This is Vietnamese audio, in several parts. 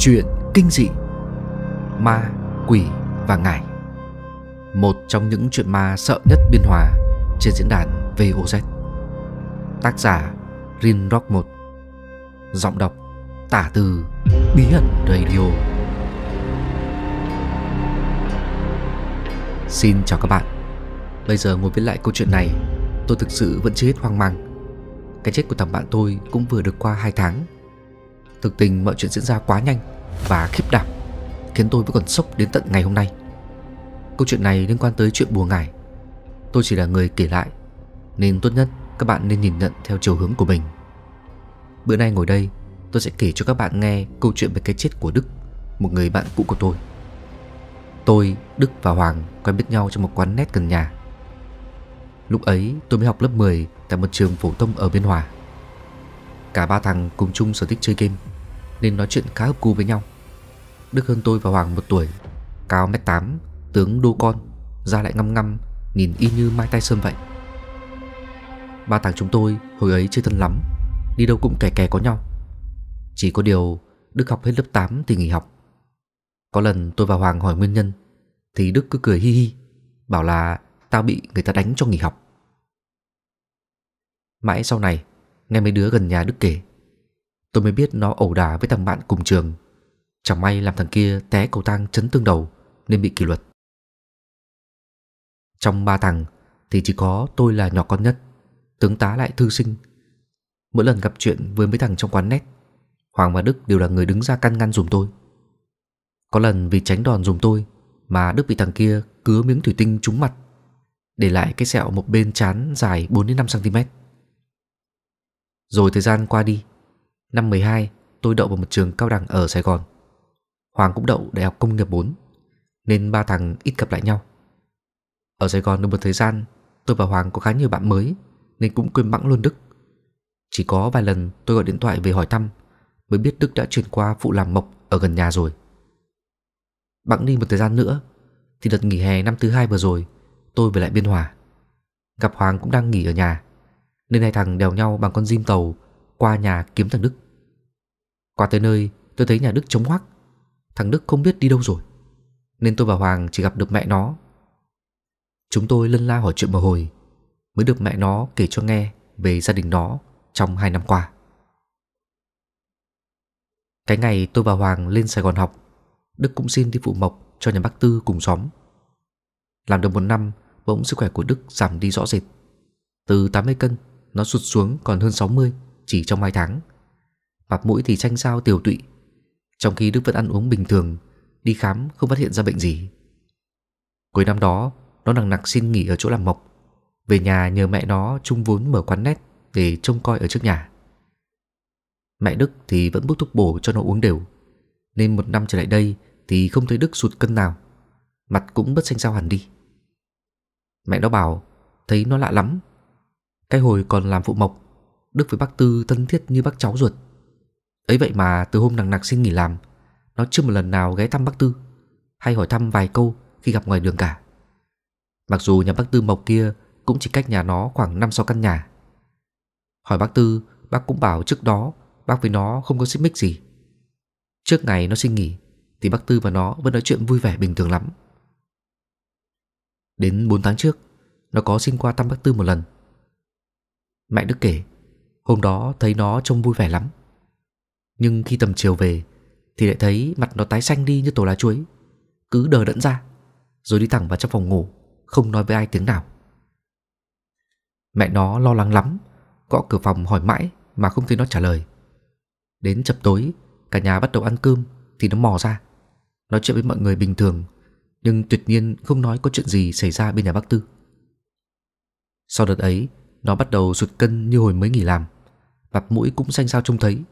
Chuyện kinh dị Ma, quỷ và ngải Một trong những chuyện ma sợ nhất biên hòa Trên diễn đàn VOZ Tác giả Rin Rock 1 Giọng đọc Tả từ Bí ẩn Radio Xin chào các bạn Bây giờ ngồi viết lại câu chuyện này Tôi thực sự vẫn chưa hết hoang mang Cái chết của thằng bạn tôi cũng vừa được qua 2 tháng Thực tình mọi chuyện diễn ra quá nhanh và khiếp đảm Khiến tôi vẫn còn sốc đến tận ngày hôm nay Câu chuyện này liên quan tới chuyện bùa ngải Tôi chỉ là người kể lại Nên tốt nhất các bạn nên nhìn nhận theo chiều hướng của mình Bữa nay ngồi đây tôi sẽ kể cho các bạn nghe câu chuyện về cái chết của Đức Một người bạn cũ của tôi Tôi, Đức và Hoàng quen biết nhau trong một quán nét gần nhà Lúc ấy tôi mới học lớp 10 tại một trường phổ thông ở Biên Hòa Cả ba thằng cùng chung sở thích chơi game nên nói chuyện khá hợp cú với nhau. Đức hơn tôi và Hoàng một tuổi, cao mét tám, tướng đô con, da lại ngăm ngăm, nhìn y như Mai tay Sơn vậy. Ba thằng chúng tôi hồi ấy chưa thân lắm, đi đâu cũng kè kè có nhau. Chỉ có điều Đức học hết lớp 8 thì nghỉ học. Có lần tôi và Hoàng hỏi nguyên nhân, thì Đức cứ cười hi hi, bảo là tao bị người ta đánh cho nghỉ học. Mãi sau này, nghe mấy đứa gần nhà Đức kể, Tôi mới biết nó ẩu đả với thằng bạn cùng trường Chẳng may làm thằng kia té cầu thang chấn tương đầu Nên bị kỷ luật Trong ba thằng Thì chỉ có tôi là nhỏ con nhất Tướng tá lại thư sinh Mỗi lần gặp chuyện với mấy thằng trong quán nét Hoàng và Đức đều là người đứng ra căn ngăn dùm tôi Có lần vì tránh đòn dùm tôi Mà Đức bị thằng kia cứa miếng thủy tinh trúng mặt Để lại cái sẹo một bên chán dài 4-5cm Rồi thời gian qua đi Năm 12, tôi đậu vào một trường cao đẳng ở Sài Gòn. Hoàng cũng đậu Đại học Công nghiệp 4, nên ba thằng ít gặp lại nhau. Ở Sài Gòn được một thời gian, tôi và Hoàng có khá nhiều bạn mới, nên cũng quên bẵng luôn Đức. Chỉ có vài lần tôi gọi điện thoại về hỏi thăm, mới biết Đức đã chuyển qua phụ làm mộc ở gần nhà rồi. Bẵng đi một thời gian nữa, thì đợt nghỉ hè năm thứ hai vừa rồi, tôi về lại Biên Hòa. Gặp Hoàng cũng đang nghỉ ở nhà, nên hai thằng đèo nhau bằng con diêm tàu qua nhà kiếm thằng Đức. Qua tới nơi tôi thấy nhà Đức trống hoắc Thằng Đức không biết đi đâu rồi Nên tôi và Hoàng chỉ gặp được mẹ nó Chúng tôi lân la hỏi chuyện một hồi Mới được mẹ nó kể cho nghe Về gia đình nó trong hai năm qua Cái ngày tôi và Hoàng lên Sài Gòn học Đức cũng xin đi phụ mộc cho nhà bác Tư cùng xóm Làm được một năm Bỗng sức khỏe của Đức giảm đi rõ rệt Từ 80 cân Nó sụt xuống còn hơn 60 Chỉ trong hai tháng mặt mũi thì tranh sao tiều tụy. Trong khi Đức vẫn ăn uống bình thường, đi khám không phát hiện ra bệnh gì. Cuối năm đó, nó nặng nặc xin nghỉ ở chỗ làm mộc, về nhà nhờ mẹ nó chung vốn mở quán nét để trông coi ở trước nhà. Mẹ Đức thì vẫn bốc thuốc bổ cho nó uống đều, nên một năm trở lại đây thì không thấy Đức sụt cân nào, mặt cũng bất xanh xao hẳn đi. Mẹ nó bảo thấy nó lạ lắm. Cái hồi còn làm phụ mộc, Đức với bác Tư thân thiết như bác cháu ruột. Ấy vậy mà từ hôm nàng nặc xin nghỉ làm Nó chưa một lần nào ghé thăm bác Tư Hay hỏi thăm vài câu khi gặp ngoài đường cả Mặc dù nhà bác Tư mộc kia Cũng chỉ cách nhà nó khoảng năm 6 căn nhà Hỏi bác Tư Bác cũng bảo trước đó Bác với nó không có xích mích gì Trước ngày nó xin nghỉ Thì bác Tư và nó vẫn nói chuyện vui vẻ bình thường lắm Đến bốn tháng trước Nó có xin qua thăm bác Tư một lần Mẹ Đức kể Hôm đó thấy nó trông vui vẻ lắm nhưng khi tầm chiều về Thì lại thấy mặt nó tái xanh đi như tổ lá chuối Cứ đờ đẫn ra Rồi đi thẳng vào trong phòng ngủ Không nói với ai tiếng nào Mẹ nó lo lắng lắm Gõ cửa phòng hỏi mãi mà không thấy nó trả lời Đến chập tối Cả nhà bắt đầu ăn cơm Thì nó mò ra Nói chuyện với mọi người bình thường Nhưng tuyệt nhiên không nói có chuyện gì xảy ra bên nhà bác Tư Sau đợt ấy Nó bắt đầu sụt cân như hồi mới nghỉ làm Mặt mũi cũng xanh xao trông thấy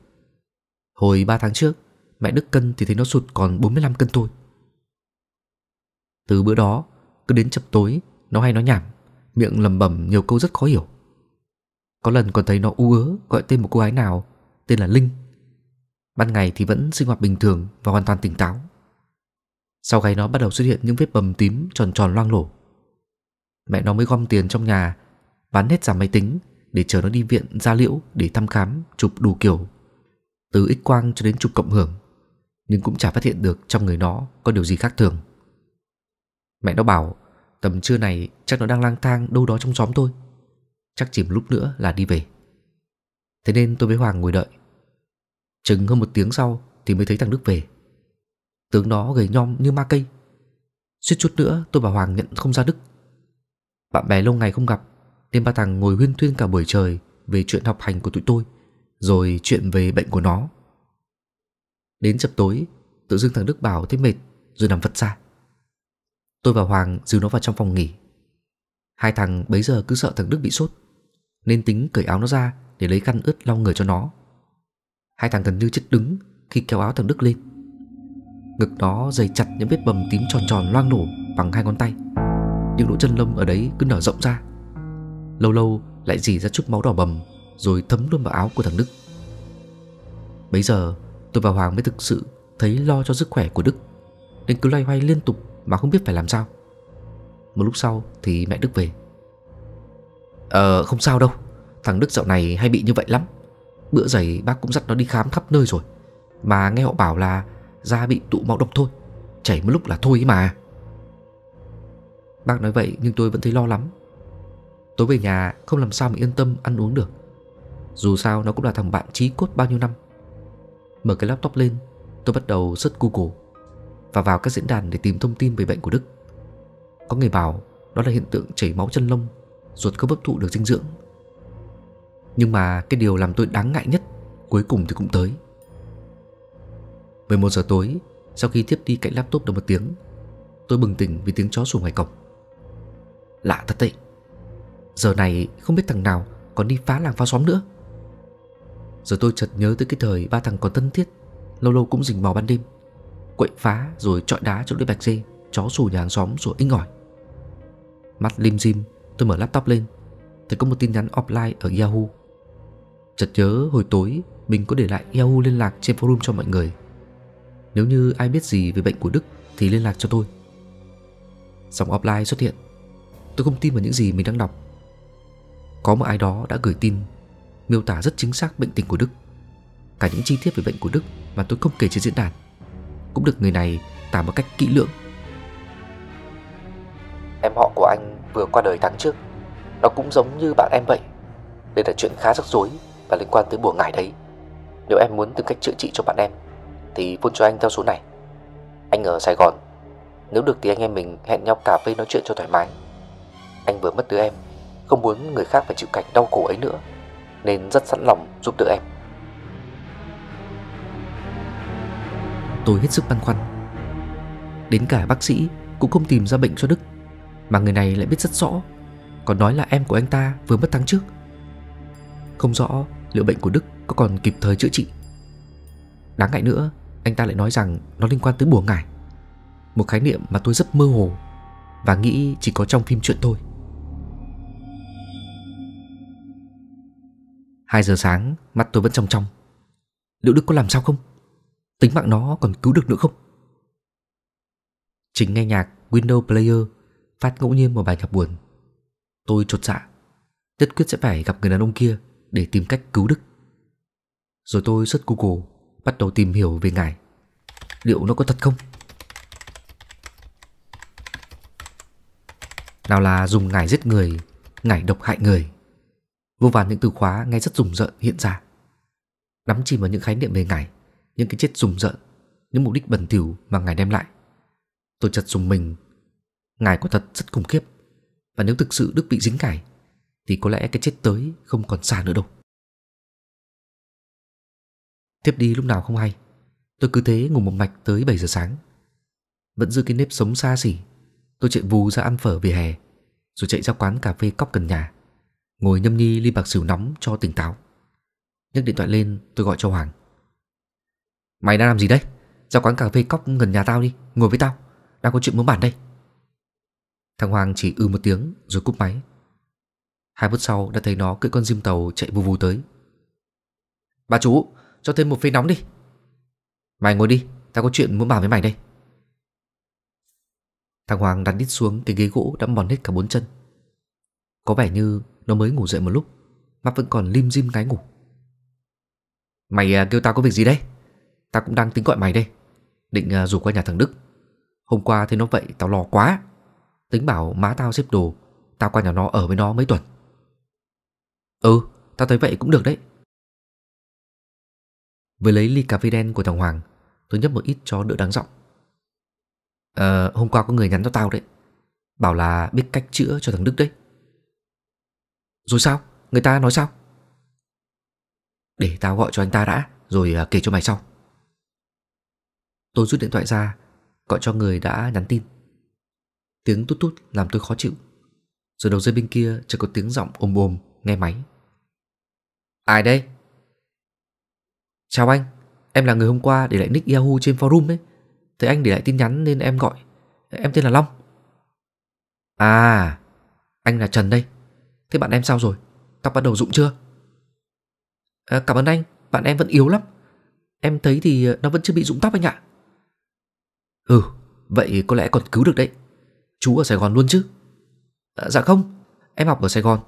Hồi 3 tháng trước, mẹ Đức cân thì thấy nó sụt còn 45 cân thôi. Từ bữa đó, cứ đến chập tối, nó hay nói nhảm, miệng lầm bẩm nhiều câu rất khó hiểu. Có lần còn thấy nó u ớ gọi tên một cô gái nào, tên là Linh. Ban ngày thì vẫn sinh hoạt bình thường và hoàn toàn tỉnh táo. Sau gáy nó bắt đầu xuất hiện những vết bầm tím tròn tròn loang lổ. Mẹ nó mới gom tiền trong nhà, bán hết giảm máy tính để chờ nó đi viện ra liễu để thăm khám, chụp đủ kiểu từ X quang cho đến trục cộng hưởng, nhưng cũng chả phát hiện được trong người nó có điều gì khác thường. Mẹ nó bảo, tầm trưa này chắc nó đang lang thang đâu đó trong xóm thôi Chắc chỉ một lúc nữa là đi về. Thế nên tôi với Hoàng ngồi đợi. Chừng hơn một tiếng sau thì mới thấy thằng Đức về. Tướng nó gầy nhom như ma cây. Suýt chút nữa tôi và Hoàng nhận không ra Đức. Bạn bè lâu ngày không gặp nên ba thằng ngồi huyên thuyên cả buổi trời về chuyện học hành của tụi tôi rồi chuyện về bệnh của nó. Đến chập tối, tự dưng thằng Đức bảo thấy mệt rồi nằm vật ra. Tôi và Hoàng dìu nó vào trong phòng nghỉ. Hai thằng bấy giờ cứ sợ thằng Đức bị sốt, nên tính cởi áo nó ra để lấy khăn ướt lau người cho nó. Hai thằng gần như chết đứng khi kéo áo thằng Đức lên. Ngực nó dày chặt những vết bầm tím tròn tròn loang lổ bằng hai ngón tay. Những lỗ chân lông ở đấy cứ nở rộng ra. Lâu lâu lại dì ra chút máu đỏ bầm rồi thấm luôn vào áo của thằng Đức. Bấy giờ, tôi và Hoàng mới thực sự thấy lo cho sức khỏe của Đức, nên cứ loay hoay liên tục mà không biết phải làm sao. Một lúc sau thì mẹ Đức về. Ờ, không sao đâu, thằng Đức dạo này hay bị như vậy lắm. Bữa giày bác cũng dắt nó đi khám khắp nơi rồi, mà nghe họ bảo là da bị tụ máu độc thôi, chảy một lúc là thôi mà. Bác nói vậy nhưng tôi vẫn thấy lo lắm Tối về nhà không làm sao mà yên tâm ăn uống được dù sao nó cũng là thằng bạn chí cốt bao nhiêu năm Mở cái laptop lên Tôi bắt đầu search Google Và vào các diễn đàn để tìm thông tin về bệnh của Đức Có người bảo Đó là hiện tượng chảy máu chân lông Ruột không hấp thụ được dinh dưỡng Nhưng mà cái điều làm tôi đáng ngại nhất Cuối cùng thì cũng tới 11 giờ tối Sau khi tiếp đi cạnh laptop được một tiếng Tôi bừng tỉnh vì tiếng chó sủa ngoài cổng Lạ thật đấy Giờ này không biết thằng nào còn đi phá làng phá xóm nữa rồi tôi chợt nhớ tới cái thời ba thằng còn thân thiết Lâu lâu cũng rình mò ban đêm Quậy phá rồi trọi đá chỗ đứa bạch dê Chó sủa nhà hàng xóm rồi inh ỏi Mắt lim dim tôi mở laptop lên Thấy có một tin nhắn offline ở Yahoo Chợt nhớ hồi tối mình có để lại Yahoo liên lạc trên forum cho mọi người Nếu như ai biết gì về bệnh của Đức thì liên lạc cho tôi Dòng offline xuất hiện Tôi không tin vào những gì mình đang đọc Có một ai đó đã gửi tin miêu tả rất chính xác bệnh tình của Đức. Cả những chi tiết về bệnh của Đức mà tôi không kể trên diễn đàn cũng được người này tả một cách kỹ lưỡng. Em họ của anh vừa qua đời tháng trước, nó cũng giống như bạn em vậy. Đây là chuyện khá rắc rối và liên quan tới bùa ngải đấy. Nếu em muốn tìm cách chữa trị cho bạn em thì phone cho anh theo số này. Anh ở Sài Gòn. Nếu được thì anh em mình hẹn nhau cà phê nói chuyện cho thoải mái. Anh vừa mất đứa em, không muốn người khác phải chịu cảnh đau khổ ấy nữa nên rất sẵn lòng giúp đỡ em Tôi hết sức băn khoăn Đến cả bác sĩ cũng không tìm ra bệnh cho Đức Mà người này lại biết rất rõ Còn nói là em của anh ta vừa mất tháng trước Không rõ liệu bệnh của Đức có còn kịp thời chữa trị Đáng ngại nữa Anh ta lại nói rằng nó liên quan tới bùa ngải Một khái niệm mà tôi rất mơ hồ Và nghĩ chỉ có trong phim truyện thôi 2 giờ sáng mắt tôi vẫn trong trong Liệu Đức có làm sao không? Tính mạng nó còn cứu được nữa không? Chính nghe nhạc Window Player Phát ngẫu nhiên một bài nhạc buồn Tôi chột dạ tất quyết sẽ phải gặp người đàn ông kia Để tìm cách cứu Đức Rồi tôi xuất Google Bắt đầu tìm hiểu về ngài Liệu nó có thật không? Nào là dùng ngải giết người Ngải độc hại người vô vàn những từ khóa nghe rất rùng rợn hiện ra đắm chìm vào những khái niệm về ngài những cái chết rùng rợn những mục đích bẩn thỉu mà ngài đem lại tôi chợt dùng mình ngài quả thật rất khủng khiếp và nếu thực sự đức bị dính ngài thì có lẽ cái chết tới không còn xa nữa đâu tiếp đi lúc nào không hay tôi cứ thế ngủ một mạch tới 7 giờ sáng vẫn giữ cái nếp sống xa xỉ tôi chạy vù ra ăn phở về hè rồi chạy ra quán cà phê cóc gần nhà Ngồi nhâm nhi ly bạc xỉu nóng cho tỉnh táo nhấc điện thoại lên tôi gọi cho Hoàng Mày đang làm gì đấy? Ra quán cà phê cóc gần nhà tao đi Ngồi với tao Đang có chuyện muốn bàn đây Thằng Hoàng chỉ ư ừ một tiếng rồi cúp máy Hai phút sau đã thấy nó cưỡi con diêm tàu chạy vù vù tới Bà chú Cho thêm một phê nóng đi Mày ngồi đi Tao có chuyện muốn bàn với mày đây Thằng Hoàng đặt đít xuống cái ghế gỗ đã mòn hết cả bốn chân Có vẻ như nó mới ngủ dậy một lúc Mà vẫn còn lim dim cái ngủ Mày à, kêu tao có việc gì đấy Tao cũng đang tính gọi mày đây Định à, rủ qua nhà thằng Đức Hôm qua thấy nó vậy tao lo quá Tính bảo má tao xếp đồ Tao qua nhà nó ở với nó mấy tuần Ừ tao thấy vậy cũng được đấy vừa lấy ly cà phê đen của thằng Hoàng Tôi nhấp một ít cho đỡ đáng giọng Ờ à, hôm qua có người nhắn cho tao đấy Bảo là biết cách chữa cho thằng Đức đấy rồi sao? Người ta nói sao? Để tao gọi cho anh ta đã Rồi à, kể cho mày sau Tôi rút điện thoại ra Gọi cho người đã nhắn tin Tiếng tút tút làm tôi khó chịu Rồi đầu dây bên kia chỉ có tiếng giọng ồm ồm Nghe máy Ai đây? Chào anh Em là người hôm qua để lại nick Yahoo trên forum ấy Thấy anh để lại tin nhắn nên em gọi Em tên là Long À Anh là Trần đây Thế bạn em sao rồi? Tóc bắt đầu rụng chưa? À, cảm ơn anh, bạn em vẫn yếu lắm. Em thấy thì à, nó vẫn chưa bị rụng tóc anh ạ. Ừ, vậy có lẽ còn cứu được đấy. Chú ở Sài Gòn luôn chứ? À, dạ không, em học ở Sài Gòn.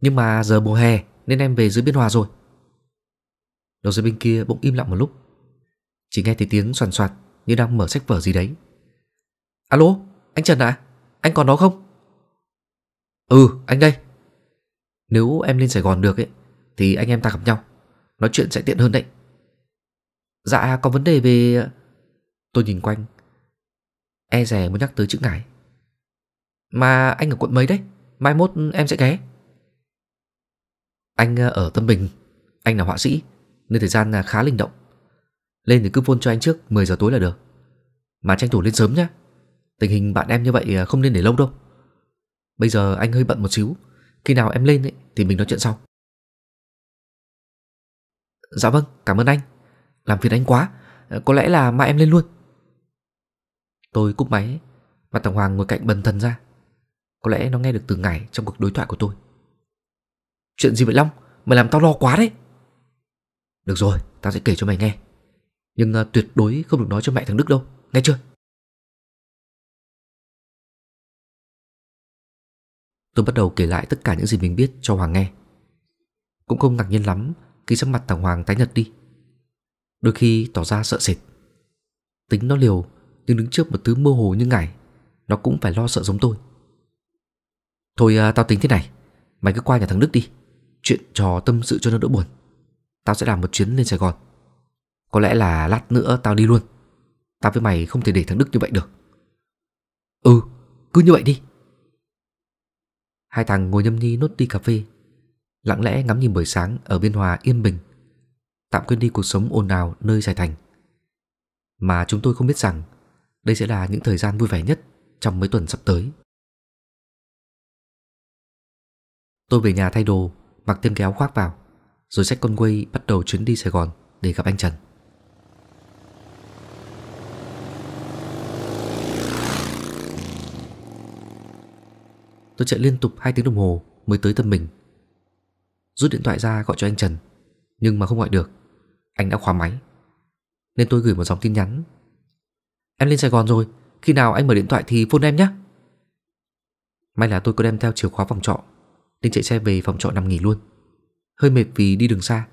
Nhưng mà giờ mùa hè nên em về dưới Biên Hòa rồi. Đầu dây bên kia bỗng im lặng một lúc. Chỉ nghe thấy tiếng soàn soạt như đang mở sách vở gì đấy. Alo, anh Trần ạ, à? anh còn đó không? Ừ, anh đây. Nếu em lên Sài Gòn được ấy Thì anh em ta gặp nhau Nói chuyện sẽ tiện hơn đấy Dạ có vấn đề về ờ, Tôi nhìn quanh E rè muốn nhắc tới chữ ngải Mà anh ở quận mấy đấy Mai mốt em sẽ ghé Anh ờ, ở Tân Bình Anh là họa sĩ Nên thời gian ờ, khá linh động Lên thì cứ phone cho anh trước 10 giờ tối là được Mà tranh thủ lên sớm nhé Tình hình bạn em như vậy không nên để lâu đâu Bây giờ anh hơi bận một xíu khi nào em lên ấy, thì mình nói chuyện sau Dạ vâng, cảm ơn anh Làm phiền anh quá ờ, Có lẽ là mai em lên luôn Tôi cúp máy và Thằng Hoàng ngồi cạnh bần thần ra Có lẽ nó nghe được từ ngày trong cuộc đối thoại của tôi Chuyện gì vậy Long Mày làm tao lo quá đấy Được rồi, tao sẽ kể cho mày nghe Nhưng ờ, tuyệt đối không được nói cho mẹ thằng Đức đâu Nghe chưa Tôi bắt đầu kể lại tất cả những gì mình biết cho Hoàng nghe Cũng không ngạc nhiên lắm Khi sắc mặt thằng Hoàng tái nhật đi Đôi khi tỏ ra sợ sệt Tính nó liều Nhưng đứng trước một thứ mơ hồ như ngải Nó cũng phải lo sợ giống tôi Thôi à, tao tính thế này Mày cứ qua nhà thằng Đức đi Chuyện trò tâm sự cho nó đỡ buồn Tao sẽ làm một chuyến lên Sài Gòn Có lẽ là lát nữa tao đi luôn Tao với mày không thể để thằng Đức như vậy được Ừ, cứ như vậy đi Hai thằng ngồi nhâm nhi nốt đi cà phê Lặng lẽ ngắm nhìn buổi sáng ở biên hòa yên bình Tạm quên đi cuộc sống ồn ào nơi giải thành Mà chúng tôi không biết rằng Đây sẽ là những thời gian vui vẻ nhất trong mấy tuần sắp tới Tôi về nhà thay đồ Mặc thêm kéo khoác vào Rồi xách con quay bắt đầu chuyến đi Sài Gòn để gặp anh Trần Tôi chạy liên tục hai tiếng đồng hồ mới tới tâm mình. Rút điện thoại ra gọi cho anh Trần, nhưng mà không gọi được. Anh đã khóa máy. Nên tôi gửi một dòng tin nhắn. Em lên Sài Gòn rồi, khi nào anh mở điện thoại thì phone em nhé. May là tôi có đem theo chìa khóa phòng trọ, nên chạy xe về phòng trọ nằm nghỉ luôn. Hơi mệt vì đi đường xa,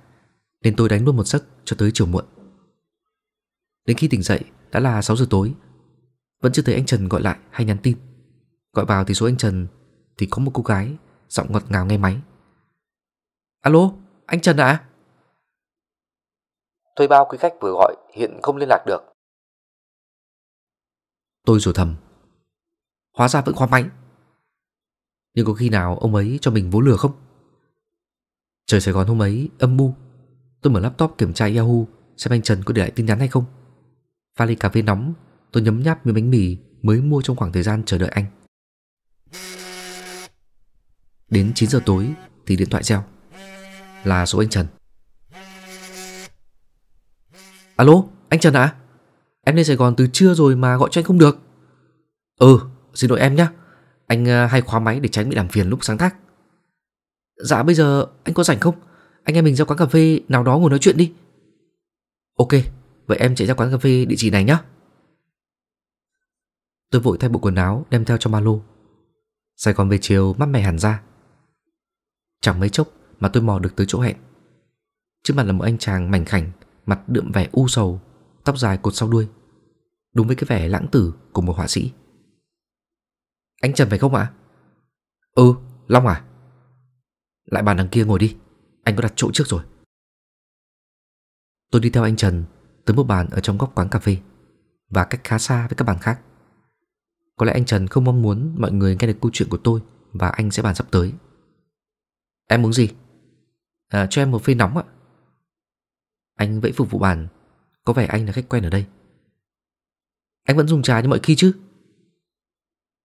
nên tôi đánh luôn một giấc cho tới chiều muộn. Đến khi tỉnh dậy đã là 6 giờ tối, vẫn chưa thấy anh Trần gọi lại hay nhắn tin. Gọi vào thì số anh Trần thì có một cô gái giọng ngọt ngào nghe máy. Alo, anh Trần ạ? À? Thuê bao quý khách vừa gọi hiện không liên lạc được. Tôi rồi thầm. Hóa ra vẫn khoa máy. Nhưng có khi nào ông ấy cho mình vố lừa không? Trời Sài Gòn hôm ấy âm mưu. Tôi mở laptop kiểm tra Yahoo xem anh Trần có để lại tin nhắn hay không. Pha ly cà phê nóng, tôi nhấm nháp miếng bánh mì mới mua trong khoảng thời gian chờ đợi anh. Đến 9 giờ tối thì điện thoại reo Là số anh Trần Alo, anh Trần ạ à? Em lên Sài Gòn từ trưa rồi mà gọi cho anh không được Ừ, xin lỗi em nhé Anh à, hay khóa máy để tránh bị làm phiền lúc sáng tác Dạ bây giờ anh có rảnh không? Anh em mình ra quán cà phê nào đó ngồi nói chuyện đi Ok, vậy em chạy ra quán cà phê địa chỉ này nhé Tôi vội thay bộ quần áo đem theo cho ba Sài Gòn về chiều mắt mày hẳn ra Chẳng mấy chốc mà tôi mò được tới chỗ hẹn Trước mặt là một anh chàng mảnh khảnh Mặt đượm vẻ u sầu Tóc dài cột sau đuôi Đúng với cái vẻ lãng tử của một họa sĩ Anh Trần phải không ạ? Ừ, Long à Lại bàn đằng kia ngồi đi Anh có đặt chỗ trước rồi Tôi đi theo anh Trần Tới một bàn ở trong góc quán cà phê Và cách khá xa với các bàn khác Có lẽ anh Trần không mong muốn mọi người nghe được câu chuyện của tôi Và anh sẽ bàn sắp tới Em muốn gì? À, cho em một phê nóng ạ. Anh vẫy phục vụ bàn. Có vẻ anh là khách quen ở đây. Anh vẫn dùng trà như mọi khi chứ?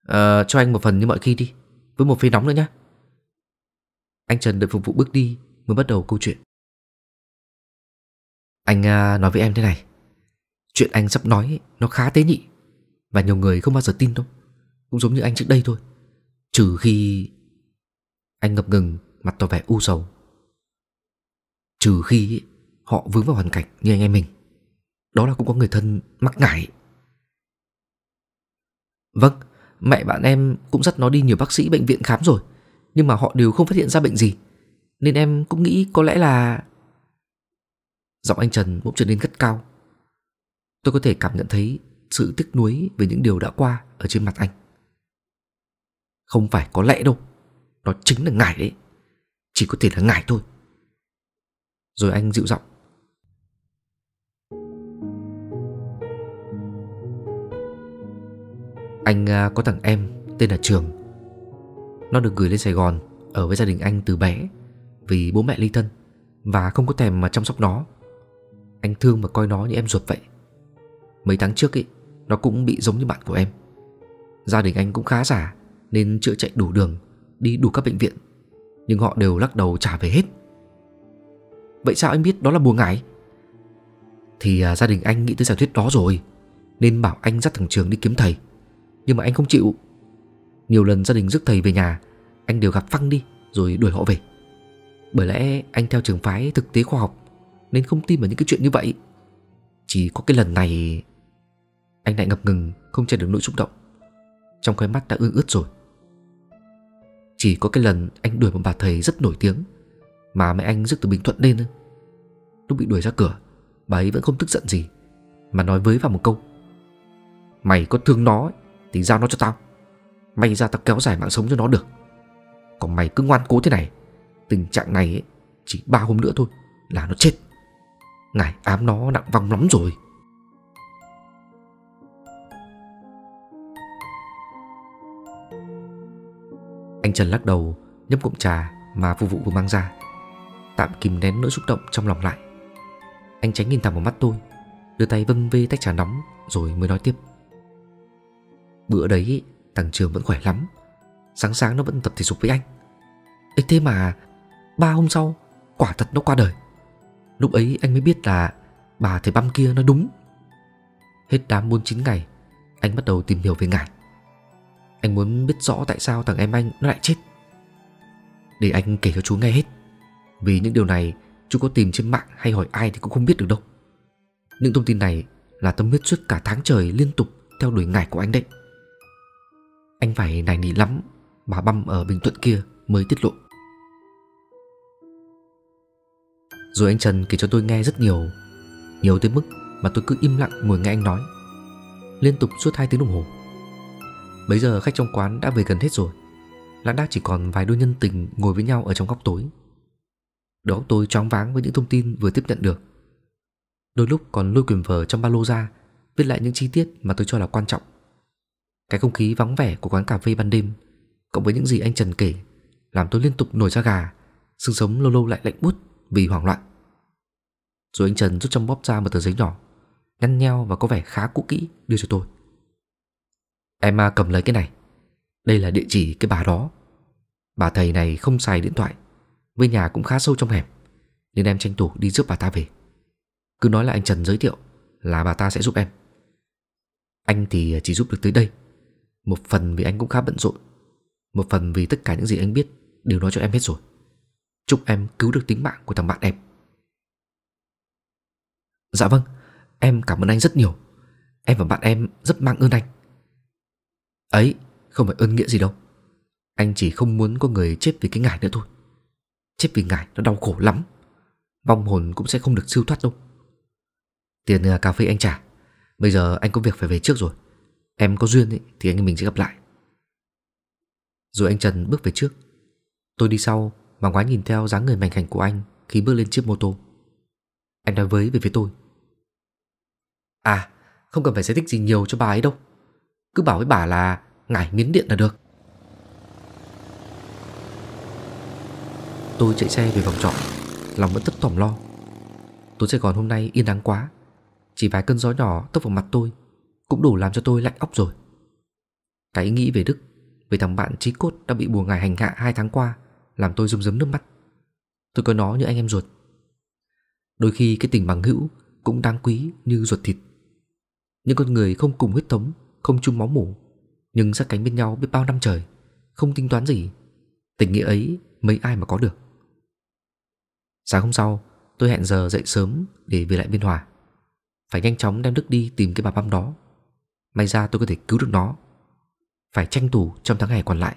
À, cho anh một phần như mọi khi đi. Với một phê nóng nữa nhé. Anh Trần đợi phục vụ bước đi mới bắt đầu câu chuyện. Anh à, nói với em thế này. Chuyện anh sắp nói ấy, nó khá tế nhị. Và nhiều người không bao giờ tin đâu. Cũng giống như anh trước đây thôi. Trừ khi... Anh ngập ngừng mặt tỏ vẻ u sầu Trừ khi họ vướng vào hoàn cảnh như anh em mình Đó là cũng có người thân mắc ngải Vâng, mẹ bạn em cũng dắt nó đi nhiều bác sĩ bệnh viện khám rồi Nhưng mà họ đều không phát hiện ra bệnh gì Nên em cũng nghĩ có lẽ là... Giọng anh Trần bỗng trở nên cất cao Tôi có thể cảm nhận thấy sự tiếc nuối về những điều đã qua ở trên mặt anh Không phải có lẽ đâu Nó chính là ngải đấy chỉ có thể là ngài thôi Rồi anh dịu giọng Anh à, có thằng em tên là Trường Nó được gửi lên Sài Gòn Ở với gia đình anh từ bé Vì bố mẹ ly thân Và không có thèm mà chăm sóc nó Anh thương và coi nó như em ruột vậy Mấy tháng trước ấy Nó cũng bị giống như bạn của em Gia đình anh cũng khá giả Nên chữa chạy đủ đường Đi đủ các bệnh viện nhưng họ đều lắc đầu trả về hết Vậy sao anh biết đó là bùa ngải Thì à, gia đình anh nghĩ tới giả thuyết đó rồi Nên bảo anh dắt thằng Trường đi kiếm thầy Nhưng mà anh không chịu Nhiều lần gia đình rước thầy về nhà Anh đều gặp phăng đi rồi đuổi họ về Bởi lẽ anh theo trường phái thực tế khoa học Nên không tin vào những cái chuyện như vậy Chỉ có cái lần này Anh lại ngập ngừng Không che được nỗi xúc động Trong khóe mắt đã ướt ướt rồi chỉ có cái lần anh đuổi một bà thầy rất nổi tiếng Mà mẹ anh rước từ Bình Thuận lên Lúc bị đuổi ra cửa Bà ấy vẫn không tức giận gì Mà nói với vào một câu Mày có thương nó thì giao nó cho tao May ra tao kéo dài mạng sống cho nó được Còn mày cứ ngoan cố thế này Tình trạng này chỉ ba hôm nữa thôi Là nó chết Ngài ám nó nặng vòng lắm rồi Anh Trần lắc đầu nhấp cụm trà mà phục vụ vừa mang ra Tạm kìm nén nỗi xúc động trong lòng lại Anh tránh nhìn thẳng vào mắt tôi Đưa tay vâm vâng vê tách trà nóng Rồi mới nói tiếp Bữa đấy thằng Trường vẫn khỏe lắm Sáng sáng nó vẫn tập thể dục với anh ấy thế mà Ba hôm sau quả thật nó qua đời Lúc ấy anh mới biết là Bà thầy băm kia nó đúng Hết đám buôn chín ngày Anh bắt đầu tìm hiểu về ngài anh muốn biết rõ tại sao thằng em anh nó lại chết Để anh kể cho chú nghe hết Vì những điều này chú có tìm trên mạng hay hỏi ai thì cũng không biết được đâu Những thông tin này là tâm huyết suốt cả tháng trời liên tục theo đuổi ngải của anh đấy Anh phải nài nỉ lắm Bà băm ở Bình Thuận kia mới tiết lộ Rồi anh Trần kể cho tôi nghe rất nhiều Nhiều tới mức mà tôi cứ im lặng ngồi nghe anh nói Liên tục suốt hai tiếng đồng hồ Bây giờ khách trong quán đã về gần hết rồi Lãn đác chỉ còn vài đôi nhân tình ngồi với nhau ở trong góc tối Đầu tôi choáng váng với những thông tin vừa tiếp nhận được Đôi lúc còn lôi quyển vở trong ba lô ra Viết lại những chi tiết mà tôi cho là quan trọng Cái không khí vắng vẻ của quán cà phê ban đêm Cộng với những gì anh Trần kể Làm tôi liên tục nổi da gà Sương sống lâu lâu lại lạnh bút vì hoảng loạn Rồi anh Trần rút trong bóp ra một tờ giấy nhỏ Nhăn nheo và có vẻ khá cũ kỹ đưa cho tôi Em cầm lấy cái này Đây là địa chỉ cái bà đó Bà thầy này không xài điện thoại Với nhà cũng khá sâu trong hẻm Nên em tranh thủ đi giúp bà ta về Cứ nói là anh Trần giới thiệu Là bà ta sẽ giúp em Anh thì chỉ giúp được tới đây Một phần vì anh cũng khá bận rộn Một phần vì tất cả những gì anh biết Đều nói cho em hết rồi Chúc em cứu được tính mạng của thằng bạn em Dạ vâng Em cảm ơn anh rất nhiều Em và bạn em rất mang ơn anh Ấy, không phải ơn nghĩa gì đâu. Anh chỉ không muốn có người chết vì cái ngải nữa thôi. Chết vì ngải nó đau khổ lắm. Vong hồn cũng sẽ không được siêu thoát đâu. Tiền à, cà phê anh trả. Bây giờ anh có việc phải về trước rồi. Em có duyên ấy, thì anh em mình sẽ gặp lại. Rồi anh Trần bước về trước. Tôi đi sau mà ngoái nhìn theo dáng người mảnh khảnh của anh khi bước lên chiếc mô tô. Anh nói với về phía tôi. À, không cần phải giải thích gì nhiều cho bà ấy đâu. Cứ bảo với bà là ngải miến điện là được Tôi chạy xe về phòng trọ Lòng vẫn thấp thỏm lo Tối Sài Gòn hôm nay yên nắng quá Chỉ vài cơn gió nhỏ tấp vào mặt tôi Cũng đủ làm cho tôi lạnh óc rồi Cái ý nghĩ về Đức Về thằng bạn chí cốt đã bị bùa ngải hành hạ hai tháng qua Làm tôi rơm rớm nước mắt Tôi coi nó như anh em ruột Đôi khi cái tình bằng hữu Cũng đáng quý như ruột thịt Những con người không cùng huyết thống không chung máu mủ nhưng sát cánh bên nhau biết bao năm trời không tính toán gì tình nghĩa ấy mấy ai mà có được sáng hôm sau tôi hẹn giờ dậy sớm để về lại biên hòa phải nhanh chóng đem đức đi tìm cái bà băm đó may ra tôi có thể cứu được nó phải tranh thủ trong tháng ngày còn lại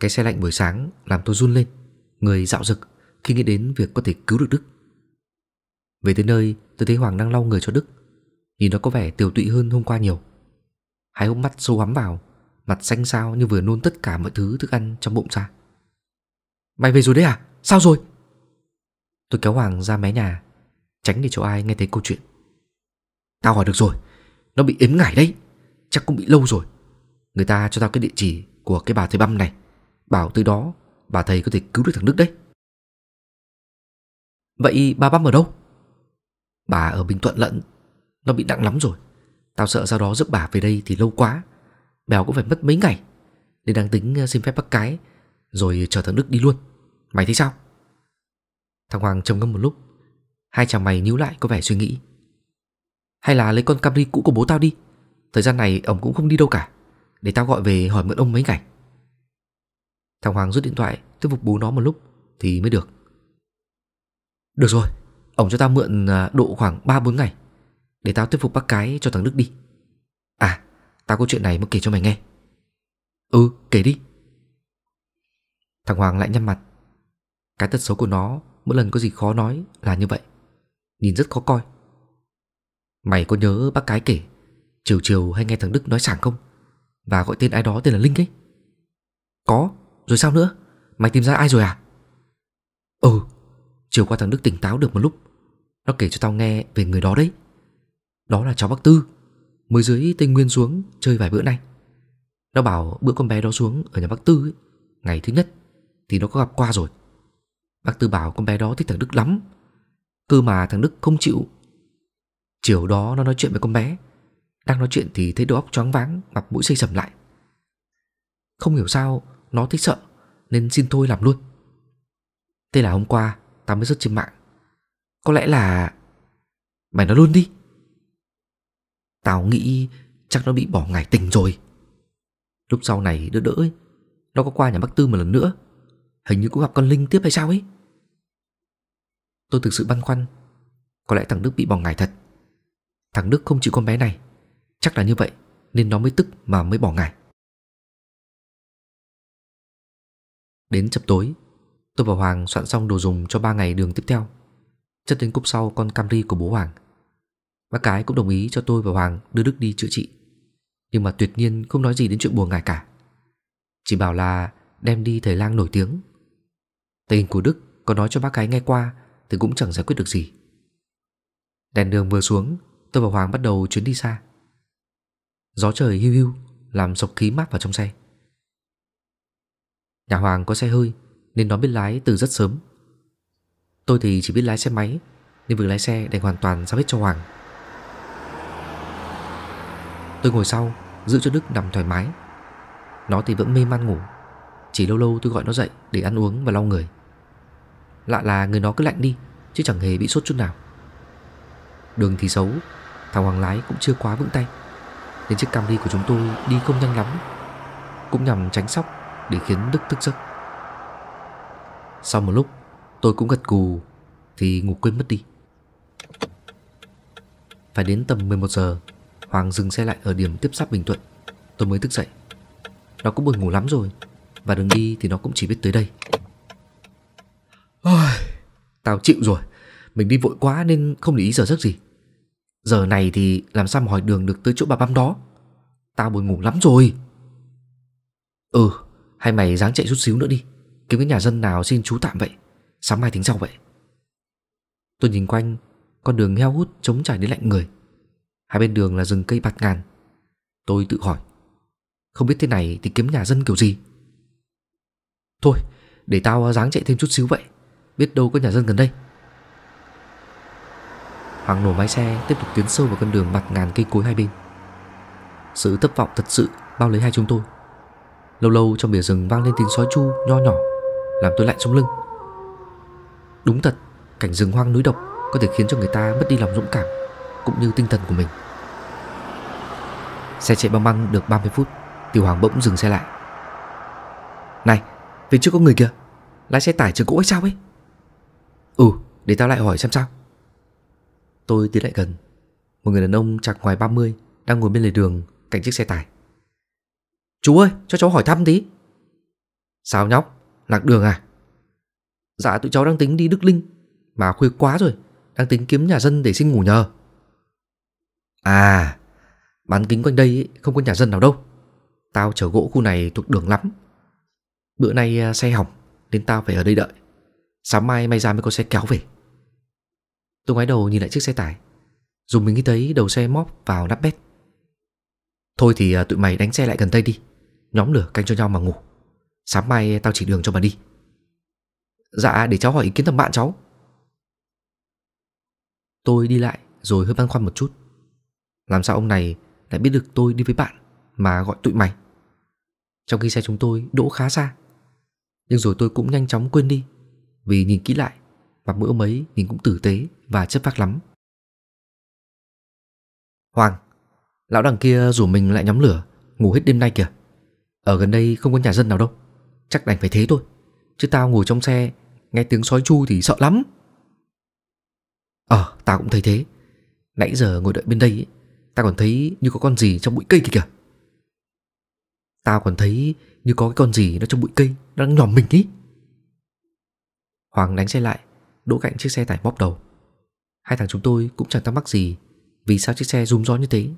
cái xe lạnh buổi sáng làm tôi run lên người dạo rực khi nghĩ đến việc có thể cứu được đức về tới nơi tôi thấy hoàng đang lau người cho đức Nhìn nó có vẻ tiều tụy hơn hôm qua nhiều Hai hốc mắt sâu hắm vào Mặt xanh xao như vừa nôn tất cả mọi thứ thức ăn trong bụng ra Mày về rồi đấy à? Sao rồi? Tôi kéo Hoàng ra mé nhà Tránh để chỗ ai nghe thấy câu chuyện Tao hỏi được rồi Nó bị ếm ngải đấy Chắc cũng bị lâu rồi Người ta cho tao cái địa chỉ của cái bà thầy băm này Bảo từ đó bà thầy có thể cứu được thằng Đức đấy Vậy bà băm ở đâu? Bà ở Bình Thuận lận nó bị nặng lắm rồi Tao sợ sau đó giúp bà về đây thì lâu quá Bèo cũng phải mất mấy ngày Nên đang tính ờ, xin phép bác cái Rồi chờ thằng Đức đi luôn Mày thấy sao Thằng Hoàng trầm ngâm một lúc Hai chàng mày nhíu lại có vẻ suy nghĩ Hay là lấy con Camry cũ của bố tao đi Thời gian này ông cũng không đi đâu cả Để tao gọi về hỏi mượn ông mấy ngày Thằng Hoàng rút điện thoại Thuyết phục bố nó một lúc Thì mới được Được rồi Ông cho tao mượn ờ, độ khoảng 3-4 ngày để tao thuyết phục bác cái cho thằng Đức đi À Tao có chuyện này muốn kể cho mày nghe Ừ kể đi Thằng Hoàng lại nhăn mặt Cái tật xấu của nó Mỗi lần có gì khó nói là như vậy Nhìn rất khó coi Mày có nhớ bác cái kể Chiều chiều hay nghe thằng Đức nói sảng không Và gọi tên ai đó tên là Linh ấy Có Rồi sao nữa Mày tìm ra ai rồi à Ừ Chiều qua thằng Đức tỉnh táo được một lúc Nó kể cho tao nghe về người đó đấy đó là cháu bác Tư Mới dưới Tây Nguyên xuống chơi vài bữa nay Nó bảo bữa con bé đó xuống Ở nhà bác Tư ấy, Ngày thứ nhất thì nó có gặp qua rồi Bác Tư bảo con bé đó thích thằng Đức lắm Cơ mà thằng Đức không chịu Chiều đó nó nói chuyện với con bé Đang nói chuyện thì thấy đầu óc choáng váng Mặt mũi xây sầm lại Không hiểu sao nó thích sợ Nên xin thôi làm luôn Thế là hôm qua Tao mới rớt trên mạng Có lẽ là Mày nói luôn đi Tao nghĩ chắc nó bị bỏ ngải tình rồi Lúc sau này đỡ đỡ ấy Nó có qua nhà bác Tư một lần nữa Hình như cũng gặp con Linh tiếp hay sao ấy Tôi thực sự băn khoăn Có lẽ thằng Đức bị bỏ ngải thật Thằng Đức không chịu con bé này Chắc là như vậy Nên nó mới tức mà mới bỏ ngải Đến chập tối Tôi và Hoàng soạn xong đồ dùng cho ba ngày đường tiếp theo Chất đến cúp sau con Camry của bố Hoàng Bác cái cũng đồng ý cho tôi và Hoàng đưa Đức đi chữa trị Nhưng mà tuyệt nhiên không nói gì đến chuyện buồn ngài cả Chỉ bảo là đem đi thầy lang nổi tiếng Tình của Đức có nói cho bác cái nghe qua Thì cũng chẳng giải quyết được gì Đèn đường vừa xuống Tôi và Hoàng bắt đầu chuyến đi xa Gió trời hưu hưu Làm sộc khí mát vào trong xe Nhà Hoàng có xe hơi Nên nó biết lái từ rất sớm Tôi thì chỉ biết lái xe máy Nên việc lái xe đành hoàn toàn giao hết cho Hoàng Tôi ngồi sau Giữ cho Đức nằm thoải mái Nó thì vẫn mê man ngủ Chỉ lâu lâu tôi gọi nó dậy để ăn uống và lau người Lạ là người nó cứ lạnh đi Chứ chẳng hề bị sốt chút nào Đường thì xấu Thằng Hoàng lái cũng chưa quá vững tay Nên chiếc Camry của chúng tôi đi không nhanh lắm Cũng nhằm tránh sóc Để khiến Đức thức giấc Sau một lúc Tôi cũng gật cù Thì ngủ quên mất đi Phải đến tầm 11 giờ Hoàng dừng xe lại ở điểm tiếp giáp Bình Thuận Tôi mới thức dậy Nó cũng buồn ngủ lắm rồi Và đường đi thì nó cũng chỉ biết tới đây Ôi, Tao chịu rồi Mình đi vội quá nên không để ý giờ giấc gì Giờ này thì làm sao mà hỏi đường được tới chỗ bà băm đó Tao buồn ngủ lắm rồi Ừ Hay mày dáng chạy chút xíu nữa đi Kiếm cái nhà dân nào xin chú tạm vậy Sáng mai tính sau vậy Tôi nhìn quanh Con đường heo hút trống trải đến lạnh người Hai bên đường là rừng cây bạt ngàn Tôi tự hỏi Không biết thế này thì kiếm nhà dân kiểu gì Thôi Để tao dáng chạy thêm chút xíu vậy Biết đâu có nhà dân gần đây Hoàng nổ máy xe tiếp tục tiến sâu vào con đường bạt ngàn cây cối hai bên Sự thất vọng thật sự bao lấy hai chúng tôi Lâu lâu trong bìa rừng vang lên tiếng sói chu nho nhỏ Làm tôi lạnh sống lưng Đúng thật Cảnh rừng hoang núi độc Có thể khiến cho người ta mất đi lòng dũng cảm cũng như tinh thần của mình Xe chạy băng băng được 30 phút Tiểu Hoàng bỗng dừng xe lại Này, phía trước có người kìa Lái xe tải chở cũ hay sao ấy Ừ, để tao lại hỏi xem sao Tôi tiến lại gần Một người đàn ông chạc ngoài 30 Đang ngồi bên lề đường cạnh chiếc xe tải Chú ơi, cho cháu hỏi thăm tí Sao nhóc, lạc đường à Dạ tụi cháu đang tính đi Đức Linh Mà khuya quá rồi Đang tính kiếm nhà dân để xin ngủ nhờ À Bán kính quanh đây không có nhà dân nào đâu Tao chở gỗ khu này thuộc đường lắm Bữa nay à, xe hỏng Nên tao phải ở đây đợi Sáng mai may ra mới có xe kéo về Tôi ngoái đầu nhìn lại chiếc xe tải Dùng mình nghĩ thấy đầu xe móp vào nắp bét Thôi thì à, tụi mày đánh xe lại gần đây đi Nhóm lửa canh cho nhau mà ngủ Sáng mai tao chỉ đường cho mà đi Dạ để cháu hỏi ý kiến thằng bạn cháu Tôi đi lại rồi hơi băn khoăn một chút làm sao ông này lại biết được tôi đi với bạn Mà gọi tụi mày Trong khi xe chúng tôi đỗ khá xa Nhưng rồi tôi cũng nhanh chóng quên đi Vì nhìn kỹ lại Mặt mũi ông ấy nhìn cũng tử tế Và chất phác lắm Hoàng Lão đằng kia rủ mình lại nhóm lửa Ngủ hết đêm nay kìa Ở gần đây không có nhà dân nào đâu Chắc đành phải thế thôi Chứ tao ngồi trong xe Nghe tiếng sói chu thì sợ lắm Ờ tao cũng thấy thế Nãy giờ ngồi đợi bên đây ấy, Ta còn thấy như có con gì trong bụi cây kìa kìa Tao còn thấy như có cái con gì nó trong bụi cây Nó đang nhòm mình ý Hoàng đánh xe lại Đỗ cạnh chiếc xe tải bóp đầu Hai thằng chúng tôi cũng chẳng thắc mắc gì Vì sao chiếc xe rúm gió như thế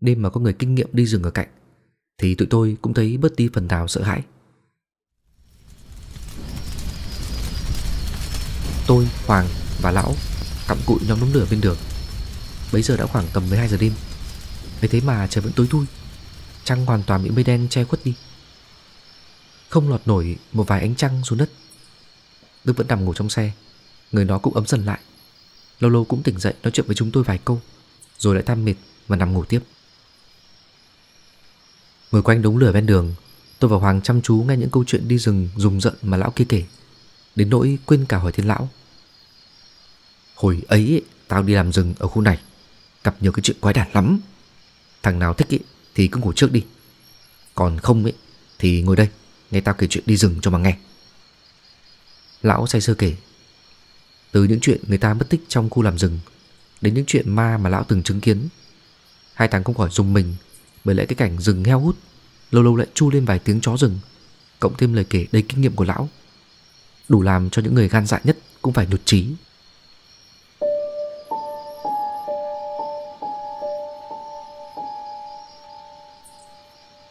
Đêm mà có người kinh nghiệm đi rừng ở cạnh Thì tụi tôi cũng thấy bớt đi phần nào sợ hãi Tôi, Hoàng và Lão Cặm cụi nhóm đống lửa bên đường Bây giờ đã khoảng tầm 12 giờ đêm Vậy thế mà trời vẫn tối thui Trăng hoàn toàn bị mây đen che khuất đi Không lọt nổi một vài ánh trăng xuống đất Đức vẫn nằm ngủ trong xe Người nó cũng ấm dần lại Lâu lâu cũng tỉnh dậy nói chuyện với chúng tôi vài câu Rồi lại tham mệt và nằm ngủ tiếp Ngồi quanh đống lửa bên đường Tôi và Hoàng chăm chú nghe những câu chuyện đi rừng rùng rợn mà lão kia kể Đến nỗi quên cả hỏi thiên lão Hồi ấy tao đi làm rừng ở khu này gặp nhiều cái chuyện quái đản lắm. Thằng nào thích ý, thì cứ ngủ trước đi. Còn không ấy thì ngồi đây, nghe tao kể chuyện đi rừng cho mà nghe. Lão say sơ kể, từ những chuyện người ta mất tích trong khu làm rừng đến những chuyện ma mà lão từng chứng kiến. Hai thằng không khỏi dùng mình bởi lẽ cái cảnh rừng heo hút, lâu lâu lại chu lên vài tiếng chó rừng, cộng thêm lời kể đầy kinh nghiệm của lão. Đủ làm cho những người gan dạ nhất cũng phải nhụt chí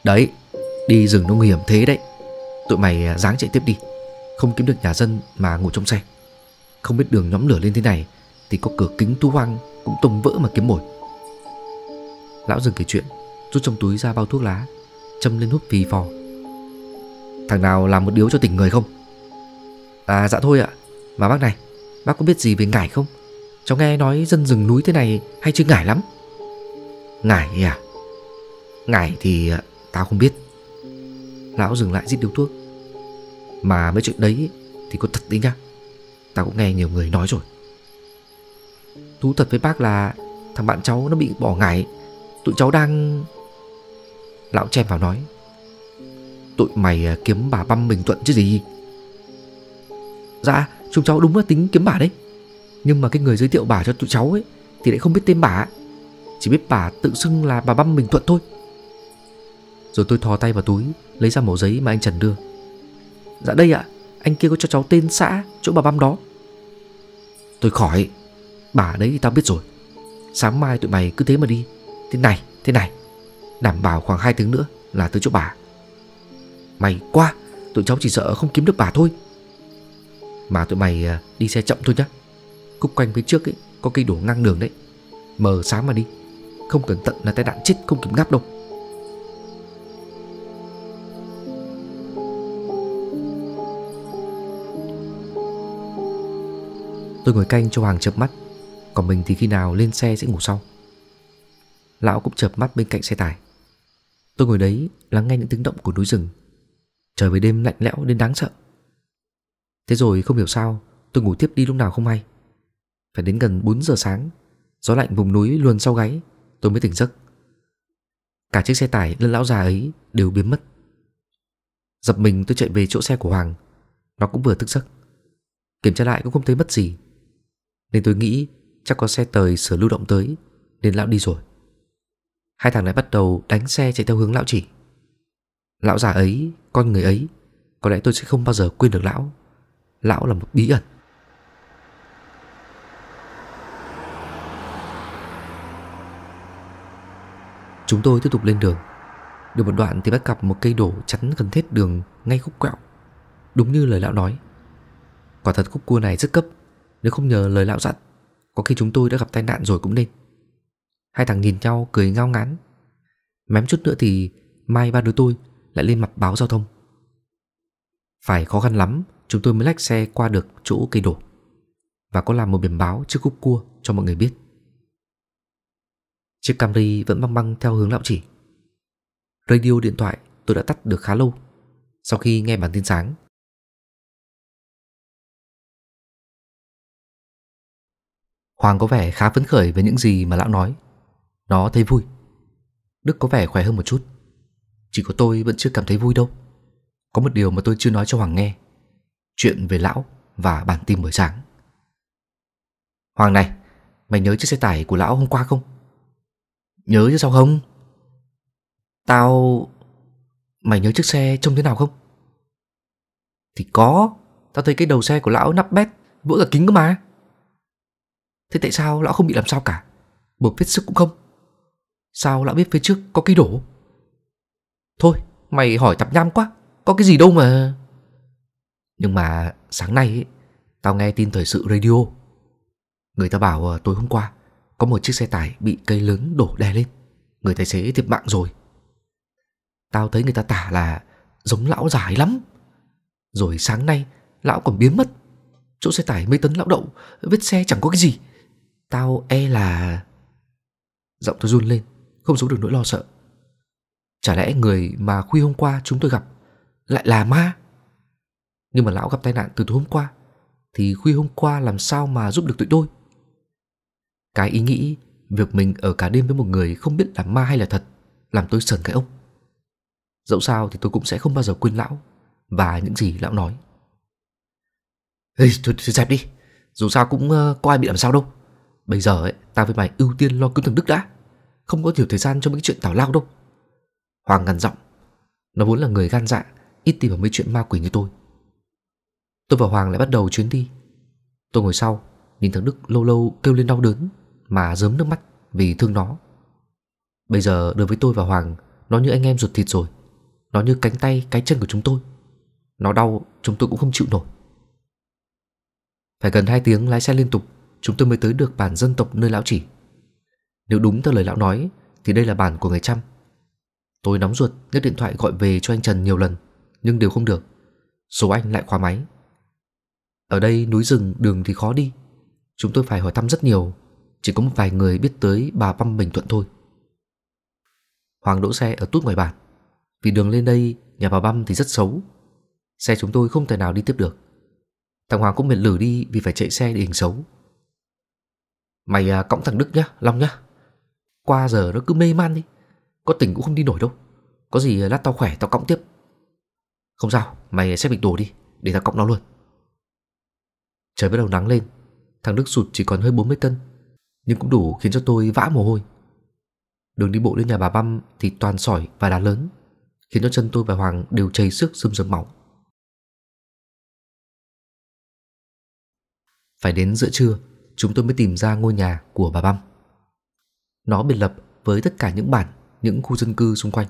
Đấy Đi rừng nó nguy hiểm thế đấy Tụi mày dáng à, chạy tiếp đi Không kiếm được nhà dân mà ngủ trong xe Không biết đường nhóm lửa lên thế này Thì có cửa kính tu hoang cũng tông vỡ mà kiếm mồi Lão dừng kể chuyện Rút trong túi ra bao thuốc lá Châm lên hút phì phò Thằng nào làm một điếu cho tỉnh người không À dạ thôi ạ Mà bác này Bác có biết gì về ngải không Cháu nghe nói dân rừng núi thế này hay chơi ngải lắm Ngải à Ngải thì à, Tao không biết Lão dừng lại giết điếu thuốc Mà mấy chuyện đấy thì có thật đấy nhá Tao cũng nghe nhiều người nói rồi Thú thật với bác là Thằng bạn cháu nó bị bỏ ngải Tụi cháu đang Lão chen vào nói Tụi mày à, kiếm bà băm Bình Thuận chứ gì Dạ chúng cháu đúng là tính kiếm bà đấy Nhưng mà cái người giới thiệu bà cho tụi cháu ấy Thì lại không biết tên bà Chỉ biết bà tự xưng là bà băm Bình Thuận thôi rồi tôi thò tay vào túi Lấy ra mẩu giấy mà anh Trần đưa Dạ đây ạ Anh kia có cho cháu tên xã Chỗ bà băm đó Tôi khỏi Bà đấy thì tao biết rồi Sáng mai tụi mày cứ thế mà đi Thế này thế này Đảm bảo khoảng 2 tiếng nữa là tới chỗ bà Mày qua Tụi cháu chỉ sợ không kiếm được bà thôi Mà tụi mày à, đi xe chậm thôi nhá Cúc quanh phía trước ấy Có cây đổ ngang đường đấy Mờ sáng mà đi Không cẩn thận là tai nạn chết không kịp ngáp đâu Tôi ngồi canh cho Hoàng chợp mắt Còn mình thì khi nào lên xe sẽ ngủ sau Lão cũng chợp mắt bên cạnh xe tải Tôi ngồi đấy lắng nghe những tiếng động của núi rừng Trời về đêm lạnh lẽo đến đáng sợ Thế rồi không hiểu sao Tôi ngủ tiếp đi lúc nào không hay Phải đến gần 4 giờ sáng Gió lạnh vùng núi luồn sau gáy Tôi mới tỉnh giấc Cả chiếc xe tải lẫn lão già ấy đều biến mất Dập mình tôi chạy về chỗ xe của Hoàng Nó cũng vừa thức giấc Kiểm tra lại cũng không thấy mất gì nên tôi nghĩ chắc có xe tời sửa lưu động tới Nên lão đi rồi Hai thằng lại bắt đầu đánh xe chạy theo hướng lão chỉ Lão già ấy, con người ấy Có lẽ tôi sẽ không bao giờ quên được lão Lão là một bí ẩn Chúng tôi tiếp tục lên đường Được một đoạn thì bắt gặp một cây đổ chắn gần hết đường ngay khúc quẹo Đúng như lời lão nói Quả thật khúc cua này rất cấp nếu không nhờ lời lão dặn Có khi chúng tôi đã gặp tai nạn rồi cũng nên Hai thằng nhìn nhau cười ngao ngán Mém chút nữa thì Mai ba đứa tôi lại lên mặt báo giao thông Phải khó khăn lắm Chúng tôi mới lách xe qua được chỗ cây đổ Và có làm một biển báo trước khúc cua cho mọi người biết Chiếc Camry vẫn băng băng theo hướng lão chỉ Radio điện thoại tôi đã tắt được khá lâu Sau khi nghe bản tin sáng Hoàng có vẻ khá phấn khởi với những gì mà lão nói. Nó thấy vui. Đức có vẻ khỏe hơn một chút. Chỉ có tôi vẫn chưa cảm thấy vui đâu. Có một điều mà tôi chưa nói cho Hoàng nghe. Chuyện về lão và bản tin buổi sáng. Hoàng này, mày nhớ chiếc xe tải của lão hôm qua không? Nhớ chứ sao không? Tao... Mày nhớ chiếc xe trông thế nào không? Thì có, tao thấy cái đầu xe của lão nắp bét, vỡ cả kính cơ mà. Thế tại sao lão không bị làm sao cả Một vết sức cũng không Sao lão biết phía trước có cây đổ Thôi mày hỏi tập nham quá Có cái gì đâu mà Nhưng mà sáng nay ấy, Tao nghe tin thời sự radio Người ta bảo ờ, tối hôm qua Có một chiếc xe tải bị cây lớn đổ đè lên Người tài xế thiệt mạng rồi Tao thấy người ta tả là Giống lão dài lắm Rồi sáng nay lão còn biến mất Chỗ xe tải mấy tấn lão đậu Vết xe chẳng có cái gì Tao e là... Giọng tôi run lên, không giấu được nỗi lo sợ. Chả lẽ người mà khuya hôm qua chúng tôi gặp lại là ma? Nhưng mà lão gặp tai nạn từ tối hôm qua, thì khuya hôm qua làm sao mà giúp được tụi tôi? Cái ý nghĩ việc mình ở cả đêm với một người không biết là ma hay là thật làm tôi sờn cái ông. Dẫu sao thì tôi cũng sẽ không bao giờ quên lão và những gì lão nói. Ê, thôi, thôi dẹp đi, dù sao cũng uh, có ai bị làm sao đâu. Bây giờ ấy, ta với mày ưu tiên lo cứu thằng Đức đã Không có nhiều thời gian cho mấy chuyện tào lao đâu Hoàng ngăn giọng Nó vốn là người gan dạ Ít tìm vào mấy chuyện ma quỷ như tôi Tôi và Hoàng lại bắt đầu chuyến đi Tôi ngồi sau Nhìn thằng Đức lâu lâu kêu lên đau đớn Mà rớm nước mắt vì thương nó Bây giờ đối với tôi và Hoàng Nó như anh em ruột thịt rồi Nó như cánh tay, cái chân của chúng tôi Nó đau, chúng tôi cũng không chịu nổi Phải gần 2 tiếng lái xe liên tục chúng tôi mới tới được bản dân tộc nơi lão chỉ. Nếu đúng theo lời lão nói, thì đây là bản của người Trăm. Tôi nóng ruột nhấc điện thoại gọi về cho anh Trần nhiều lần, nhưng đều không được. Số anh lại khóa máy. Ở đây núi rừng đường thì khó đi. Chúng tôi phải hỏi thăm rất nhiều, chỉ có một vài người biết tới bà băm Bình Thuận thôi. Hoàng đỗ xe ở tút ngoài bản. Vì đường lên đây, nhà bà Băm thì rất xấu. Xe chúng tôi không thể nào đi tiếp được. Thằng Hoàng cũng mệt lử đi vì phải chạy xe để hình xấu. Mày à, cõng thằng Đức nhá, Long nhá. Qua giờ nó cứ mê man đi. Có tỉnh cũng không đi nổi đâu. Có gì lát tao khỏe tao cõng tiếp. Không sao, mày xếp bịch đồ đi, để tao cõng nó luôn. Trời bắt đầu nắng lên, thằng Đức sụt chỉ còn hơi 40 cân, nhưng cũng đủ khiến cho tôi vã mồ hôi. Đường đi bộ lên nhà bà Băm thì toàn sỏi và đá lớn, khiến cho chân tôi và Hoàng đều chảy sức sơm sớm máu. Phải đến giữa trưa, chúng tôi mới tìm ra ngôi nhà của bà Băm. Nó biệt lập với tất cả những bản, những khu dân cư xung quanh.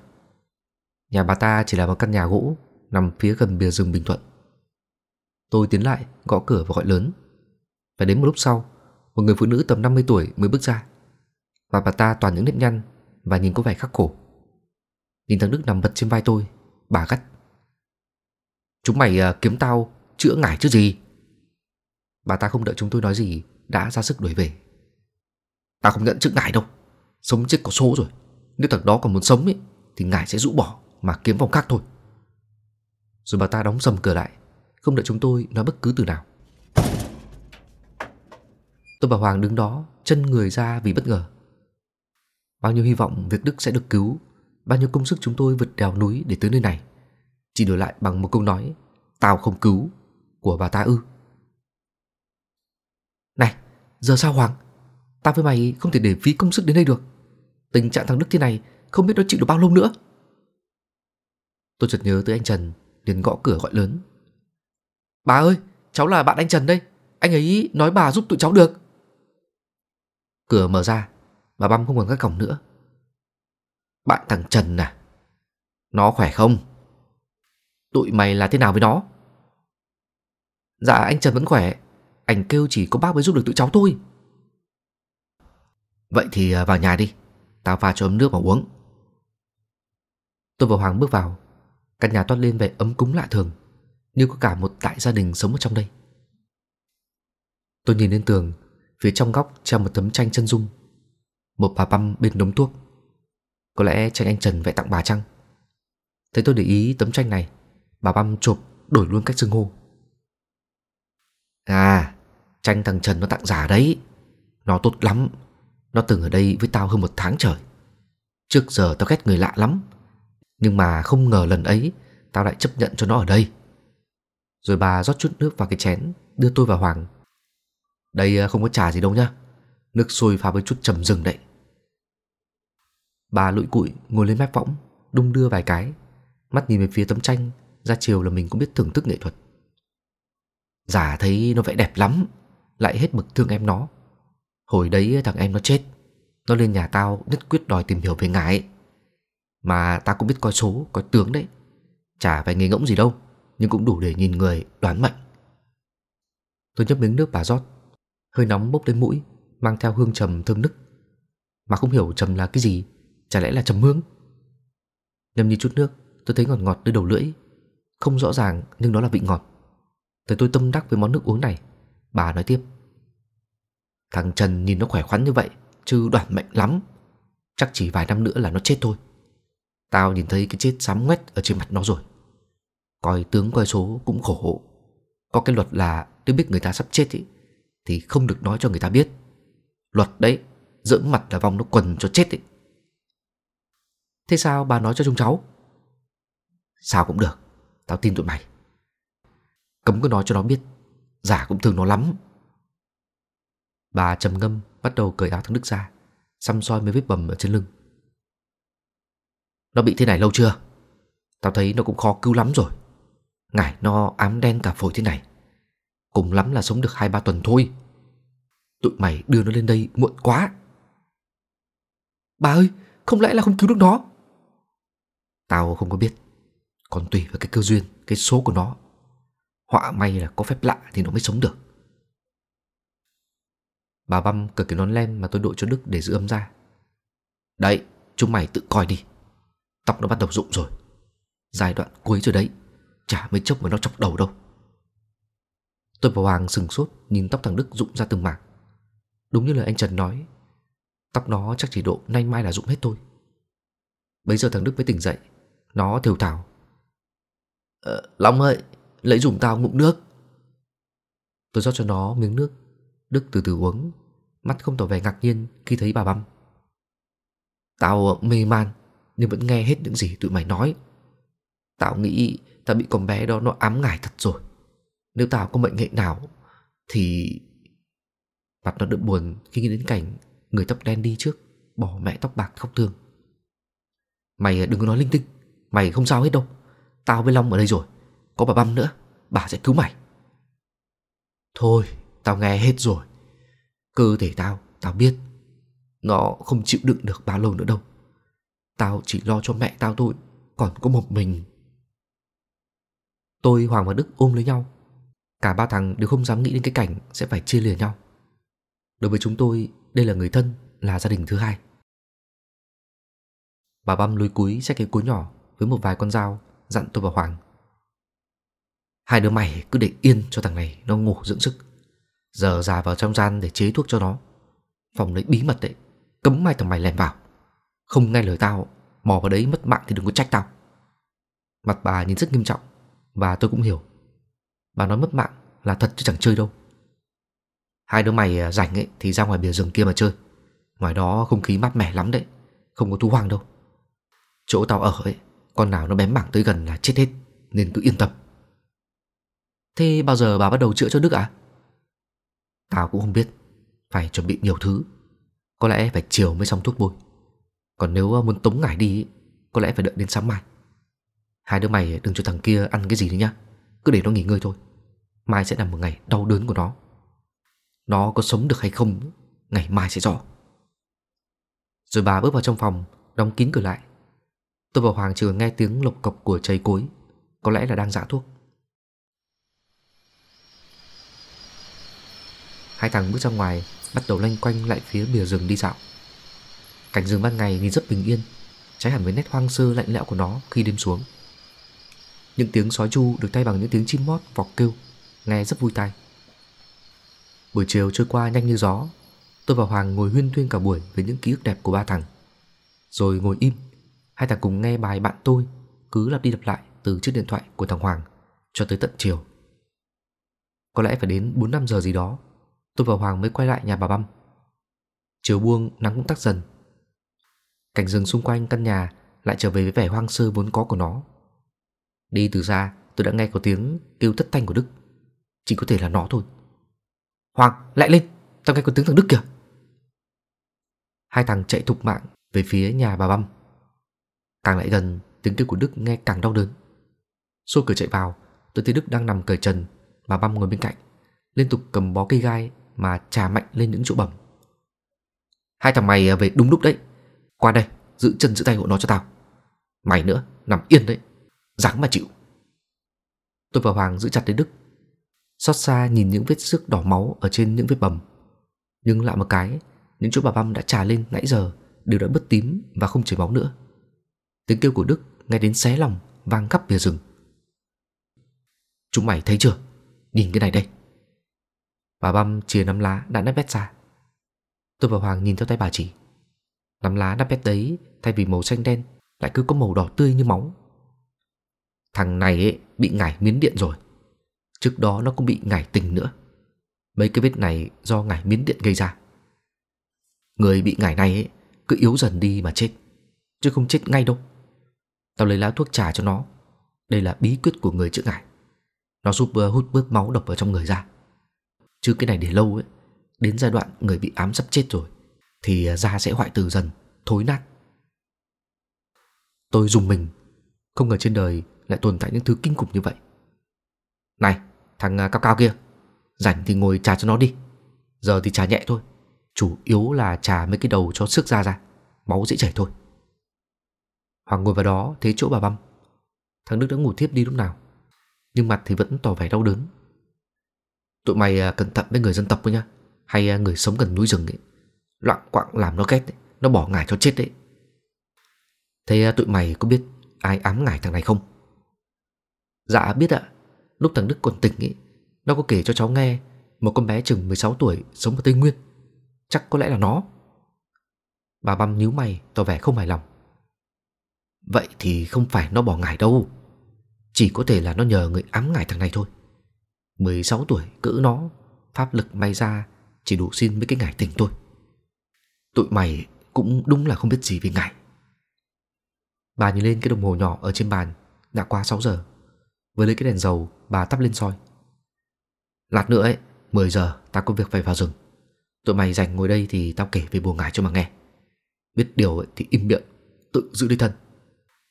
Nhà bà ta chỉ là một căn nhà gỗ nằm phía gần bìa rừng Bình Thuận. Tôi tiến lại, gõ cửa và gọi lớn. Và đến một lúc sau, một người phụ nữ tầm 50 tuổi mới bước ra. Và bà ta toàn những nếp nhăn và nhìn có vẻ khắc khổ. Nhìn thằng Đức nằm bật trên vai tôi, bà gắt. Chúng mày à, kiếm tao chữa ngải chứ gì? Bà ta không đợi chúng tôi nói gì đã ra sức đuổi về. Ta không nhận chữ ngài đâu, sống chết có số rồi. Nếu thằng đó còn muốn sống ấy, thì ngài sẽ rũ bỏ mà kiếm vòng khác thôi. Rồi bà ta đóng sầm cửa lại, không đợi chúng tôi nói bất cứ từ nào. Tôi và Hoàng đứng đó, chân người ra vì bất ngờ. Bao nhiêu hy vọng việc Đức sẽ được cứu, bao nhiêu công sức chúng tôi vượt đèo núi để tới nơi này. Chỉ đổi lại bằng một câu nói, tao không cứu, của bà ta ư. Này, giờ sao Hoàng? ta với mày không thể để phí công sức đến đây được. Tình trạng thằng Đức thế này không biết nó chịu được bao lâu nữa. Tôi chợt nhớ tới anh Trần, liền gõ cửa gọi lớn. Bà ơi, cháu là bạn anh Trần đây. Anh ấy nói bà giúp tụi cháu được. Cửa mở ra, bà băm không còn các cổng nữa. Bạn thằng Trần à? Nó khỏe không? Tụi mày là thế nào với nó? Dạ anh Trần vẫn khỏe anh kêu chỉ có bác mới giúp được tụi cháu thôi Vậy thì à, vào nhà đi Tao pha cho ấm nước mà uống Tôi và Hoàng bước vào Căn nhà toát lên vẻ ấm cúng lạ thường Như có cả một đại gia đình sống ở trong đây Tôi nhìn lên tường Phía trong góc treo một tấm tranh chân dung Một bà băm bên đống thuốc Có lẽ tranh anh Trần vẽ tặng bà chăng Thấy tôi để ý tấm tranh này Bà băm chụp đổi luôn cách xưng hô À Tranh thằng Trần nó tặng giả đấy Nó tốt lắm Nó từng ở đây với tao hơn một tháng trời Trước giờ tao ghét người lạ lắm Nhưng mà không ngờ lần ấy Tao lại chấp nhận cho nó ở đây Rồi bà rót chút nước vào cái chén Đưa tôi và Hoàng Đây à, không có trà gì đâu nhá Nước sôi pha với chút trầm rừng đấy Bà lụi cụi ngồi lên mép võng Đung đưa vài cái Mắt nhìn về phía tấm tranh ra chiều là mình cũng biết thưởng thức nghệ thuật Giả thấy nó vẽ đẹp lắm lại hết mực thương em nó. Hồi đấy thằng em nó chết, nó lên nhà tao nhất quyết đòi tìm hiểu về ngài ấy. Mà tao cũng biết coi số, coi tướng đấy. Chả phải nghề ngỗng gì đâu, nhưng cũng đủ để nhìn người đoán mệnh. Tôi nhấp miếng nước bà rót, hơi nóng bốc lên mũi, mang theo hương trầm thơm nức. Mà không hiểu trầm là cái gì, chả lẽ là trầm hương? Nhâm như chút nước, tôi thấy ngọt ngọt nơi đầu lưỡi, không rõ ràng nhưng đó là vị ngọt. Tới tôi tâm đắc với món nước uống này Bà nói tiếp Thằng Trần nhìn nó khỏe khoắn như vậy Chứ đoản mệnh lắm Chắc chỉ vài năm nữa là nó chết thôi Tao nhìn thấy cái chết sám ngoét ở trên mặt nó rồi Coi tướng coi số cũng khổ hộ Có cái luật là nếu biết người ta sắp chết ý, Thì không được nói cho người ta biết Luật đấy Dưỡng mặt là vòng nó quần cho chết ấy. Thế sao bà nói cho chúng cháu Sao cũng được Tao tin tụi mày Cấm cứ nói cho nó biết Giả cũng thương nó lắm Bà trầm ngâm Bắt đầu cởi áo thằng Đức ra Xăm soi mấy vết bầm ở trên lưng Nó bị thế này lâu chưa Tao thấy nó cũng khó cứu lắm rồi Ngải nó ám đen cả phổi thế này Cùng lắm là sống được hai ba tuần thôi Tụi mày đưa nó lên đây muộn quá Bà ơi Không lẽ là không cứu được nó Tao không có biết Còn tùy vào cái cơ duyên Cái số của nó Họa may là có phép lạ thì nó mới sống được Bà băm cởi cái nón len mà tôi đội cho Đức để giữ ấm ra Đấy, chúng mày tự coi đi Tóc nó bắt đầu rụng rồi Giai đoạn cuối rồi đấy Chả mấy chốc mà nó chọc đầu đâu Tôi và Hoàng sừng sốt nhìn tóc thằng Đức rụng ra từng mảng Đúng như lời anh Trần nói Tóc nó chắc chỉ độ nay mai là rụng hết thôi Bây giờ thằng Đức mới tỉnh dậy Nó thều thào ờ, Long ơi lấy dùm tao ngụm nước. Tôi rót cho nó miếng nước, Đức từ từ uống, mắt không tỏ vẻ ngạc nhiên khi thấy bà băm. Tao ờ, mê man, nhưng vẫn nghe hết những gì tụi mày nói. Tao nghĩ tao bị con bé đó nó ám ngải thật rồi. Nếu tao có mệnh hệ nào, thì... Mặt nó đượm buồn khi nghĩ đến cảnh người tóc đen đi trước, bỏ mẹ tóc bạc khóc thương. Mày ờ, đừng có nói linh tinh, mày không sao hết đâu. Tao với Long ở đây rồi. Có bà Băm nữa Bà sẽ cứu mày Thôi tao nghe hết rồi Cơ thể tao tao biết Nó không chịu đựng được bao lâu nữa đâu Tao chỉ lo cho mẹ tao thôi Còn có một mình Tôi Hoàng và Đức ôm lấy nhau Cả ba thằng đều không dám nghĩ đến cái cảnh Sẽ phải chia lìa nhau Đối với chúng tôi đây là người thân Là gia đình thứ hai Bà băm lùi cúi xách cái cối nhỏ Với một vài con dao Dặn tôi và Hoàng Hai đứa mày cứ để yên cho thằng này Nó ngủ dưỡng sức Giờ ra vào trong gian để chế thuốc cho nó Phòng đấy bí mật đấy Cấm mai thằng mày lèn vào Không nghe lời tao Mò vào đấy mất mạng thì đừng có trách tao Mặt bà nhìn rất nghiêm trọng Và tôi cũng hiểu Bà nói mất mạng là thật chứ chẳng chơi đâu Hai đứa mày à, rảnh ấy Thì ra ngoài bìa rừng kia mà chơi Ngoài đó không khí mát mẻ lắm đấy Không có thú hoang đâu Chỗ tao ở ấy Con nào nó bém mảng tới gần là chết hết Nên cứ yên tâm Thế bao giờ bà bắt đầu chữa cho Đức ạ? À? Tao cũng không biết Phải chuẩn bị nhiều thứ Có lẽ phải chiều mới xong thuốc bôi Còn nếu ờ, muốn tống ngải đi Có lẽ phải đợi đến sáng mai Hai đứa mày đừng cho thằng kia ăn cái gì nữa nhá Cứ để nó nghỉ ngơi thôi Mai sẽ là một ngày đau đớn của nó Nó có sống được hay không Ngày mai sẽ rõ Rồi bà bước vào trong phòng Đóng kín cửa lại Tôi và Hoàng chỉ nghe tiếng lộc cọc của chày cối Có lẽ là đang dạ thuốc Hai thằng bước ra ngoài Bắt đầu lanh quanh lại phía bìa rừng đi dạo Cảnh rừng ban ngày nhìn rất bình yên Trái hẳn với nét hoang sơ lạnh lẽo của nó khi đêm xuống Những tiếng sói chu được thay bằng những tiếng chim mót vọc kêu Nghe rất vui tai Buổi chiều trôi qua nhanh như gió Tôi và Hoàng ngồi huyên thuyên cả buổi Về những ký ức đẹp của ba thằng Rồi ngồi im Hai thằng cùng nghe bài bạn tôi Cứ lặp đi lặp lại từ chiếc điện thoại của thằng Hoàng Cho tới tận chiều Có lẽ phải đến 4 năm giờ gì đó tôi và Hoàng mới quay lại nhà bà Băm. Chiều buông nắng cũng tắt dần. Cảnh rừng xung quanh căn nhà lại trở về với vẻ hoang sơ vốn có của nó. Đi từ xa, tôi đã nghe có tiếng kêu thất thanh của Đức. Chỉ có thể là nó thôi. Hoàng, lại lên, tao nghe có tiếng thằng Đức kìa. Hai thằng chạy thục mạng về phía nhà bà Băm. Càng lại gần, tiếng kêu của Đức nghe càng đau đớn. Xô cửa chạy vào, tôi thấy Đức đang nằm cởi trần, bà Băm ngồi bên cạnh, liên tục cầm bó cây gai mà trà mạnh lên những chỗ bầm. Hai thằng mày à, về đúng lúc đấy. Qua đây, giữ chân giữ tay hộ nó cho tao. Mày nữa, nằm yên đấy. Ráng mà chịu. Tôi và Hoàng giữ chặt lấy Đức. Xót xa nhìn những vết xước đỏ máu ở trên những vết bầm. Nhưng lạ một cái, những chỗ bà băm đã trà lên nãy giờ đều đã bớt tím và không chảy máu nữa. Tiếng kêu của Đức nghe đến xé lòng vang khắp bìa rừng. Chúng mày thấy chưa? Nhìn cái này đây. Bà băm chia nắm lá đã nắp bét ra Tôi và Hoàng nhìn theo tay bà chỉ Nắm lá nắp bét đấy Thay vì màu xanh đen Lại cứ có màu đỏ tươi như máu Thằng này ấy, bị ngải miến điện rồi Trước đó nó cũng bị ngải tình nữa Mấy cái vết này do ngải miến điện gây ra Người bị ngải này ấy, cứ yếu dần đi mà chết Chứ không chết ngay đâu Tao lấy lá thuốc trà cho nó Đây là bí quyết của người chữa ngải Nó giúp ờ, hút bớt máu độc vào trong người ra chứ cái này để lâu ấy đến giai đoạn người bị ám sắp chết rồi thì à, da sẽ hoại từ dần thối nát tôi dùng mình không ngờ trên đời lại tồn tại những thứ kinh khủng như vậy này thằng à, cao cao kia rảnh thì ngồi trà cho nó đi giờ thì trà nhẹ thôi chủ yếu là trà mấy cái đầu cho sức ra ra máu dễ chảy thôi hoàng ngồi vào đó thế chỗ bà băm thằng đức đã ngủ thiếp đi lúc nào nhưng mặt thì vẫn tỏ vẻ đau đớn Tụi mày à, cẩn thận với người dân tộc nha, Hay à, người sống gần núi rừng ấy Loạn quạng làm nó ghét ấy. Nó bỏ ngải cho chết đấy Thế à, tụi mày có biết ai ám ngải thằng này không? Dạ biết ạ Lúc thằng Đức còn tỉnh ấy Nó có kể cho cháu nghe Một con bé chừng 16 tuổi sống ở Tây Nguyên Chắc có lẽ là nó Bà băm nhíu mày tỏ vẻ không hài lòng Vậy thì không phải nó bỏ ngải đâu Chỉ có thể là nó nhờ người ám ngải thằng này thôi 16 tuổi cỡ nó Pháp lực may ra Chỉ đủ xin mấy cái ngải tình thôi Tụi mày cũng đúng là không biết gì về ngải Bà nhìn lên cái đồng hồ nhỏ ở trên bàn Đã qua 6 giờ Với lấy cái đèn dầu bà tắp lên soi Lát nữa ấy 10 giờ tao có việc phải vào rừng Tụi mày dành ngồi đây thì tao kể về bùa ngải cho mà nghe Biết điều ấy thì im miệng Tự giữ lấy thân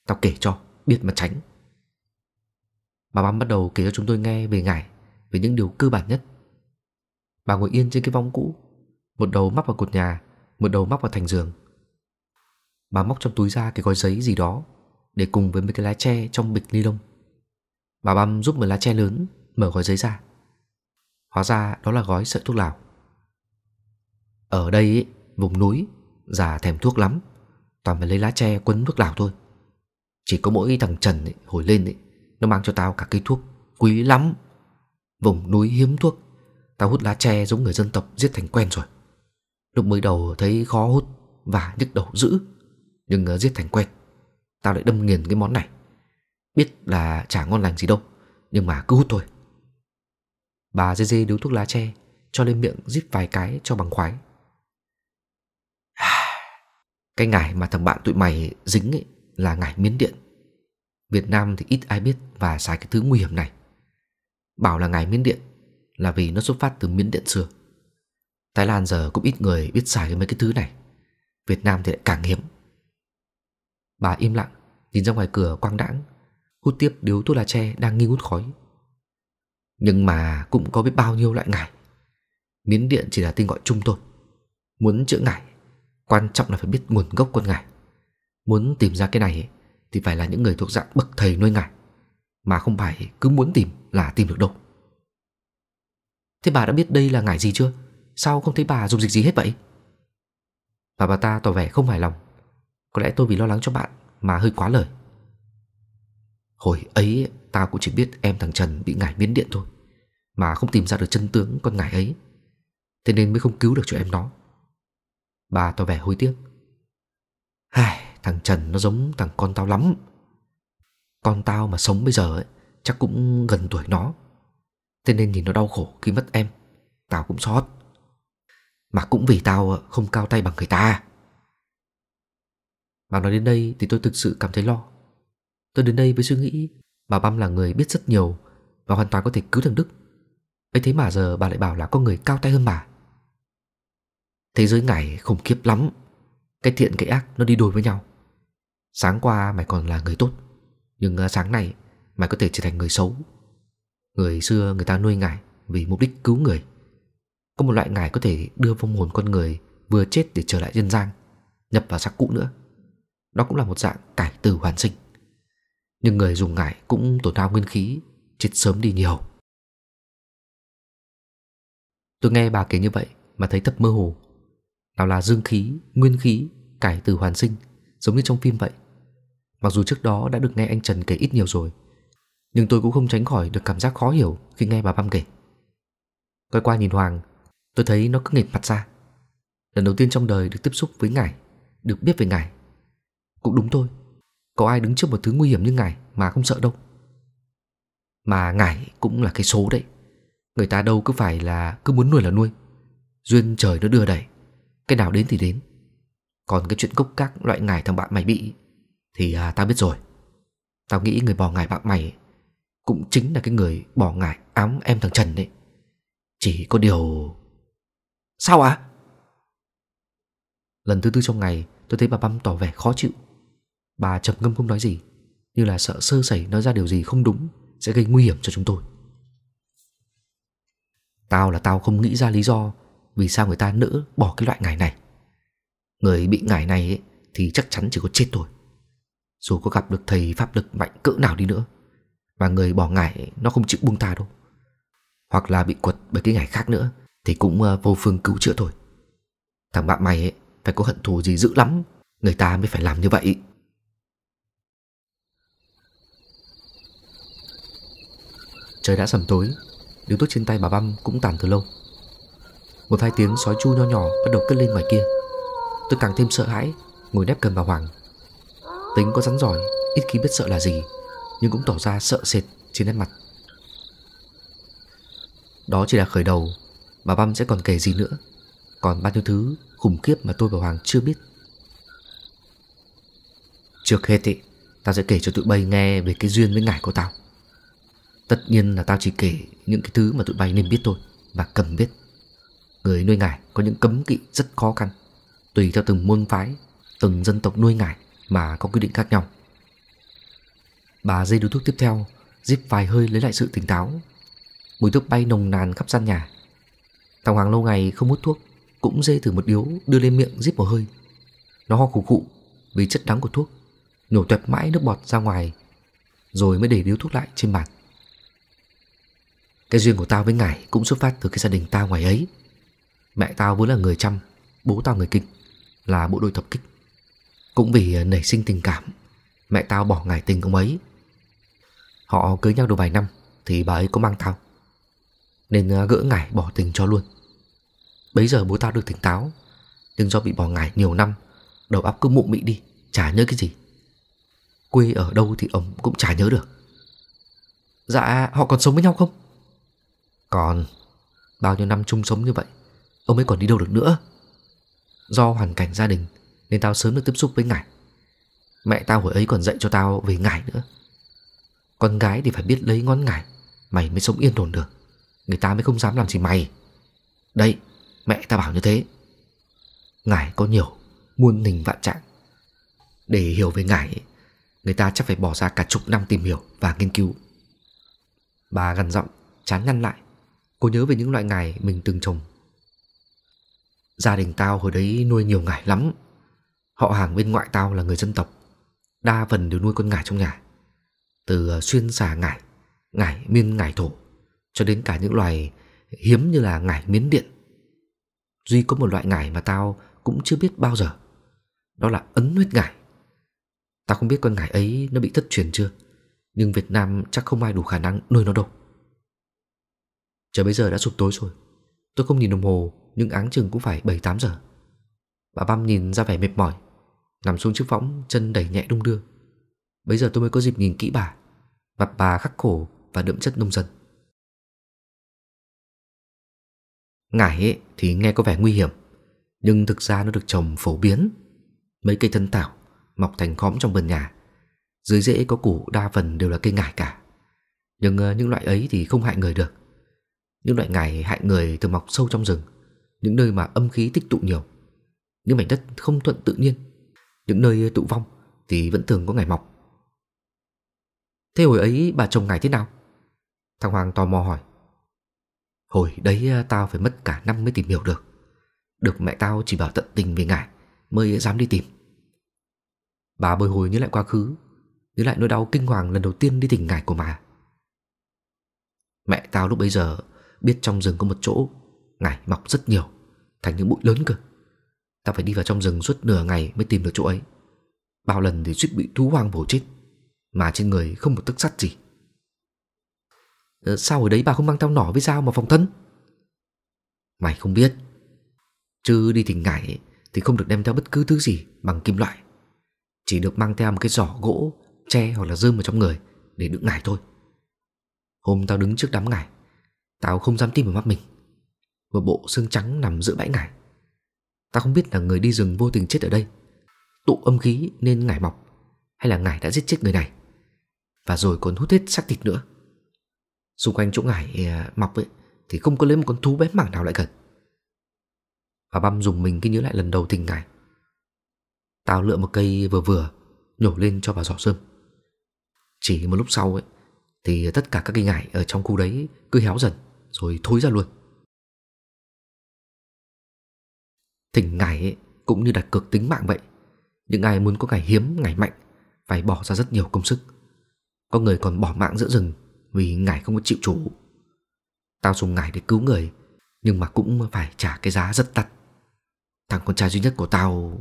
Tao kể cho biết mà tránh Bà bám bắt đầu kể cho chúng tôi nghe về ngải về những điều cơ bản nhất. Bà ngồi yên trên cái vong cũ, một đầu mắc vào cột nhà, một đầu mắc vào thành giường. Bà móc trong túi ra cái gói giấy gì đó để cùng với mấy cái lá tre trong bịch ni lông. Bà băm giúp một lá tre lớn mở gói giấy ra. Hóa ra đó là gói sợi thuốc lào. Ở đây vùng núi già thèm thuốc lắm, toàn phải lấy lá tre quấn thuốc lào thôi. Chỉ có mỗi thằng Trần ấy, hồi lên ấy, nó mang cho tao cả cây thuốc quý lắm Vùng núi hiếm thuốc Tao hút lá tre giống người dân tộc giết thành quen rồi Lúc mới đầu thấy khó hút Và nhức đầu dữ Nhưng ờ, giết thành quen Tao lại đâm nghiền cái món này Biết là chả ngon lành gì đâu Nhưng mà cứ hút thôi Bà dê dê điếu thuốc lá tre Cho lên miệng rít vài cái cho bằng khoái Cái ngày mà thằng bạn tụi mày dính ấy Là ngày miến điện Việt Nam thì ít ai biết Và xài cái thứ nguy hiểm này Bảo là ngày Miến Điện Là vì nó xuất phát từ Miến Điện xưa Thái Lan giờ cũng ít người biết xài mấy cái thứ này Việt Nam thì lại càng hiếm Bà im lặng Nhìn ra ngoài cửa quang đãng Hút tiếp điếu thuốc lá tre đang nghi ngút khói Nhưng mà cũng có biết bao nhiêu loại ngải Miến Điện chỉ là tên gọi chung thôi Muốn chữa ngải Quan trọng là phải biết nguồn gốc con ngải Muốn tìm ra cái này Thì phải là những người thuộc dạng bậc thầy nuôi ngải Mà không phải cứ muốn tìm là tìm được đâu Thế bà đã biết đây là ngải gì chưa? Sao không thấy bà dùng dịch gì hết vậy? Bà bà ta tỏ vẻ không hài lòng Có lẽ tôi vì lo lắng cho bạn mà hơi quá lời Hồi ấy tao cũng chỉ biết em thằng Trần bị ngải biến điện thôi Mà không tìm ra được chân tướng con ngải ấy Thế nên mới không cứu được cho em nó Bà tỏ vẻ hối tiếc Hai, thằng Trần nó giống thằng con tao lắm Con tao mà sống bây giờ ấy chắc cũng gần tuổi nó Thế nên nhìn nó đau khổ khi mất em Tao cũng xót Mà cũng vì tao không cao tay bằng người ta Mà nói đến đây thì tôi thực sự cảm thấy lo Tôi đến đây với suy nghĩ Bà Băm là người biết rất nhiều Và hoàn toàn có thể cứu thằng Đức ấy thế mà giờ bà lại bảo là có người cao tay hơn bà Thế giới này khủng khiếp lắm Cái thiện cái ác nó đi đôi với nhau Sáng qua mày còn là người tốt Nhưng à, sáng nay Mày có thể trở thành người xấu Người xưa người ta nuôi ngải Vì mục đích cứu người Có một loại ngải có thể đưa vong hồn con người Vừa chết để trở lại dân gian Nhập vào xác cũ nữa Đó cũng là một dạng cải tử hoàn sinh Nhưng người dùng ngải cũng tổn hao nguyên khí Chết sớm đi nhiều Tôi nghe bà kể như vậy Mà thấy thật mơ hồ Nào là dương khí, nguyên khí, cải từ hoàn sinh Giống như trong phim vậy Mặc dù trước đó đã được nghe anh Trần kể ít nhiều rồi nhưng tôi cũng không tránh khỏi được cảm giác khó hiểu khi nghe bà Băm kể. Quay qua nhìn Hoàng, tôi thấy nó cứ nghịch mặt ra. Lần đầu tiên trong đời được tiếp xúc với ngài, được biết về ngài. Cũng đúng thôi, có ai đứng trước một thứ nguy hiểm như ngài mà không sợ đâu. Mà ngài cũng là cái số đấy. Người ta đâu cứ phải là cứ muốn nuôi là nuôi. Duyên trời nó đưa đẩy, cái nào đến thì đến. Còn cái chuyện cốc các loại ngài thằng bạn mày bị thì à, tao biết rồi. Tao nghĩ người bỏ ngài bạn mày cũng chính là cái người bỏ ngải ám em thằng Trần đấy. Chỉ có điều... Sao ạ? À? Lần thứ tư trong ngày tôi thấy bà Băm tỏ vẻ khó chịu. Bà chập ngâm không nói gì, như là sợ sơ sẩy nói ra điều gì không đúng sẽ gây nguy hiểm cho chúng tôi. Tao là tao không nghĩ ra lý do vì sao người ta nỡ bỏ cái loại ngải này. Người bị ngải này ấy, thì chắc chắn chỉ có chết thôi. Dù có gặp được thầy pháp lực mạnh cỡ nào đi nữa mà người bỏ ngải nó không chịu buông tha đâu Hoặc là bị quật bởi cái ngải khác nữa Thì cũng ờ, vô phương cứu chữa thôi Thằng bạn mày ấy, phải có hận thù gì dữ lắm Người ta mới phải làm như vậy Trời đã sầm tối Điếu thuốc trên tay bà Băm cũng tàn từ lâu Một hai tiếng sói chu nho nhỏ bắt đầu cất lên ngoài kia Tôi càng thêm sợ hãi Ngồi nép cần bà Hoàng Tính có rắn giỏi Ít khi biết sợ là gì nhưng cũng tỏ ra sợ sệt trên nét mặt. Đó chỉ là khởi đầu mà băm sẽ còn kể gì nữa Còn bao nhiêu thứ khủng khiếp mà tôi và Hoàng chưa biết Trước hết ý Tao sẽ kể cho tụi bay nghe về cái duyên với ngải của tao Tất nhiên là tao chỉ kể những cái thứ mà tụi bay nên biết thôi Và cần biết Người nuôi ngải có những cấm kỵ rất khó khăn Tùy theo từng môn phái Từng dân tộc nuôi ngải Mà có quy định khác nhau Bà dây điếu thuốc tiếp theo, zip vài hơi lấy lại sự tỉnh táo. Mùi thuốc bay nồng nàn khắp gian nhà. Thằng Hoàng lâu ngày không hút thuốc, cũng dê thử một điếu đưa lên miệng zip một hơi. Nó ho khủ khụ vì chất đắng của thuốc, nhổ tuẹp mãi nước bọt ra ngoài, rồi mới để điếu thuốc lại trên bàn. Cái duyên của tao với ngài cũng xuất phát từ cái gia đình tao ngoài ấy. Mẹ tao vốn là người chăm, bố tao người kinh, là bộ đội thập kích. Cũng vì nảy sinh tình cảm, mẹ tao bỏ ngài tình ông ấy Họ cưới nhau được vài năm Thì bà ấy có mang thai Nên à, gỡ ngải bỏ tình cho luôn Bấy giờ bố tao được tỉnh táo Nhưng do bị bỏ ngải nhiều năm Đầu óc cứ mụ mị đi Chả nhớ cái gì Quê ở đâu thì ông cũng chả nhớ được Dạ họ còn sống với nhau không Còn Bao nhiêu năm chung sống như vậy Ông ấy còn đi đâu được nữa Do hoàn cảnh gia đình Nên tao sớm được tiếp xúc với ngải Mẹ tao hồi ấy còn dạy cho tao về ngải nữa con gái thì phải biết lấy ngón ngải Mày mới sống yên ổn được Người ta mới không dám làm gì mày Đây mẹ ta bảo như thế Ngải có nhiều Muôn hình vạn trạng Để hiểu về ngải Người ta chắc phải bỏ ra cả chục năm tìm hiểu và nghiên cứu Bà gần giọng Chán ngăn lại Cô nhớ về những loại ngải mình từng trồng Gia đình tao hồi đấy nuôi nhiều ngải lắm Họ hàng bên ngoại tao là người dân tộc Đa phần đều nuôi con ngải trong nhà từ ờ, xuyên xà ngải, ngải miên ngải thổ cho đến cả những loài hiếm như là ngải miến điện. Duy có một loại ngải mà tao cũng chưa biết bao giờ. Đó là ấn huyết ngải. Tao không biết con ngải ấy nó bị thất truyền chưa, nhưng Việt Nam chắc không ai đủ khả năng nuôi nó đâu. Trời bây giờ đã sụp tối rồi. Tôi không nhìn đồng hồ, nhưng áng chừng cũng phải 7-8 giờ. Bà Băm nhìn ra vẻ mệt mỏi, nằm xuống chiếc võng, chân đẩy nhẹ đung đưa. Bây giờ tôi mới có dịp nhìn kỹ bà. Mặt bà khắc khổ và đậm chất nông dân Ngải ấy thì nghe có vẻ nguy hiểm Nhưng thực ra nó được trồng phổ biến Mấy cây thân thảo Mọc thành khóm trong vườn nhà Dưới rễ có củ đa phần đều là cây ngải cả Nhưng ờ, những loại ấy thì không hại người được Những loại ngải hại người thường mọc sâu trong rừng Những nơi mà âm khí tích tụ nhiều Những mảnh đất không thuận tự nhiên Những nơi tụ vong thì vẫn thường có ngải mọc Thế hồi ấy bà chồng ngài thế nào? Thằng Hoàng tò mò hỏi. Hồi đấy à, tao phải mất cả năm mới tìm hiểu được. Được mẹ tao chỉ bảo tận tình về ngài mới dám đi tìm. Bà bồi hồi nhớ lại quá khứ, nhớ lại nỗi đau kinh hoàng lần đầu tiên đi tìm ngài của bà. Mẹ tao lúc bấy giờ biết trong rừng có một chỗ ngải mọc rất nhiều, thành những bụi lớn cơ. Tao phải đi vào trong rừng suốt nửa ngày mới tìm được chỗ ấy. Bao lần thì suýt bị thú hoang bổ chết. Mà trên người không một tức sắt gì ờ, Sao hồi đấy bà không mang theo nỏ với dao mà phòng thân Mày không biết Chứ đi thỉnh ngải Thì không được đem theo bất cứ thứ gì bằng kim loại Chỉ được mang theo một cái giỏ gỗ Tre hoặc là rơm ở trong người Để đựng ngải thôi Hôm tao đứng trước đám ngải Tao không dám tin vào mắt mình Một bộ xương trắng nằm giữa bãi ngải Tao không biết là người đi rừng vô tình chết ở đây Tụ âm khí nên ngải mọc Hay là ngải đã giết chết người này và rồi còn hút hết xác thịt nữa. Xung quanh chỗ ngải à, mọc ấy, thì không có lấy một con thú bé mảng nào lại gần. Và băm dùng mình khi nhớ lại lần đầu tình ngải. Tao lựa một cây vừa vừa, nhổ lên cho vào giỏ sơm. Chỉ một lúc sau ấy, thì tất cả các cây ngải ở trong khu đấy cứ héo dần rồi thối ra luôn. Thỉnh ngải ấy, cũng như đặt cược tính mạng vậy. Những ai muốn có ngải hiếm, ngải mạnh phải bỏ ra rất nhiều công sức. Có người còn bỏ mạng giữa rừng Vì ngài không có chịu chủ Tao dùng ngài để cứu người Nhưng mà cũng phải trả cái giá rất tắt Thằng con trai duy nhất của tao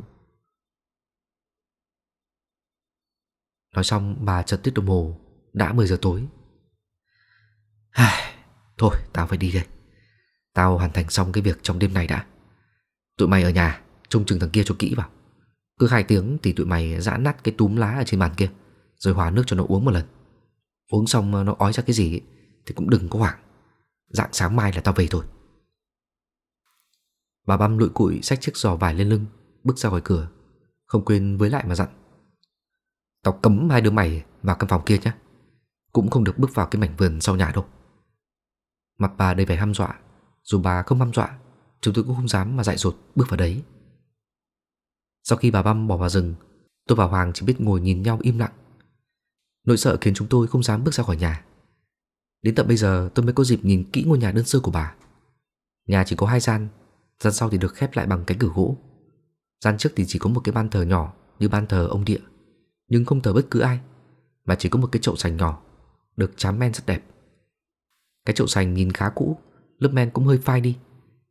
Nói xong bà chợt tiết đồng hồ Đã 10 giờ tối Thôi tao phải đi đây Tao hoàn thành xong cái việc trong đêm này đã Tụi mày ở nhà Trông chừng thằng kia cho kỹ vào Cứ hai tiếng thì tụi mày dã nát cái túm lá ở trên bàn kia Rồi hòa nước cho nó uống một lần Uống xong ờ, nó ói ra cái gì ấy, Thì cũng đừng có hoảng Dạng sáng mai là tao về thôi Bà băm lụi cụi xách chiếc giò vải lên lưng Bước ra khỏi cửa Không quên với lại mà dặn Tao cấm hai đứa mày vào căn phòng kia nhé Cũng không được bước vào cái mảnh vườn sau nhà đâu Mặt bà đầy vẻ hăm dọa Dù bà không hăm dọa Chúng tôi cũng không dám mà dại dột bước vào đấy Sau khi bà băm bỏ vào rừng Tôi và Hoàng chỉ biết ngồi nhìn nhau im lặng Nỗi sợ khiến chúng tôi không dám bước ra khỏi nhà. Đến tận bây giờ tôi mới có dịp nhìn kỹ ngôi nhà đơn sơ của bà. Nhà chỉ có hai gian, gian sau thì được khép lại bằng cánh cửa gỗ. Gian trước thì chỉ có một cái ban thờ nhỏ như ban thờ ông địa, nhưng không thờ bất cứ ai, mà chỉ có một cái chậu sành nhỏ, được chám men rất đẹp. Cái chậu sành nhìn khá cũ, lớp men cũng hơi phai đi,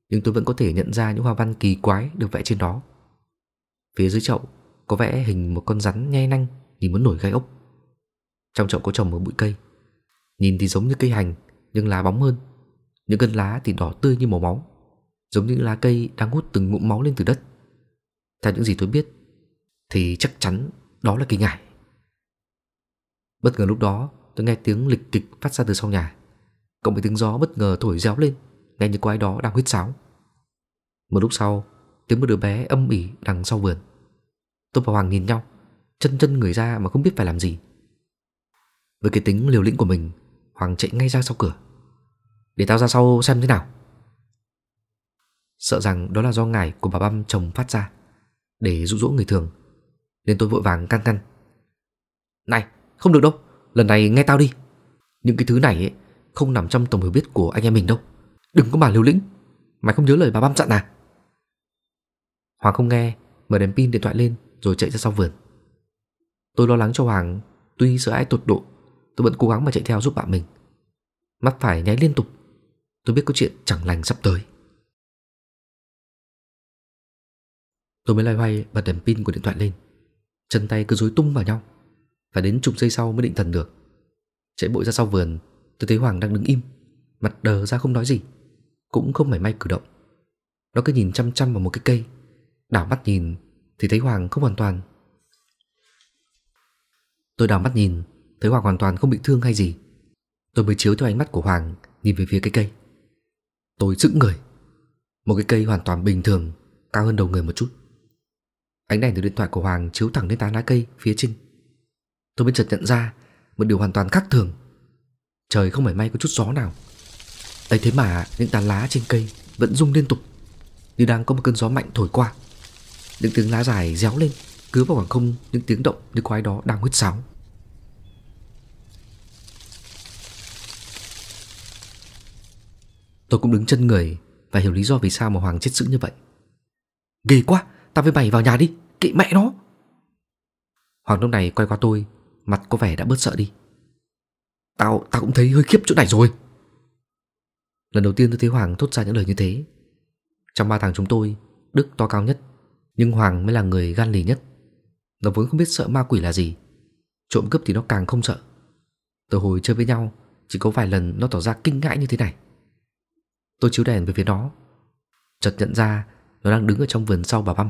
nhưng tôi vẫn có thể nhận ra những hoa văn kỳ quái được vẽ trên đó. Phía dưới chậu có vẽ hình một con rắn nhe nanh nhìn muốn nổi gai ốc. Trong chậu có trồng một bụi cây Nhìn thì giống như cây hành Nhưng lá bóng hơn Những gân lá thì đỏ tươi như màu máu Giống như lá cây đang hút từng ngụm máu lên từ đất Theo những gì tôi biết Thì chắc chắn đó là cây ngải Bất ngờ lúc đó tôi nghe tiếng lịch kịch phát ra từ sau nhà Cộng với tiếng gió bất ngờ thổi réo lên Nghe như có ai đó đang huyết sáo Một lúc sau Tiếng một đứa bé âm ỉ đằng sau vườn Tôi và Hoàng nhìn nhau Chân chân người ra mà không biết phải làm gì với cái tính liều lĩnh của mình Hoàng chạy ngay ra sau cửa Để tao ra sau xem thế nào Sợ rằng đó là do ngài của bà băm chồng phát ra Để dụ dỗ người thường Nên tôi vội vàng can ngăn Này không được đâu Lần này nghe tao đi Những cái thứ này ấy, không nằm trong tầm hiểu biết của anh em mình đâu Đừng có mà liều lĩnh Mày không nhớ lời bà băm dặn à Hoàng không nghe Mở đèn pin điện thoại lên rồi chạy ra sau vườn Tôi lo lắng cho Hoàng Tuy sợ hãi tột độ Tôi vẫn cố gắng mà chạy theo giúp bạn mình Mắt phải nháy liên tục Tôi biết có chuyện chẳng lành sắp tới Tôi mới loay hoay bật đèn pin của điện thoại lên Chân tay cứ rối tung vào nhau Phải đến chục giây sau mới định thần được Chạy bội ra sau vườn Tôi thấy Hoàng đang đứng im Mặt đờ ra không nói gì Cũng không mảy may cử động Nó cứ nhìn chăm chăm vào một cái cây Đảo mắt nhìn Thì thấy Hoàng không hoàn toàn Tôi đảo mắt nhìn Thấy Hoàng hoàn toàn không bị thương hay gì Tôi mới chiếu theo ánh mắt của Hoàng Nhìn về phía cái cây Tôi sững người Một cái cây hoàn toàn bình thường Cao hơn đầu người một chút Ánh đèn từ điện thoại của Hoàng chiếu thẳng lên tán lá cây phía trên Tôi mới chợt nhận ra Một điều hoàn toàn khác thường Trời không phải may có chút gió nào ấy thế mà những tán lá trên cây Vẫn rung liên tục Như đang có một cơn gió mạnh thổi qua Những tiếng lá dài réo lên Cứ vào khoảng không những tiếng động như quái đó đang huyết sáo Tôi cũng đứng chân người Và hiểu lý do vì sao mà Hoàng chết sững như vậy Ghê quá Tao với mày vào nhà đi Kệ mẹ nó Hoàng lúc này quay qua tôi Mặt có vẻ đã bớt sợ đi Tao tao cũng thấy hơi khiếp chỗ này rồi Lần đầu tiên tôi thấy Hoàng thốt ra những lời như thế Trong ba thằng chúng tôi Đức to cao nhất Nhưng Hoàng mới là người gan lì nhất Nó vốn không biết sợ ma quỷ là gì Trộm cướp thì nó càng không sợ Từ hồi chơi với nhau Chỉ có vài lần nó tỏ ra kinh ngãi như thế này Tôi chiếu đèn về phía nó Chợt nhận ra nó đang đứng ở trong vườn sau bà băm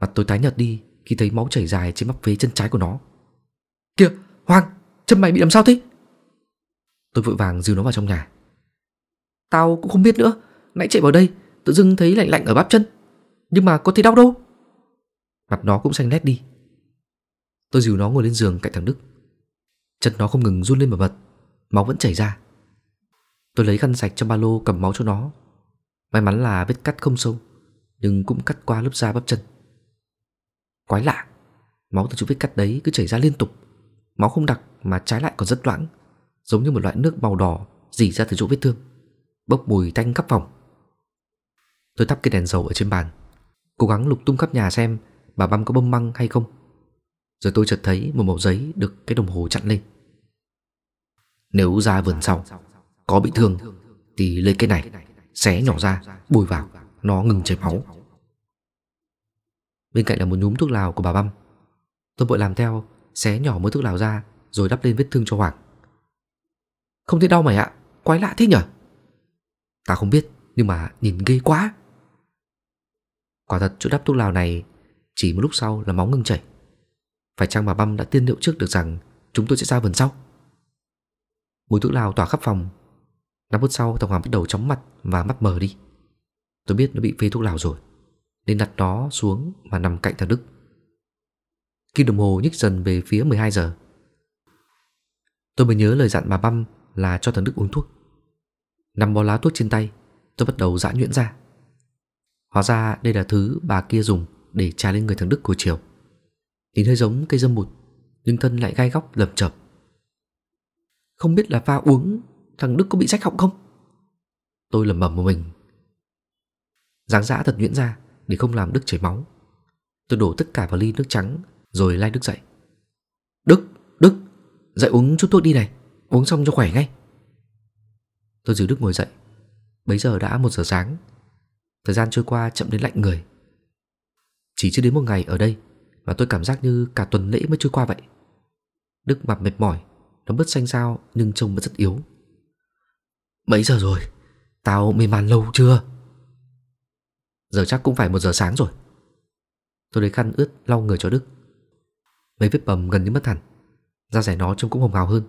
Mặt tôi tái nhợt đi Khi thấy máu chảy dài trên bắp vế chân trái của nó Kìa Hoàng Chân mày bị làm sao thế Tôi vội vàng dìu nó vào trong nhà Tao cũng không biết nữa Nãy chạy vào đây Tự dưng thấy lạnh lạnh ở bắp chân Nhưng mà có thấy đau đâu Mặt nó cũng xanh lét đi Tôi dìu nó ngồi lên giường cạnh thằng Đức Chân nó không ngừng run lên bẩn bật Máu vẫn chảy ra Tôi lấy khăn sạch trong ba lô cầm máu cho nó May mắn là vết cắt không sâu Nhưng cũng cắt qua lớp da bắp chân Quái lạ Máu từ chỗ vết cắt đấy cứ chảy ra liên tục Máu không đặc mà trái lại còn rất loãng Giống như một loại nước màu đỏ Dỉ ra từ chỗ vết thương Bốc mùi tanh khắp phòng Tôi thắp cái đèn dầu ở trên bàn Cố gắng lục tung khắp nhà xem Bà băm có bơm măng hay không Rồi tôi chợt thấy một mẩu giấy được cái đồng hồ chặn lên Nếu ra vườn sau có bị thương thì lấy cái này xé nhỏ ra bôi vào nó ngừng chảy máu bên cạnh là một nhúm thuốc lào của bà băm tôi vội làm theo xé nhỏ mớ thuốc lào ra rồi đắp lên vết thương cho hoàng không thấy đau mày ạ quái lạ thế nhở ta không biết nhưng mà nhìn ghê quá quả thật chỗ đắp thuốc lào này chỉ một lúc sau là máu ngừng chảy phải chăng bà băm đã tiên liệu trước được rằng chúng tôi sẽ ra vườn sau mùi thuốc lào tỏa khắp phòng năm phút sau thằng Hoàng bắt đầu chóng mặt và mắt mờ đi Tôi biết nó bị phê thuốc lào rồi Nên đặt nó xuống mà nằm cạnh thằng Đức Kim đồng hồ nhích dần về phía 12 giờ Tôi mới nhớ lời dặn bà Băm là cho thằng Đức uống thuốc Nằm bó lá thuốc trên tay Tôi bắt đầu dã nhuyễn ra Hóa ra đây là thứ bà kia dùng Để trà lên người thằng Đức của chiều Nhìn hơi giống cây dâm bụt Nhưng thân lại gai góc lầm chập Không biết là pha uống thằng Đức có bị rách họng không? Tôi lẩm bẩm một mình. Giáng giã thật nhuyễn ra để không làm Đức chảy máu. Tôi đổ tất cả vào ly nước trắng rồi lai Đức dậy. Đức, Đức, dậy uống chút thuốc đi này, uống xong cho khỏe ngay. Tôi giữ Đức ngồi dậy. Bấy giờ đã một giờ sáng. Thời gian trôi qua chậm đến lạnh người. Chỉ chưa đến một ngày ở đây mà tôi cảm giác như cả tuần lễ mới trôi qua vậy. Đức mặt mệt mỏi, nó bớt xanh sao nhưng trông vẫn rất yếu. Mấy giờ rồi? Tao mê man lâu chưa? Giờ chắc cũng phải một giờ sáng rồi Tôi lấy khăn ướt lau người cho Đức Mấy vết bầm gần như mất hẳn Da rẻ nó trông cũng hồng hào hơn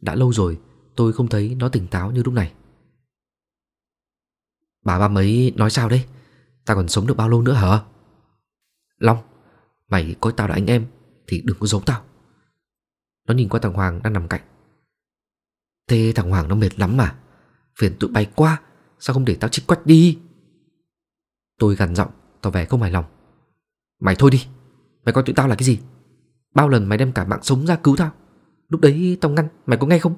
Đã lâu rồi tôi không thấy nó tỉnh táo như lúc này Bà ba mấy nói sao đấy Ta còn sống được bao lâu nữa hả Long Mày coi tao là anh em Thì đừng có giấu tao Nó nhìn qua thằng Hoàng đang nằm cạnh Thế thằng Hoàng nó mệt lắm mà Phiền tụi bay quá Sao không để tao chích quách đi Tôi gằn giọng tỏ vẻ không hài lòng Mày thôi đi Mày coi tụi tao là cái gì Bao lần mày đem cả mạng sống ra cứu tao Lúc đấy tao ngăn mày có nghe không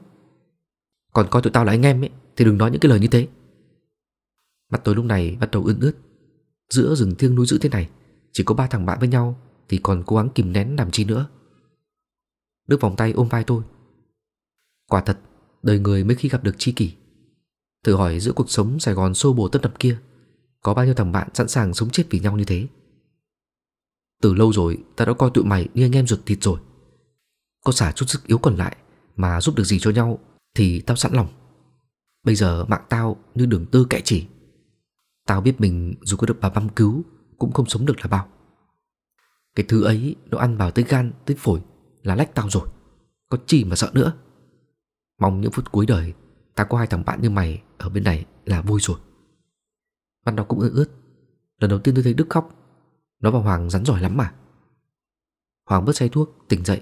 Còn coi tụi tao là anh em ấy Thì đừng nói những cái lời như thế Mặt tôi lúc này bắt đầu ướt ướt Giữa rừng thiêng núi dữ thế này Chỉ có ba thằng bạn với nhau Thì còn cố gắng kìm nén làm chi nữa Đức vòng tay ôm vai tôi Quả thật đời người mới khi gặp được tri kỷ. Thử hỏi giữa cuộc sống Sài Gòn xô bồ tấp nập kia, có bao nhiêu thằng bạn sẵn sàng sống chết vì nhau như thế? Từ lâu rồi ta đã coi tụi mày như anh em ruột thịt rồi. Có xả chút sức yếu còn lại mà giúp được gì cho nhau thì tao sẵn lòng. Bây giờ mạng tao như đường tư kẻ chỉ. Tao biết mình dù có được bà băm cứu cũng không sống được là bao. Cái thứ ấy nó ăn vào tới gan, tới phổi là lách tao rồi. Có chi mà sợ nữa. Mong những phút cuối đời Ta có hai thằng bạn như mày ở bên này là vui rồi mắt nó cũng ướt ướt Lần đầu tiên tôi thấy Đức khóc Nó và Hoàng rắn giỏi lắm mà Hoàng bớt say thuốc, tỉnh dậy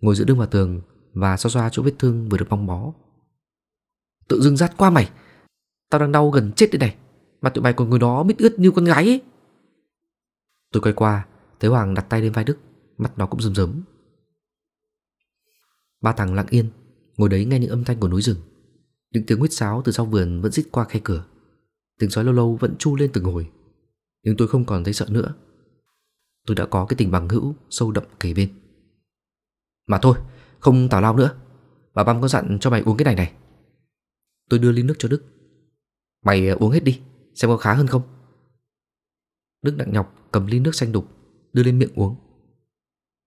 Ngồi giữa lưng vào tường Và xoa xoa chỗ vết thương vừa được bong bó Tự dưng rát qua mày Tao đang đau gần chết đây này Mà tụi mày còn ngồi đó mít ướt như con gái ấy Tôi quay qua Thấy Hoàng đặt tay lên vai Đức mắt nó cũng rơm rớm Ba thằng lặng yên ngồi đấy nghe những âm thanh của núi rừng. Những tiếng huýt sáo từ sau vườn vẫn rít qua khe cửa. Tiếng sói lâu lâu vẫn chu lên từng hồi. Nhưng tôi không còn thấy sợ nữa. Tôi đã có cái tình bằng hữu sâu đậm kề bên. Mà thôi, không tào lao nữa. Bà Băm có dặn cho mày uống cái này này. Tôi đưa ly nước cho Đức. Mày uống hết đi, xem có khá hơn không. Đức nặng nhọc cầm ly nước xanh đục, đưa lên miệng uống.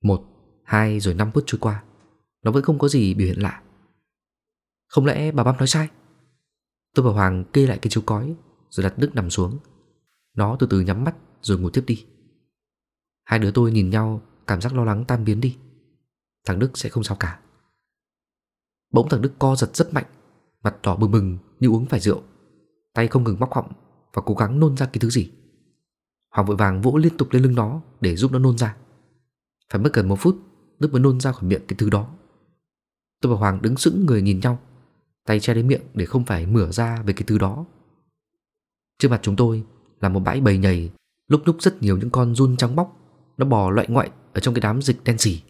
Một, hai rồi năm phút trôi qua. Nó vẫn không có gì biểu hiện lạ. Không lẽ bà Băm nói sai Tôi và Hoàng kê lại cái chiếu cói Rồi đặt Đức nằm xuống Nó từ từ nhắm mắt rồi ngủ tiếp đi Hai đứa tôi nhìn nhau Cảm giác lo lắng tan biến đi Thằng Đức sẽ không sao cả Bỗng thằng Đức co giật rất mạnh Mặt đỏ bừng bừng như uống phải rượu Tay không ngừng móc họng Và cố gắng nôn ra cái thứ gì Hoàng vội vàng vỗ liên tục lên lưng nó Để giúp nó nôn ra Phải mất gần một phút Đức mới nôn ra khỏi miệng cái thứ đó Tôi và Hoàng đứng sững người nhìn nhau tay che đến miệng để không phải mửa ra về cái thứ đó. Trước mặt chúng tôi là một bãi bầy nhầy, lúc lúc rất nhiều những con run trắng bóc, nó bò loại ngoại ở trong cái đám dịch đen xỉ.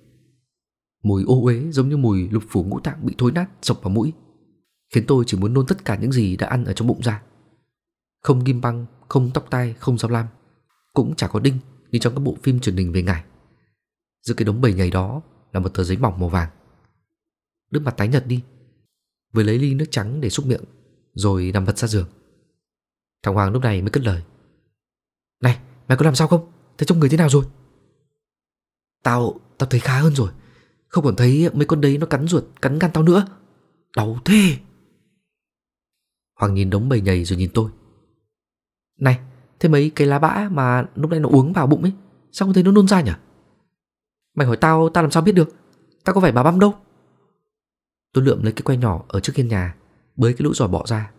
Mùi ô uế giống như mùi lục phủ ngũ tạng bị thối nát sộc vào mũi, khiến tôi chỉ muốn nôn tất cả những gì đã ăn ở trong bụng ra. Không kim băng, không tóc tai, không dao lam, cũng chả có đinh như trong các bộ phim truyền hình về ngài. Giữa cái đống bầy nhầy đó là một tờ giấy mỏng màu vàng. Đứt mặt tái nhật đi, vừa lấy ly nước trắng để xúc miệng, rồi nằm vật ra giường. Thằng Hoàng lúc này mới cất lời. Này, mày có làm sao không? thấy trông người thế nào rồi? Tao, tao thấy khá hơn rồi. Không còn thấy mấy con đấy nó cắn ruột, cắn gan tao nữa. Đau thế. Hoàng nhìn đống bầy nhầy rồi nhìn tôi. Này, thế mấy cái lá bã mà lúc nãy nó uống vào bụng ấy, sao không thấy nó nôn ra nhỉ? Mày hỏi tao, tao làm sao biết được? Tao có phải bà băm đâu. Tôi lượm lấy cái que nhỏ ở trước hiên nhà Bới cái lũ giỏ bọ ra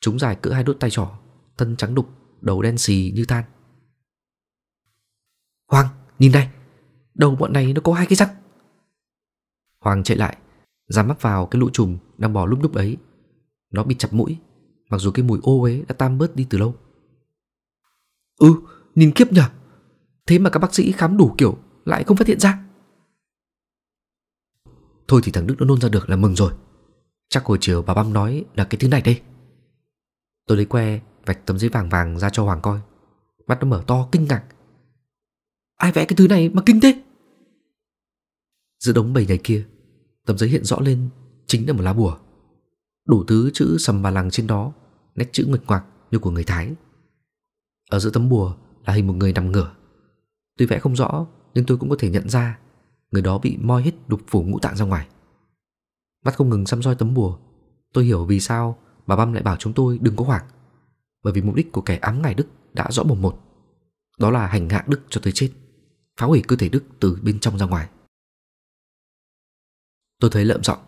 Chúng dài cỡ hai đốt tay trỏ Thân trắng đục, đầu đen xì như than Hoàng, nhìn đây Đầu bọn này nó có hai cái răng Hoàng chạy lại ra mắt vào cái lũ trùm đang bò lúc lúc ấy Nó bị chặt mũi Mặc dù cái mùi ô ấy đã tan bớt đi từ lâu Ừ, nhìn kiếp nhở Thế mà các bác sĩ khám đủ kiểu Lại không phát hiện ra Thôi thì thằng Đức nó nôn ra được là mừng rồi Chắc hồi chiều bà băm nói là cái thứ này đây Tôi lấy que Vạch tấm giấy vàng vàng ra cho Hoàng coi Mắt nó mở to kinh ngạc Ai vẽ cái thứ này mà kinh thế Giữa đống bầy này kia Tấm giấy hiện rõ lên Chính là một lá bùa Đủ thứ chữ sầm bà lằng trên đó Nét chữ nguệch ngoạc như của người Thái Ở giữa tấm bùa là hình một người nằm ngửa Tuy vẽ không rõ Nhưng tôi cũng có thể nhận ra người đó bị moi hết đục phủ ngũ tạng ra ngoài. Mắt không ngừng xăm soi tấm bùa, tôi hiểu vì sao bà Băm lại bảo chúng tôi đừng có hoảng. Bởi vì mục đích của kẻ ám ngài Đức đã rõ mồm một. Đó là hành hạ Đức cho tới chết, phá hủy cơ thể Đức từ bên trong ra ngoài. Tôi thấy lợm giọng,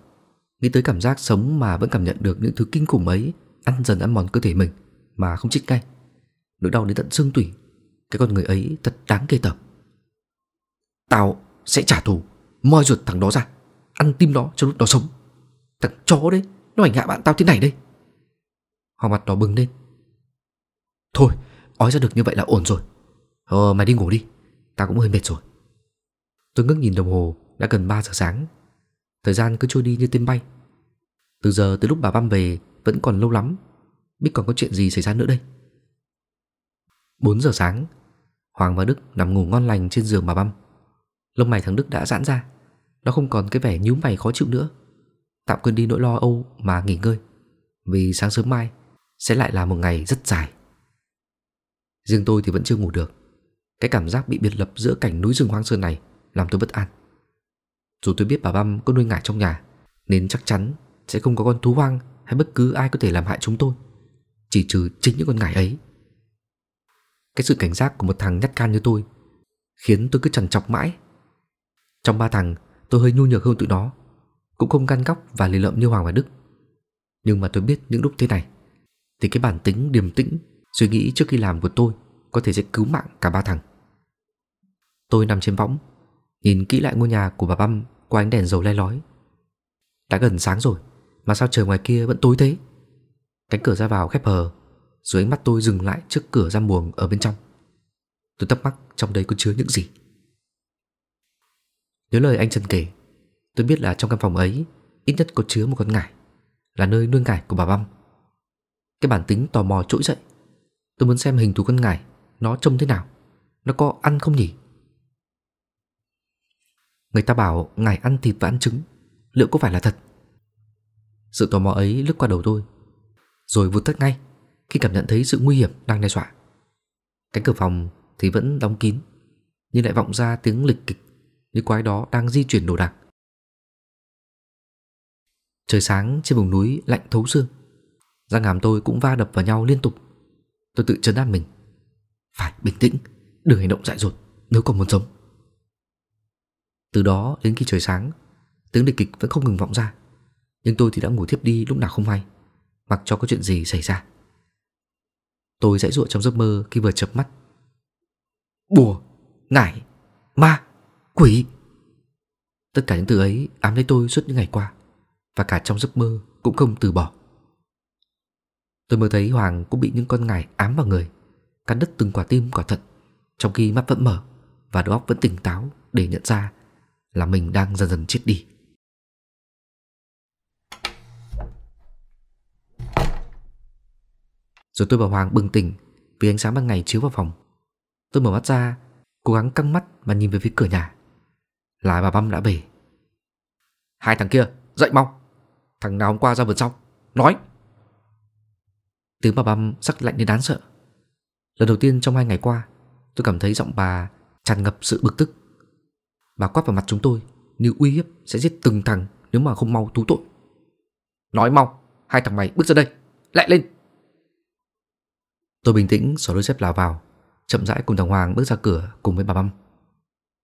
nghĩ tới cảm giác sống mà vẫn cảm nhận được những thứ kinh khủng ấy ăn dần ăn mòn cơ thể mình mà không chích ngay. Nỗi đau đến tận xương tủy, cái con người ấy thật đáng kê tởm. Tao sẽ trả thù moi ruột thằng đó ra ăn tim nó cho lúc nó sống thằng chó đấy nó hành hạ bạn tao thế này đây hoa mặt đỏ bừng lên thôi ói ra được như vậy là ổn rồi ờ mày đi ngủ đi tao cũng hơi mệt rồi tôi ngước nhìn đồng hồ đã gần 3 giờ sáng thời gian cứ trôi đi như tên bay từ giờ tới lúc bà băm về vẫn còn lâu lắm biết còn có chuyện gì xảy ra nữa đây 4 giờ sáng hoàng và đức nằm ngủ ngon lành trên giường bà băm Lông mày thằng Đức đã giãn ra Nó không còn cái vẻ nhíu mày khó chịu nữa Tạm quên đi nỗi lo âu mà nghỉ ngơi Vì sáng sớm mai Sẽ lại là một ngày rất dài Riêng tôi thì vẫn chưa ngủ được Cái cảm giác bị biệt lập giữa cảnh núi rừng hoang sơn này Làm tôi bất an Dù tôi biết bà Băm có nuôi ngải trong nhà Nên chắc chắn sẽ không có con thú hoang Hay bất cứ ai có thể làm hại chúng tôi Chỉ trừ chính những con ngải ấy Cái sự cảnh giác của một thằng nhát can như tôi Khiến tôi cứ trằn trọc mãi trong ba thằng, tôi hơi nhu nhược hơn tụi nó, cũng không gan góc và lì lợm như Hoàng và Đức. Nhưng mà tôi biết những lúc thế này, thì cái bản tính điềm tĩnh, suy nghĩ trước khi làm của tôi có thể sẽ cứu mạng cả ba thằng. Tôi nằm trên võng, nhìn kỹ lại ngôi nhà của bà Băm qua ánh đèn dầu le lói. Đã gần sáng rồi, mà sao trời ngoài kia vẫn tối thế? Cánh cửa ra vào khép hờ, dưới ánh mắt tôi dừng lại trước cửa giam buồng ở bên trong. Tôi thắc mắc trong đấy có chứa những gì. Nhớ lời anh Trần kể Tôi biết là trong căn phòng ấy Ít nhất có chứa một con ngải Là nơi nuôi ngải của bà Băm Cái bản tính tò mò trỗi dậy Tôi muốn xem hình thú con ngải Nó trông thế nào Nó có ăn không nhỉ Người ta bảo ngải ăn thịt và ăn trứng Liệu có phải là thật Sự tò mò ấy lướt qua đầu tôi Rồi vụt tắt ngay Khi cảm nhận thấy sự nguy hiểm đang đe dọa Cánh cửa phòng thì vẫn đóng kín Nhưng lại vọng ra tiếng lịch kịch những quái đó đang di chuyển đồ đạc. Trời sáng trên vùng núi lạnh thấu xương. Răng hàm tôi cũng va đập vào nhau liên tục. Tôi tự chấn an mình. Phải bình tĩnh, đừng hành động dại dột nếu còn muốn sống. Từ đó đến khi trời sáng, tiếng địch kịch vẫn không ngừng vọng ra. Nhưng tôi thì đã ngủ thiếp đi lúc nào không hay, mặc cho có chuyện gì xảy ra. Tôi dãy ruộng trong giấc mơ khi vừa chập mắt. Bùa, ngải, ma. Quỷ Tất cả những từ ấy ám lấy tôi suốt những ngày qua Và cả trong giấc mơ cũng không từ bỏ Tôi mơ thấy Hoàng cũng bị những con ngài ám vào người Cắn đứt từng quả tim quả thận Trong khi mắt vẫn mở Và đầu óc vẫn tỉnh táo để nhận ra Là mình đang dần dần chết đi Rồi tôi và Hoàng bừng tỉnh Vì ánh sáng ban ngày chiếu vào phòng Tôi mở mắt ra Cố gắng căng mắt mà nhìn về phía cửa nhà là bà Băm đã về. Hai thằng kia, dậy mau. Thằng nào hôm qua ra vườn xong, nói. Tướng bà Băm sắc lạnh đến đáng sợ. Lần đầu tiên trong hai ngày qua, tôi cảm thấy giọng bà tràn ngập sự bực tức. Bà quát vào mặt chúng tôi, như uy hiếp sẽ giết từng thằng nếu mà không mau thú tội. Nói mau, hai thằng mày bước ra đây, lại lên. Tôi bình tĩnh xỏ đôi dép là vào, chậm rãi cùng thằng Hoàng bước ra cửa cùng với bà Băm.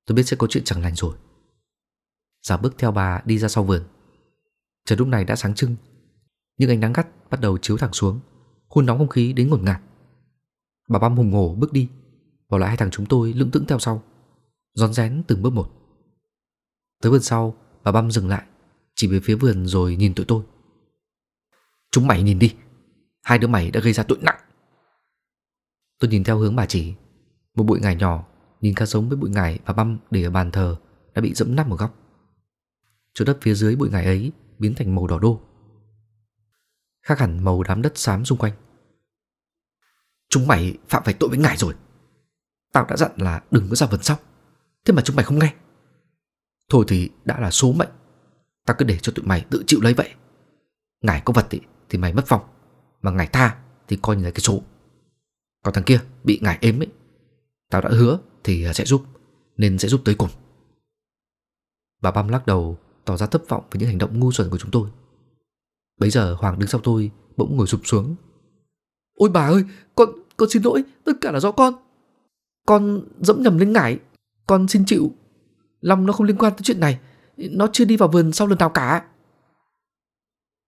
Tôi biết sẽ có chuyện chẳng lành rồi. Giả bước theo bà đi ra sau vườn Trời lúc này đã sáng trưng Nhưng ánh nắng gắt bắt đầu chiếu thẳng xuống Hun nóng không khí đến ngột ngạt Bà băm hùng hổ bước đi Bỏ lại hai thằng chúng tôi lững tững theo sau Rón rén từng bước một Tới vườn sau Bà băm dừng lại Chỉ về phía vườn rồi nhìn tụi tôi Chúng mày nhìn đi Hai đứa mày đã gây ra tội nặng Tôi nhìn theo hướng bà chỉ Một bụi ngải nhỏ Nhìn khá giống với bụi ngải bà băm để ở bàn thờ Đã bị dẫm nắp một góc cho đất phía dưới bụi ngày ấy biến thành màu đỏ đô. Khác hẳn màu đám đất xám xung quanh. Chúng mày phạm phải tội với ngài rồi. Tao đã dặn là đừng có ra vườn sau. Thế mà chúng mày không nghe. Thôi thì đã là số mệnh. Tao cứ để cho tụi mày tự chịu lấy vậy. Ngài có vật thì, thì mày mất phòng. Mà ngài tha thì coi như là cái số. Còn thằng kia bị ngài êm ấy. Tao đã hứa thì à, sẽ giúp. Nên sẽ giúp tới cùng. Bà Băm lắc đầu tỏ ra thất vọng với những hành động ngu xuẩn của chúng tôi. Bấy giờ Hoàng đứng sau tôi, bỗng ngồi sụp xuống. Ôi bà ơi, con, con xin lỗi, tất cả là do con. Con dẫm nhầm lên ngải, con xin chịu. Long nó không liên quan tới chuyện này, nó chưa đi vào vườn sau lần nào cả.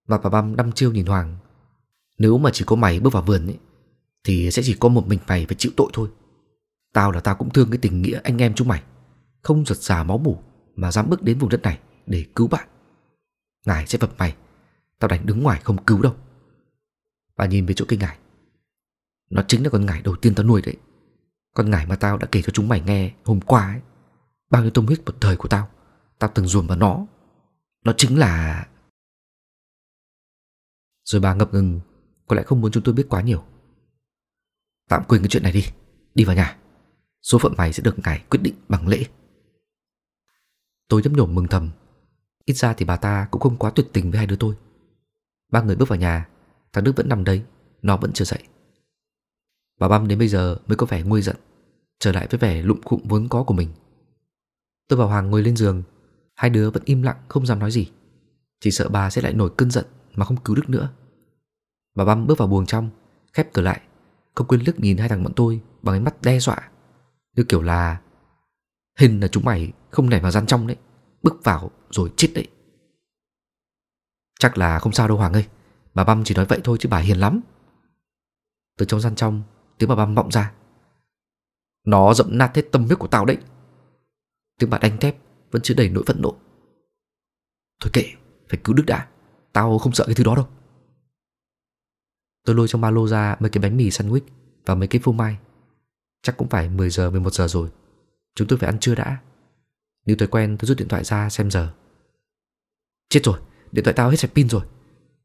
Và bà Băm đăm chiêu nhìn Hoàng. Nếu mà chỉ có mày bước vào vườn ấy, thì sẽ chỉ có một mình mày phải chịu tội thôi. Tao là tao cũng thương cái tình nghĩa anh em chúng mày. Không giật xả máu mủ mà dám bước đến vùng đất này để cứu bạn. Ngài sẽ vập mày, tao đánh đứng ngoài không cứu đâu. Bà nhìn về chỗ cây ngải. Nó chính là con ngải đầu tiên tao nuôi đấy. Con ngải mà tao đã kể cho chúng mày nghe hôm qua ấy. Bao nhiêu tâm huyết một thời của tao, tao từng ruồn vào nó. Nó chính là... Rồi bà ngập ngừng, có lẽ không muốn chúng tôi biết quá nhiều. Tạm quên cái chuyện này đi, đi vào nhà. Số phận mày sẽ được ngài quyết định bằng lễ. Tôi nhấp nhổm mừng thầm Ít ra thì bà ta cũng không quá tuyệt tình với hai đứa tôi Ba người bước vào nhà Thằng Đức vẫn nằm đấy Nó vẫn chưa dậy Bà Băm đến bây giờ mới có vẻ nguôi giận Trở lại với vẻ lụm khụm vốn có của mình Tôi và Hoàng ngồi lên giường Hai đứa vẫn im lặng không dám nói gì Chỉ sợ bà sẽ lại nổi cơn giận Mà không cứu Đức nữa Bà Băm bước vào buồng trong Khép cửa lại Không quên lướt nhìn hai thằng bọn tôi Bằng ánh mắt đe dọa Như kiểu là Hình là chúng mày không nảy vào gian trong đấy Bước vào rồi chết đấy Chắc là không sao đâu Hoàng ơi Bà Băm chỉ nói vậy thôi chứ bà hiền lắm Từ trong gian trong Tiếng bà Băm vọng ra Nó dậm nát hết tâm huyết của tao đấy Tiếng bà đánh thép Vẫn chứa đầy nỗi phẫn nộ Thôi kệ, phải cứu Đức đã Tao không sợ cái thứ đó đâu Tôi lôi trong ba lô ra mấy cái bánh mì sandwich Và mấy cái phô mai Chắc cũng phải 10 giờ 11 giờ rồi Chúng tôi phải ăn trưa đã nếu thói quen tôi rút điện thoại ra xem giờ Chết rồi Điện thoại tao hết sạch pin rồi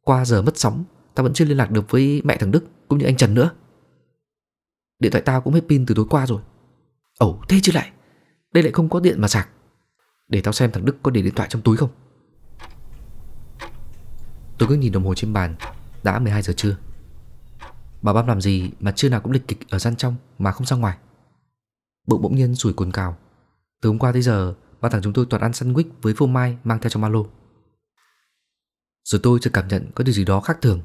Qua giờ mất sóng Tao vẫn chưa liên lạc được với mẹ thằng Đức Cũng như anh Trần nữa Điện thoại tao cũng hết pin từ tối qua rồi Ồ thế chứ lại Đây lại không có điện mà sạc Để tao xem thằng Đức có để điện thoại trong túi không Tôi cứ nhìn đồng hồ trên bàn Đã 12 giờ trưa Bà Băm làm gì mà chưa nào cũng lịch kịch ở gian trong Mà không ra ngoài Bụng bỗng nhiên sủi cồn cào Từ hôm qua tới giờ Ba thằng chúng tôi toàn ăn sandwich với phô mai mang theo trong ba lô Rồi tôi chợt cảm nhận có điều gì đó khác thường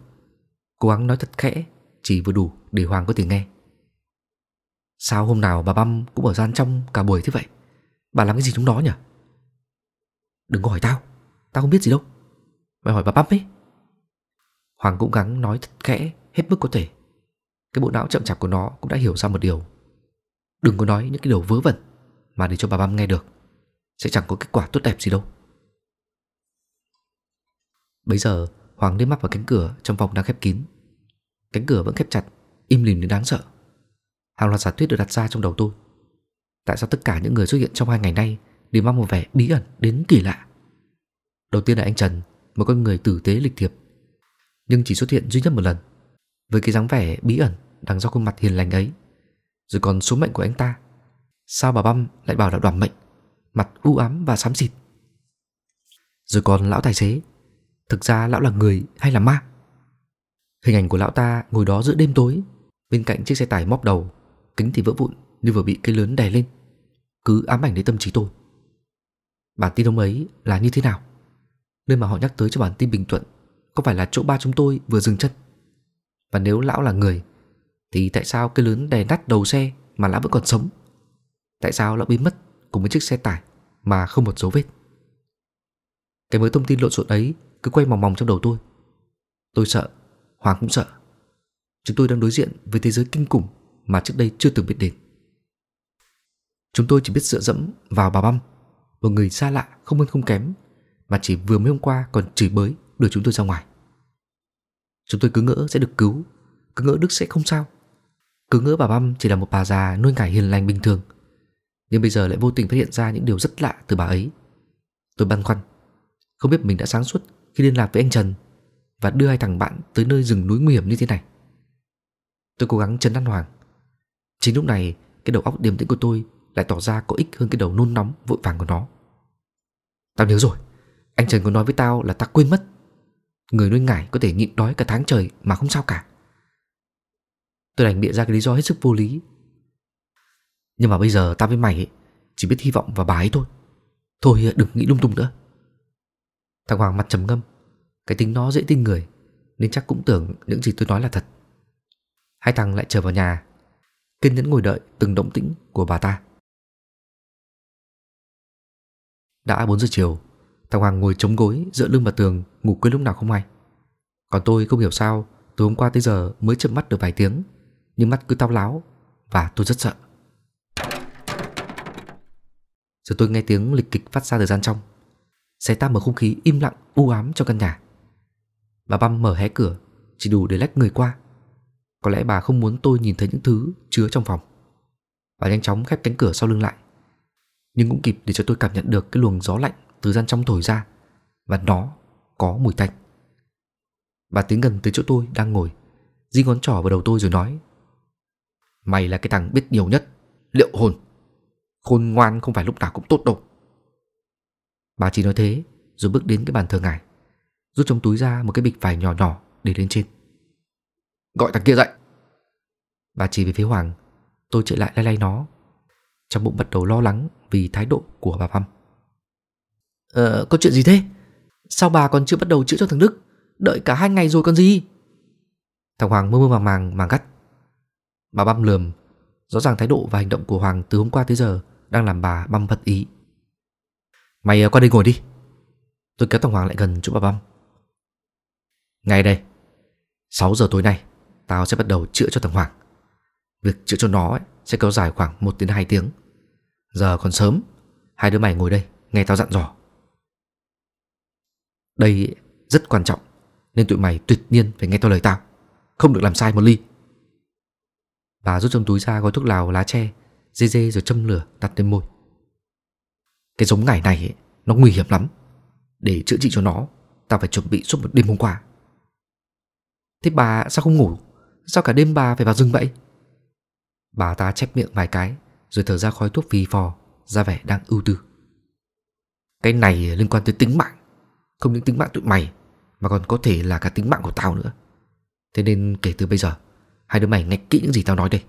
Cố gắng nói thật khẽ Chỉ vừa đủ để Hoàng có thể nghe Sao hôm nào bà Băm cũng ở gian trong cả buổi thế vậy Bà làm cái gì chúng đó nhỉ Đừng có hỏi tao Tao không biết gì đâu Mày hỏi bà Băm ấy Hoàng cũng gắng nói thật khẽ Hết mức có thể Cái bộ não chậm chạp của nó cũng đã hiểu ra một điều Đừng có nói những cái điều vớ vẩn Mà để cho bà Băm nghe được sẽ chẳng có kết quả tốt đẹp gì đâu. Bây giờ, Hoàng đưa mắt vào cánh cửa trong phòng đang khép kín. Cánh cửa vẫn khép chặt, im lìm đến đáng sợ. Hàng loạt giả thuyết được đặt ra trong đầu tôi. Tại sao tất cả những người xuất hiện trong hai ngày nay đều mang một vẻ bí ẩn đến kỳ lạ? Đầu tiên là anh Trần, một con người tử tế lịch thiệp, nhưng chỉ xuất hiện duy nhất một lần, với cái dáng vẻ bí ẩn đằng sau khuôn mặt hiền lành ấy. Rồi còn số mệnh của anh ta, sao bà Băm lại bảo là đoàn mệnh? mặt u ám và xám xịt. Rồi còn lão tài xế, thực ra lão là người hay là ma? Hình ảnh của lão ta ngồi đó giữa đêm tối, bên cạnh chiếc xe tải móc đầu, kính thì vỡ vụn như vừa bị cây lớn đè lên, cứ ám ảnh đến tâm trí tôi. Bản tin hôm ấy là như thế nào? Nơi mà họ nhắc tới cho bản tin Bình Thuận có phải là chỗ ba chúng tôi vừa dừng chân? Và nếu lão là người thì tại sao cây lớn đè nát đầu xe mà lão vẫn còn sống? Tại sao lão biến mất cùng với chiếc xe tải mà không một dấu vết. Cái mới thông tin lộn xộn ấy cứ quay mòng mòng trong đầu tôi. Tôi sợ, Hoàng cũng sợ. Chúng tôi đang đối diện với thế giới kinh khủng mà trước đây chưa từng biết đến. Chúng tôi chỉ biết dựa dẫm vào bà Băm, một người xa lạ không hơn không kém, mà chỉ vừa mới hôm qua còn chửi bới đuổi chúng tôi ra ngoài. Chúng tôi cứ ngỡ sẽ được cứu, cứ ngỡ Đức sẽ không sao. Cứ ngỡ bà Băm chỉ là một bà già nuôi ngải hiền lành bình thường, nhưng bây giờ lại vô tình phát hiện ra những điều rất lạ từ bà ấy. Tôi băn khoăn, không biết mình đã sáng suốt khi liên lạc với anh Trần và đưa hai thằng bạn tới nơi rừng núi nguy hiểm như thế này. Tôi cố gắng chấn an Hoàng. Chính lúc này, cái đầu óc điềm tĩnh của tôi lại tỏ ra có ích hơn cái đầu nôn nóng vội vàng của nó. Tao nhớ rồi, anh Trần có nói với tao là tao quên mất. Người nuôi ngải có thể nhịn đói cả tháng trời mà không sao cả. Tôi đành bịa ra cái lý do hết sức vô lý nhưng mà bây giờ ta với mày ấy, chỉ biết hy vọng vào bà ấy thôi. Thôi đừng nghĩ lung tung nữa. Thằng Hoàng mặt trầm ngâm, cái tính nó dễ tin người, nên chắc cũng tưởng những gì tôi nói là thật. Hai thằng lại trở vào nhà, kiên nhẫn ngồi đợi từng động tĩnh của bà ta. Đã 4 giờ chiều, thằng Hoàng ngồi chống gối dựa lưng vào tường ngủ quên lúc nào không hay. Còn tôi không hiểu sao, tối hôm qua tới giờ mới chậm mắt được vài tiếng, nhưng mắt cứ tao láo và tôi rất sợ. Rồi tôi nghe tiếng lịch kịch phát ra từ gian trong xé ta mở không khí im lặng u ám cho căn nhà Bà băm mở hé cửa Chỉ đủ để lách người qua Có lẽ bà không muốn tôi nhìn thấy những thứ chứa trong phòng Bà nhanh chóng khép cánh cửa sau lưng lại Nhưng cũng kịp để cho tôi cảm nhận được cái luồng gió lạnh từ gian trong thổi ra Và nó có mùi tanh Bà tiến gần tới chỗ tôi đang ngồi Di ngón trỏ vào đầu tôi rồi nói Mày là cái thằng biết nhiều nhất Liệu hồn khôn ngoan không phải lúc nào cũng tốt đâu. Bà chỉ nói thế, rồi bước đến cái bàn thờ ngài, rút trong túi ra một cái bịch vải nhỏ nhỏ để lên trên. Gọi thằng kia dậy. Bà chỉ về phía Hoàng, tôi chạy lại lay lay nó. Trong bụng bắt đầu lo lắng vì thái độ của bà Păm. Ờ, có chuyện gì thế? Sao bà còn chưa bắt đầu chữa cho thằng Đức? Đợi cả hai ngày rồi còn gì? Thằng Hoàng mơ mơ màng màng màng gắt. Bà băm lườm, rõ ràng thái độ và hành động của Hoàng từ hôm qua tới giờ đang làm bà băm phật ý. Mày ờ, qua đây ngồi đi. Tôi kéo Tòng Hoàng lại gần chỗ bà băm. Ngay đây, 6 giờ tối nay, tao sẽ bắt đầu chữa cho Tòng Hoàng. Việc chữa cho nó ấy, sẽ kéo dài khoảng 1 đến 2 tiếng. Giờ còn sớm, hai đứa mày ngồi đây, nghe tao dặn dò. Đây rất quan trọng, nên tụi mày tuyệt nhiên phải nghe theo lời tao. Không được làm sai một ly. Bà rút trong túi ra gói thuốc lào lá tre dê dê rồi châm lửa đặt lên môi. Cái giống ngải này ấy, nó nguy hiểm lắm. Để chữa trị cho nó, ta phải chuẩn bị suốt một đêm hôm qua. Thế bà sao không ngủ? Sao cả đêm bà phải vào rừng vậy? Bà ta chép miệng vài cái, rồi thở ra khói thuốc phì phò, ra vẻ đang ưu tư. Cái này liên quan tới tính mạng, không những tính mạng tụi mày, mà còn có thể là cả tính mạng của tao nữa. Thế nên kể từ bây giờ, hai đứa mày nghe kỹ những gì tao nói đây.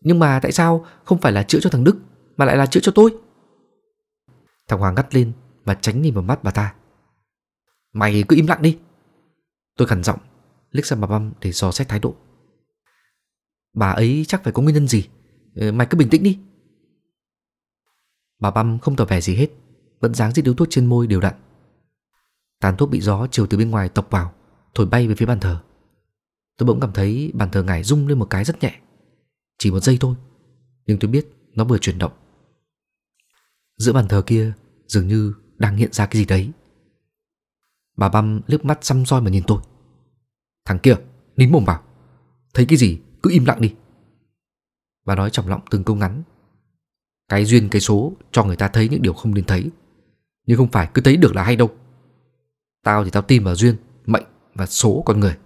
Nhưng mà tại sao không phải là chữa cho thằng Đức Mà lại là chữa cho tôi Thằng Hoàng gắt lên và tránh nhìn vào mắt bà ta Mày cứ im lặng đi Tôi khẳng giọng Liếc sang bà Băm để dò xét thái độ Bà ấy chắc phải có nguyên nhân gì ờ, Mày cứ bình tĩnh đi Bà Băm không tỏ vẻ gì hết Vẫn dáng dít điếu thuốc trên môi đều đặn Tàn thuốc bị gió chiều từ bên ngoài tộc vào Thổi bay về phía bàn thờ Tôi bỗng cảm thấy bàn thờ ngải rung lên một cái rất nhẹ chỉ một giây thôi Nhưng tôi biết nó vừa chuyển động Giữa bàn thờ kia Dường như đang hiện ra cái gì đấy Bà băm nước mắt xăm soi mà nhìn tôi Thằng kia nín mồm vào Thấy cái gì cứ im lặng đi Bà nói trọng lọng từng câu ngắn Cái duyên cái số cho người ta thấy những điều không nên thấy Nhưng không phải cứ thấy được là hay đâu Tao thì tao tin vào duyên, mệnh và số con người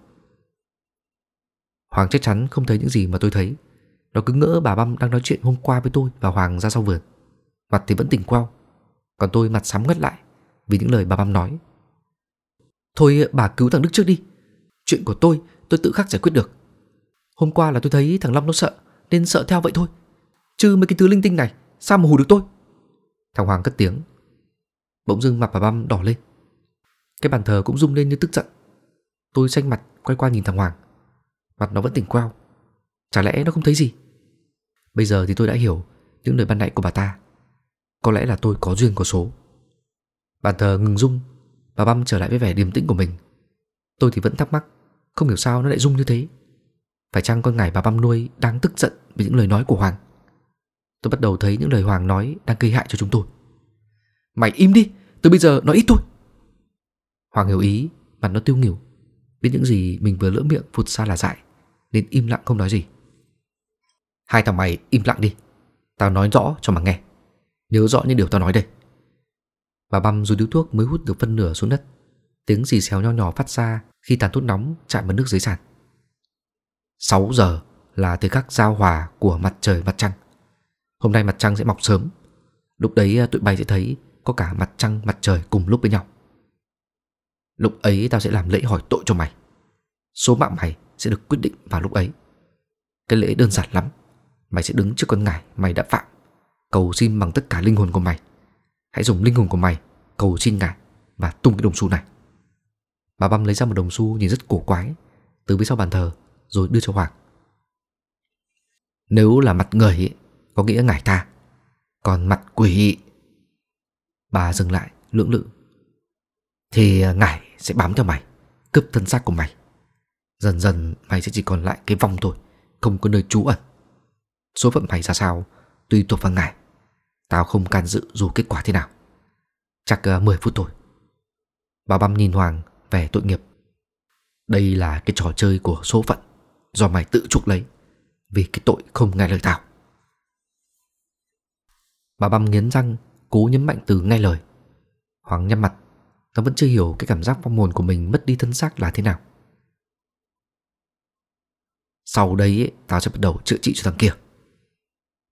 Hoàng chắc chắn không thấy những gì mà tôi thấy nó cứ ngỡ bà Băm đang nói chuyện hôm qua với tôi và Hoàng ra sau vườn Mặt thì vẫn tỉnh quao Còn tôi mặt sắm ngất lại Vì những lời bà Băm nói Thôi bà cứu thằng Đức trước đi Chuyện của tôi tôi tự khắc giải quyết được Hôm qua là tôi thấy thằng Long nó sợ Nên sợ theo vậy thôi Chứ mấy cái thứ linh tinh này sao mà hù được tôi Thằng Hoàng cất tiếng Bỗng dưng mặt bà Băm đỏ lên Cái bàn thờ cũng rung lên như tức giận Tôi xanh mặt quay qua nhìn thằng Hoàng Mặt nó vẫn tỉnh quao Chả lẽ nó không thấy gì Bây giờ thì tôi đã hiểu những lời ban nãy của bà ta. Có lẽ là tôi có duyên có số. Bàn thờ ngừng rung, bà băm trở lại với vẻ điềm tĩnh của mình. Tôi thì vẫn thắc mắc, không hiểu sao nó lại rung như thế. Phải chăng con ngải bà băm nuôi đang tức giận vì những lời nói của Hoàng? Tôi bắt đầu thấy những lời Hoàng nói đang gây hại cho chúng tôi. Mày im đi, từ bây giờ nói ít thôi. Hoàng hiểu ý, mặt nó tiêu nghỉu. Biết những gì mình vừa lỡ miệng phụt ra là dại, nên im lặng không nói gì. Hai thằng mày im lặng đi Tao nói rõ cho mà nghe Nhớ rõ những điều tao nói đây Bà băm rồi điếu thuốc mới hút được phân nửa xuống đất Tiếng gì xèo nho nhỏ phát ra Khi tàn thuốc nóng chạm vào nước dưới sàn 6 giờ là thời khắc giao hòa của mặt trời mặt trăng Hôm nay mặt trăng sẽ mọc sớm Lúc đấy à, tụi bay sẽ thấy Có cả mặt trăng mặt trời cùng lúc với nhau Lúc ấy tao sẽ làm lễ hỏi tội cho mày Số mạng mày sẽ được quyết định vào lúc ấy Cái lễ đơn giản lắm Mày sẽ đứng trước con ngải mày đã phạm Cầu xin bằng tất cả linh hồn của mày Hãy dùng linh hồn của mày Cầu xin ngải và tung cái đồng xu này Bà băm lấy ra một đồng xu nhìn rất cổ quái Từ phía sau bàn thờ Rồi đưa cho Hoàng Nếu là mặt người ấy, Có nghĩa ngải ta Còn mặt quỷ Bà dừng lại lưỡng lự Thì à, ngải sẽ bám theo mày Cướp thân xác của mày Dần dần mày sẽ chỉ còn lại cái vòng thôi Không có nơi trú ẩn Số phận mày ra sao Tùy thuộc vào ngài Tao không can dự dù kết quả thế nào Chắc uh, ờ, 10 phút thôi Bà băm nhìn Hoàng vẻ tội nghiệp Đây là cái trò chơi của số phận Do mày tự chuộc lấy Vì cái tội không nghe lời tao Bà băm nghiến răng Cố nhấn mạnh từ ngay lời Hoàng nhăn mặt Nó vẫn chưa hiểu cái cảm giác vong hồn của mình Mất đi thân xác là thế nào Sau đây tao sẽ bắt đầu chữa trị cho thằng kia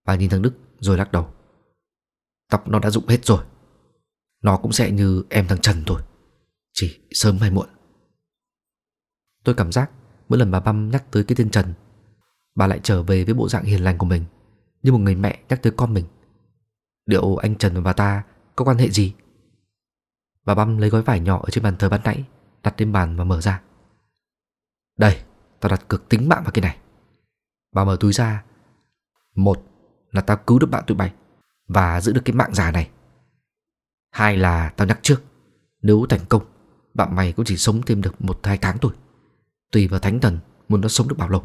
Bà nhìn thằng Đức rồi lắc đầu Tóc nó đã rụng hết rồi Nó cũng sẽ như em thằng Trần thôi Chỉ sớm hay muộn Tôi cảm giác mỗi lần bà Băm nhắc tới cái tên Trần Bà lại trở về với bộ dạng hiền lành của mình Như một người mẹ nhắc tới con mình Liệu anh Trần và bà ta có quan hệ gì? Bà Băm lấy gói vải nhỏ ở trên bàn thờ ban nãy Đặt lên bàn và mở ra Đây, tao đặt cực tính mạng vào cái này Bà mở túi ra Một là tao cứu được bạn tụi bay và giữ được cái mạng già này. Hai là tao nhắc trước, nếu thành công, bạn mày cũng chỉ sống thêm được một hai tháng thôi. Tùy vào thánh thần muốn nó sống được bao lâu.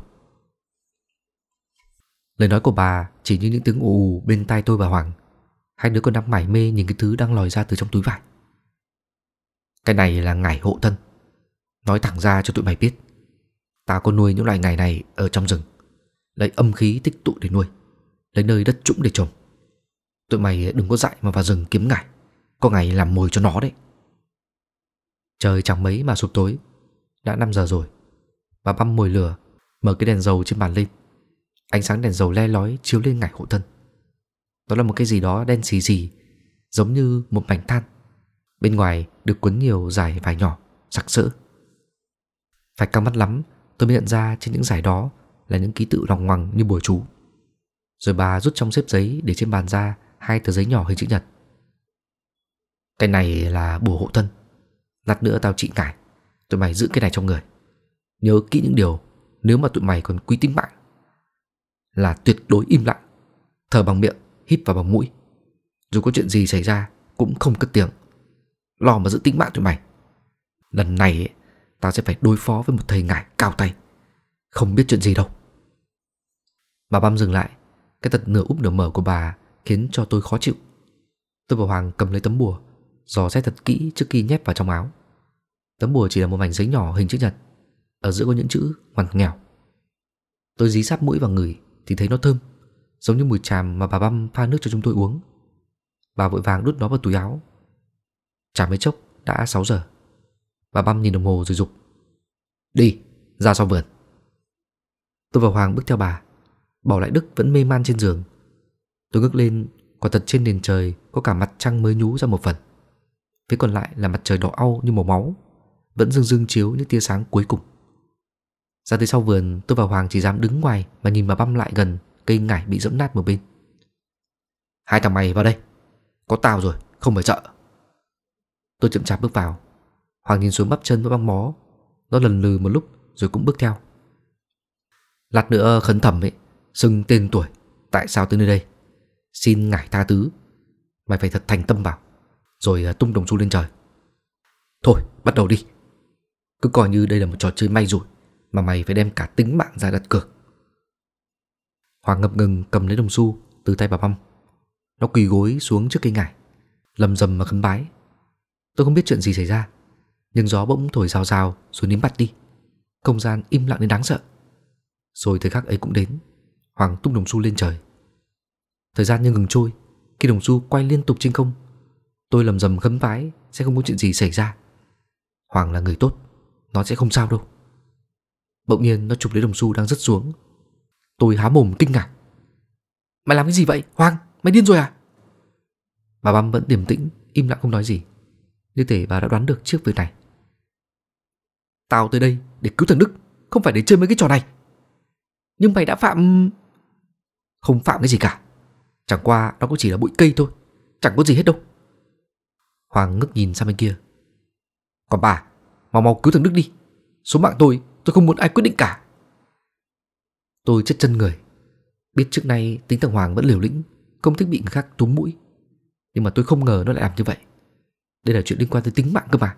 Lời nói của bà chỉ như những tiếng ù ù bên tai tôi và Hoàng. Hai đứa còn đang mải mê nhìn cái thứ đang lòi ra từ trong túi vải. Cái này là ngải hộ thân. Nói thẳng ra cho tụi mày biết. Tao có nuôi những loại ngải này ở trong rừng. Lấy âm khí tích tụ để nuôi. Lấy nơi đất trũng để trồng Tụi mày đừng có dại mà vào rừng kiếm ngải Có ngày làm mồi cho nó đấy Trời chẳng mấy mà sụp tối Đã 5 giờ rồi Bà băm mồi lửa Mở cái đèn dầu trên bàn lên Ánh sáng đèn dầu le lói chiếu lên ngải hộ thân Đó là một cái gì đó đen xì xì Giống như một mảnh than Bên ngoài được cuốn nhiều giải vải nhỏ Sặc sỡ Phải căng mắt lắm Tôi mới nhận ra trên những giải đó Là những ký tự lòng ngoằng như bùa chú rồi bà rút trong xếp giấy để trên bàn ra Hai tờ giấy nhỏ hình chữ nhật Cái này là bùa hộ thân Lát nữa tao trị ngải, Tụi mày giữ cái này trong người Nhớ kỹ những điều Nếu mà tụi mày còn quý tính mạng Là tuyệt đối im lặng Thở bằng miệng, hít vào bằng mũi Dù có chuyện gì xảy ra Cũng không cất tiếng Lo mà giữ tính mạng tụi mày Lần này ấy, tao sẽ phải đối phó với một thầy ngải cao tay Không biết chuyện gì đâu Bà băm dừng lại cái tật nửa úp nửa mở của bà khiến cho tôi khó chịu. Tôi và Hoàng cầm lấy tấm bùa, dò xét thật kỹ trước khi nhét vào trong áo. Tấm bùa chỉ là một mảnh giấy nhỏ hình chữ nhật, ở giữa có những chữ ngoằn nghèo. Tôi dí sát mũi vào người thì thấy nó thơm, giống như mùi tràm mà bà băm pha nước cho chúng tôi uống. Bà vội vàng đút nó vào túi áo. Chả mấy chốc đã 6 giờ. Bà băm nhìn đồng hồ rồi dục. Đi, ra sau vườn. Tôi và Hoàng bước theo bà Bỏ lại Đức vẫn mê man trên giường Tôi ngước lên Quả thật trên nền trời có cả mặt trăng mới nhú ra một phần Phía còn lại là mặt trời đỏ au như màu máu Vẫn dương dương chiếu những tia sáng cuối cùng Ra tới sau vườn tôi và Hoàng chỉ dám đứng ngoài Mà nhìn mà băm lại gần Cây ngải bị dẫm nát một bên Hai thằng mày vào đây Có tao rồi không phải sợ Tôi chậm chạp bước vào Hoàng nhìn xuống bắp chân với băng mó Nó lần lừ một lúc rồi cũng bước theo Lát nữa khấn thẩm ấy Xưng tên tuổi Tại sao tới nơi đây Xin ngài tha thứ, Mày phải thật thành tâm vào Rồi à, tung đồng xu lên trời Thôi bắt đầu đi Cứ coi như đây là một trò chơi may rủi Mà mày phải đem cả tính mạng ra đặt cược Hoàng ngập ngừng cầm lấy đồng xu Từ tay bà Mâm Nó quỳ gối xuống trước cây ngải Lầm rầm mà khấn bái Tôi không biết chuyện gì xảy ra Nhưng gió bỗng thổi rào rào rồi nín bặt đi Không gian im lặng đến đáng sợ Rồi thời khắc ấy cũng đến Hoàng tung đồng xu lên trời. Thời gian như ngừng trôi, khi đồng xu quay liên tục trên không, tôi lầm rầm khấm vái sẽ không có chuyện gì xảy ra. Hoàng là người tốt, nó sẽ không sao đâu. Bỗng nhiên nó chụp lấy đồng xu đang rớt xuống. Tôi há mồm kinh ngạc. Mày làm cái gì vậy, Hoàng? Mày điên rồi à? Bà Băm vẫn điềm tĩnh, im lặng không nói gì. Như thể bà đã đoán được trước việc này. Tao tới đây để cứu thằng Đức, không phải để chơi mấy cái trò này. Nhưng mày đã phạm... Không phạm cái gì cả Chẳng qua nó cũng chỉ là bụi cây thôi Chẳng có gì hết đâu Hoàng ngước nhìn sang bên kia Còn bà Mau mau cứu thằng Đức đi Số mạng tôi tôi không muốn ai quyết định cả Tôi chết chân người Biết trước nay tính thằng Hoàng vẫn liều lĩnh Không thích bị người khác túm mũi Nhưng mà tôi không ngờ nó lại làm như vậy Đây là chuyện liên quan tới tính mạng cơ mà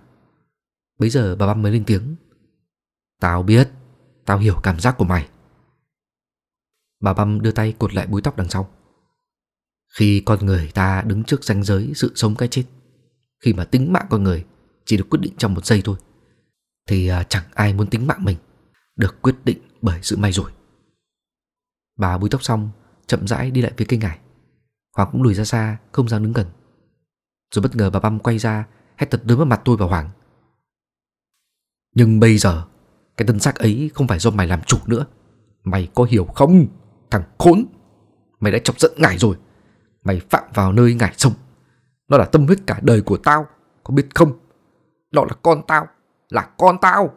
Bây giờ bà băm mới lên tiếng Tao biết Tao hiểu cảm giác của mày Bà Băm đưa tay cột lại búi tóc đằng sau Khi con người ta đứng trước ranh giới sự sống cái chết Khi mà tính mạng con người chỉ được quyết định trong một giây thôi Thì à, chẳng ai muốn tính mạng mình Được quyết định bởi sự may rồi Bà búi tóc xong Chậm rãi đi lại phía cây ngải Hoàng cũng lùi ra xa không dám đứng gần Rồi bất ngờ bà Băm quay ra Hét thật đối vào mặt tôi và Hoàng Nhưng bây giờ Cái tân xác ấy không phải do mày làm chủ nữa Mày có hiểu không? Thằng khốn Mày đã chọc giận ngải rồi Mày phạm vào nơi ngải sống Nó là tâm huyết cả đời của tao Có biết không Nó là con tao Là con tao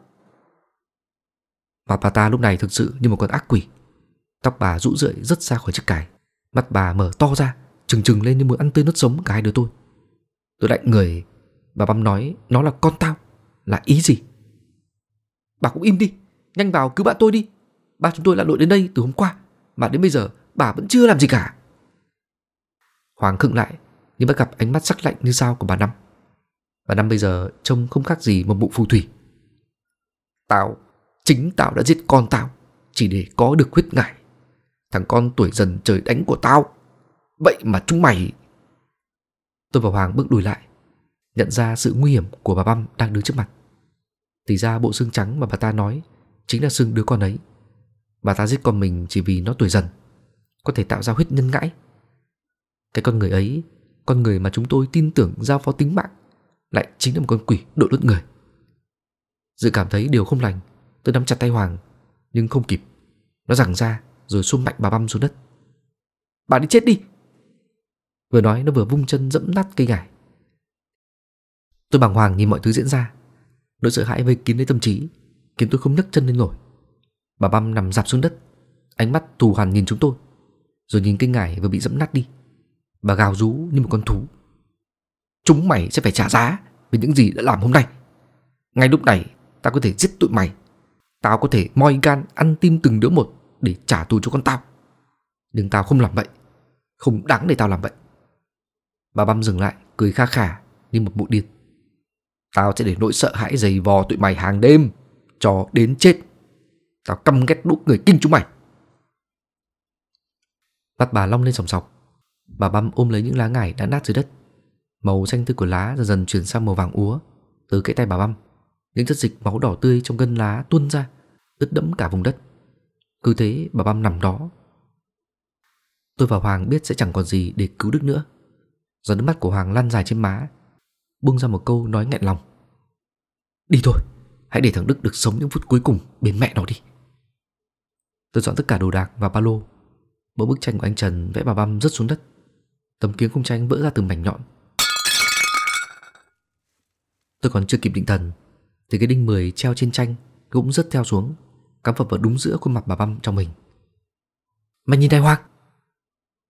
bà bà ta lúc này thực sự như một con ác quỷ Tóc bà rũ rượi rất ra khỏi chiếc cài Mắt bà mở to ra Trừng trừng lên như muốn ăn tươi nốt sống cái đứa tôi Tôi lạnh người Bà băm nói nó là con tao Là ý gì Bà cũng im đi Nhanh vào cứu bạn tôi đi Ba chúng tôi lặn lội đến đây từ hôm qua mà đến bây giờ bà vẫn chưa làm gì cả. Hoàng khựng lại nhưng bắt gặp ánh mắt sắc lạnh như sao của bà Năm. Bà Năm bây giờ trông không khác gì một mụ phù thủy. Tao, chính tao đã giết con tao chỉ để có được huyết ngải. Thằng con tuổi dần trời đánh của tao. Vậy mà chúng mày... Tôi và Hoàng bước đùi lại nhận ra sự nguy hiểm của bà Băm đang đứng trước mặt. Thì ra bộ xương trắng mà bà ta nói chính là xương đứa con ấy. Bà ta giết con mình chỉ vì nó tuổi dần Có thể tạo ra huyết nhân ngãi Cái con người ấy Con người mà chúng tôi tin tưởng giao phó tính mạng Lại chính là một con quỷ đội lốt người Dự cảm thấy điều không lành Tôi nắm chặt tay Hoàng Nhưng không kịp Nó giằng ra rồi xung mạnh bà băm xuống đất Bà đi chết đi Vừa nói nó vừa vung chân dẫm nát cây ngải Tôi bàng hoàng nhìn mọi thứ diễn ra Nỗi sợ hãi vây kín lấy tâm trí Khiến tôi không nhấc chân lên nổi Bà Băm nằm dạp xuống đất Ánh mắt thù hằn nhìn chúng tôi Rồi nhìn cái ngải vừa bị dẫm nát đi Bà gào rú như một con thú Chúng mày sẽ phải trả giá Vì những gì đã làm hôm nay Ngay lúc này tao có thể giết tụi mày Tao có thể moi gan ăn tim từng đứa một Để trả thù cho con tao Nhưng tao không làm vậy Không đáng để tao làm vậy Bà băm dừng lại cười kha khả Như một bộ điên Tao sẽ để nỗi sợ hãi dày vò tụi mày hàng đêm Cho đến chết Tao căm ghét đũ người kinh chúng mày Bắt bà long lên sòng sọc Bà băm ôm lấy những lá ngải đã nát dưới đất Màu xanh tươi của lá dần dần chuyển sang màu vàng úa Từ cái tay bà băm Những chất dịch máu đỏ tươi trong gân lá tuôn ra Ướt đẫm cả vùng đất Cứ thế bà băm nằm đó Tôi và Hoàng biết sẽ chẳng còn gì để cứu Đức nữa Giọt nước mắt của Hoàng lăn dài trên má buông ra một câu nói nghẹn lòng Đi thôi Hãy để thằng Đức được sống những phút cuối cùng bên mẹ nó đi Tôi dọn tất cả đồ đạc và ba lô Mẫu bức tranh của anh Trần vẽ bà băm rớt xuống đất Tấm kiếng khung tranh vỡ ra từng mảnh nhọn Tôi còn chưa kịp định thần Thì cái đinh mười treo trên tranh Cũng rớt theo xuống Cắm phập vào đúng giữa khuôn mặt bà băm trong mình Mày nhìn đây hoang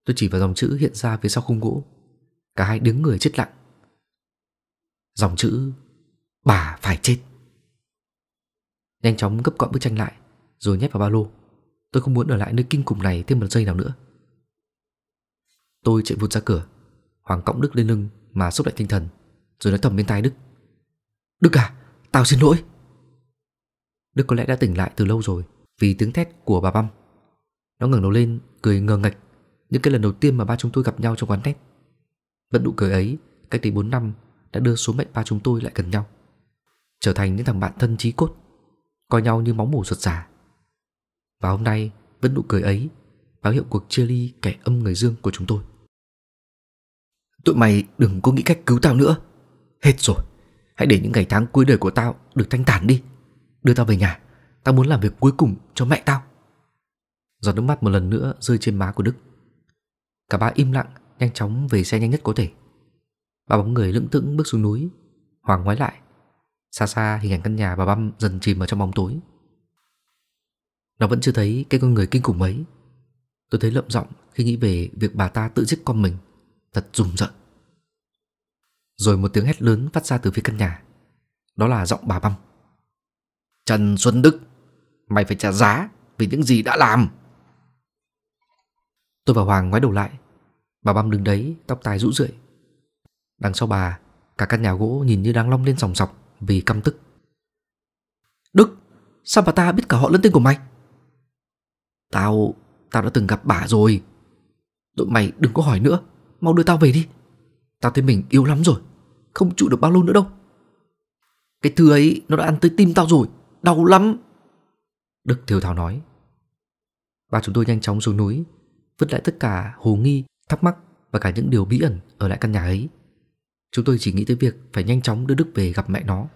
Tôi chỉ vào dòng chữ hiện ra phía sau khung gỗ Cả hai đứng người chết lặng Dòng chữ Bà phải chết Nhanh chóng gấp gọn bức tranh lại Rồi nhét vào ba lô Tôi không muốn ở lại nơi kinh khủng này thêm một giây nào nữa Tôi chạy vụt ra cửa Hoàng cõng Đức lên lưng Mà xúc lại tinh thần Rồi nói thầm bên tai Đức Đức à Tao xin lỗi Đức có lẽ đã tỉnh lại từ lâu rồi Vì tiếng thét của bà Băm Nó ngẩng đầu lên Cười ngờ ngạch như cái lần đầu tiên mà ba chúng tôi gặp nhau trong quán nét Vẫn nụ cười ấy Cách đây bốn năm Đã đưa số mệnh ba chúng tôi lại gần nhau Trở thành những thằng bạn thân chí cốt coi nhau như móng mủ ruột giả. Và hôm nay, vẫn nụ cười ấy, báo hiệu cuộc chia ly kẻ âm người dương của chúng tôi. Tụi mày đừng có nghĩ cách cứu tao nữa. Hết rồi. Hãy để những ngày tháng cuối đời của tao được thanh tản đi. Đưa tao về nhà. Tao muốn làm việc cuối cùng cho mẹ tao. Giọt nước mắt một lần nữa rơi trên má của Đức. Cả ba im lặng, nhanh chóng về xe nhanh nhất có thể. Ba bóng người lững thững bước xuống núi. Hoàng ngoái lại, Xa xa hình ảnh căn nhà bà băm dần chìm ở trong bóng tối Nó vẫn chưa thấy cái con người kinh khủng ấy Tôi thấy lợm giọng khi nghĩ về việc bà ta tự giết con mình Thật rùng rợn Rồi một tiếng hét lớn phát ra từ phía căn nhà Đó là giọng bà băm Trần Xuân Đức Mày phải trả giá vì những gì đã làm Tôi và Hoàng ngoái đầu lại Bà băm đứng đấy tóc tai rũ rượi Đằng sau bà Cả căn nhà gỗ nhìn như đang long lên sòng sọc vì căm tức. Đức, sao bà ta biết cả họ lẫn tên của mày? Tao, tao đã từng gặp bà rồi. Tụi mày đừng có hỏi nữa, mau đưa tao về đi. Tao thấy mình yếu lắm rồi, không trụ được bao lâu nữa đâu. Cái thứ ấy nó đã ăn tới tim tao rồi, đau lắm. Đức thiếu Thảo nói. Ba chúng tôi nhanh chóng xuống núi, vứt lại tất cả hồ nghi, thắc mắc và cả những điều bí ẩn ở lại căn nhà ấy Chúng tôi chỉ nghĩ tới việc phải nhanh chóng đưa Đức về gặp mẹ nó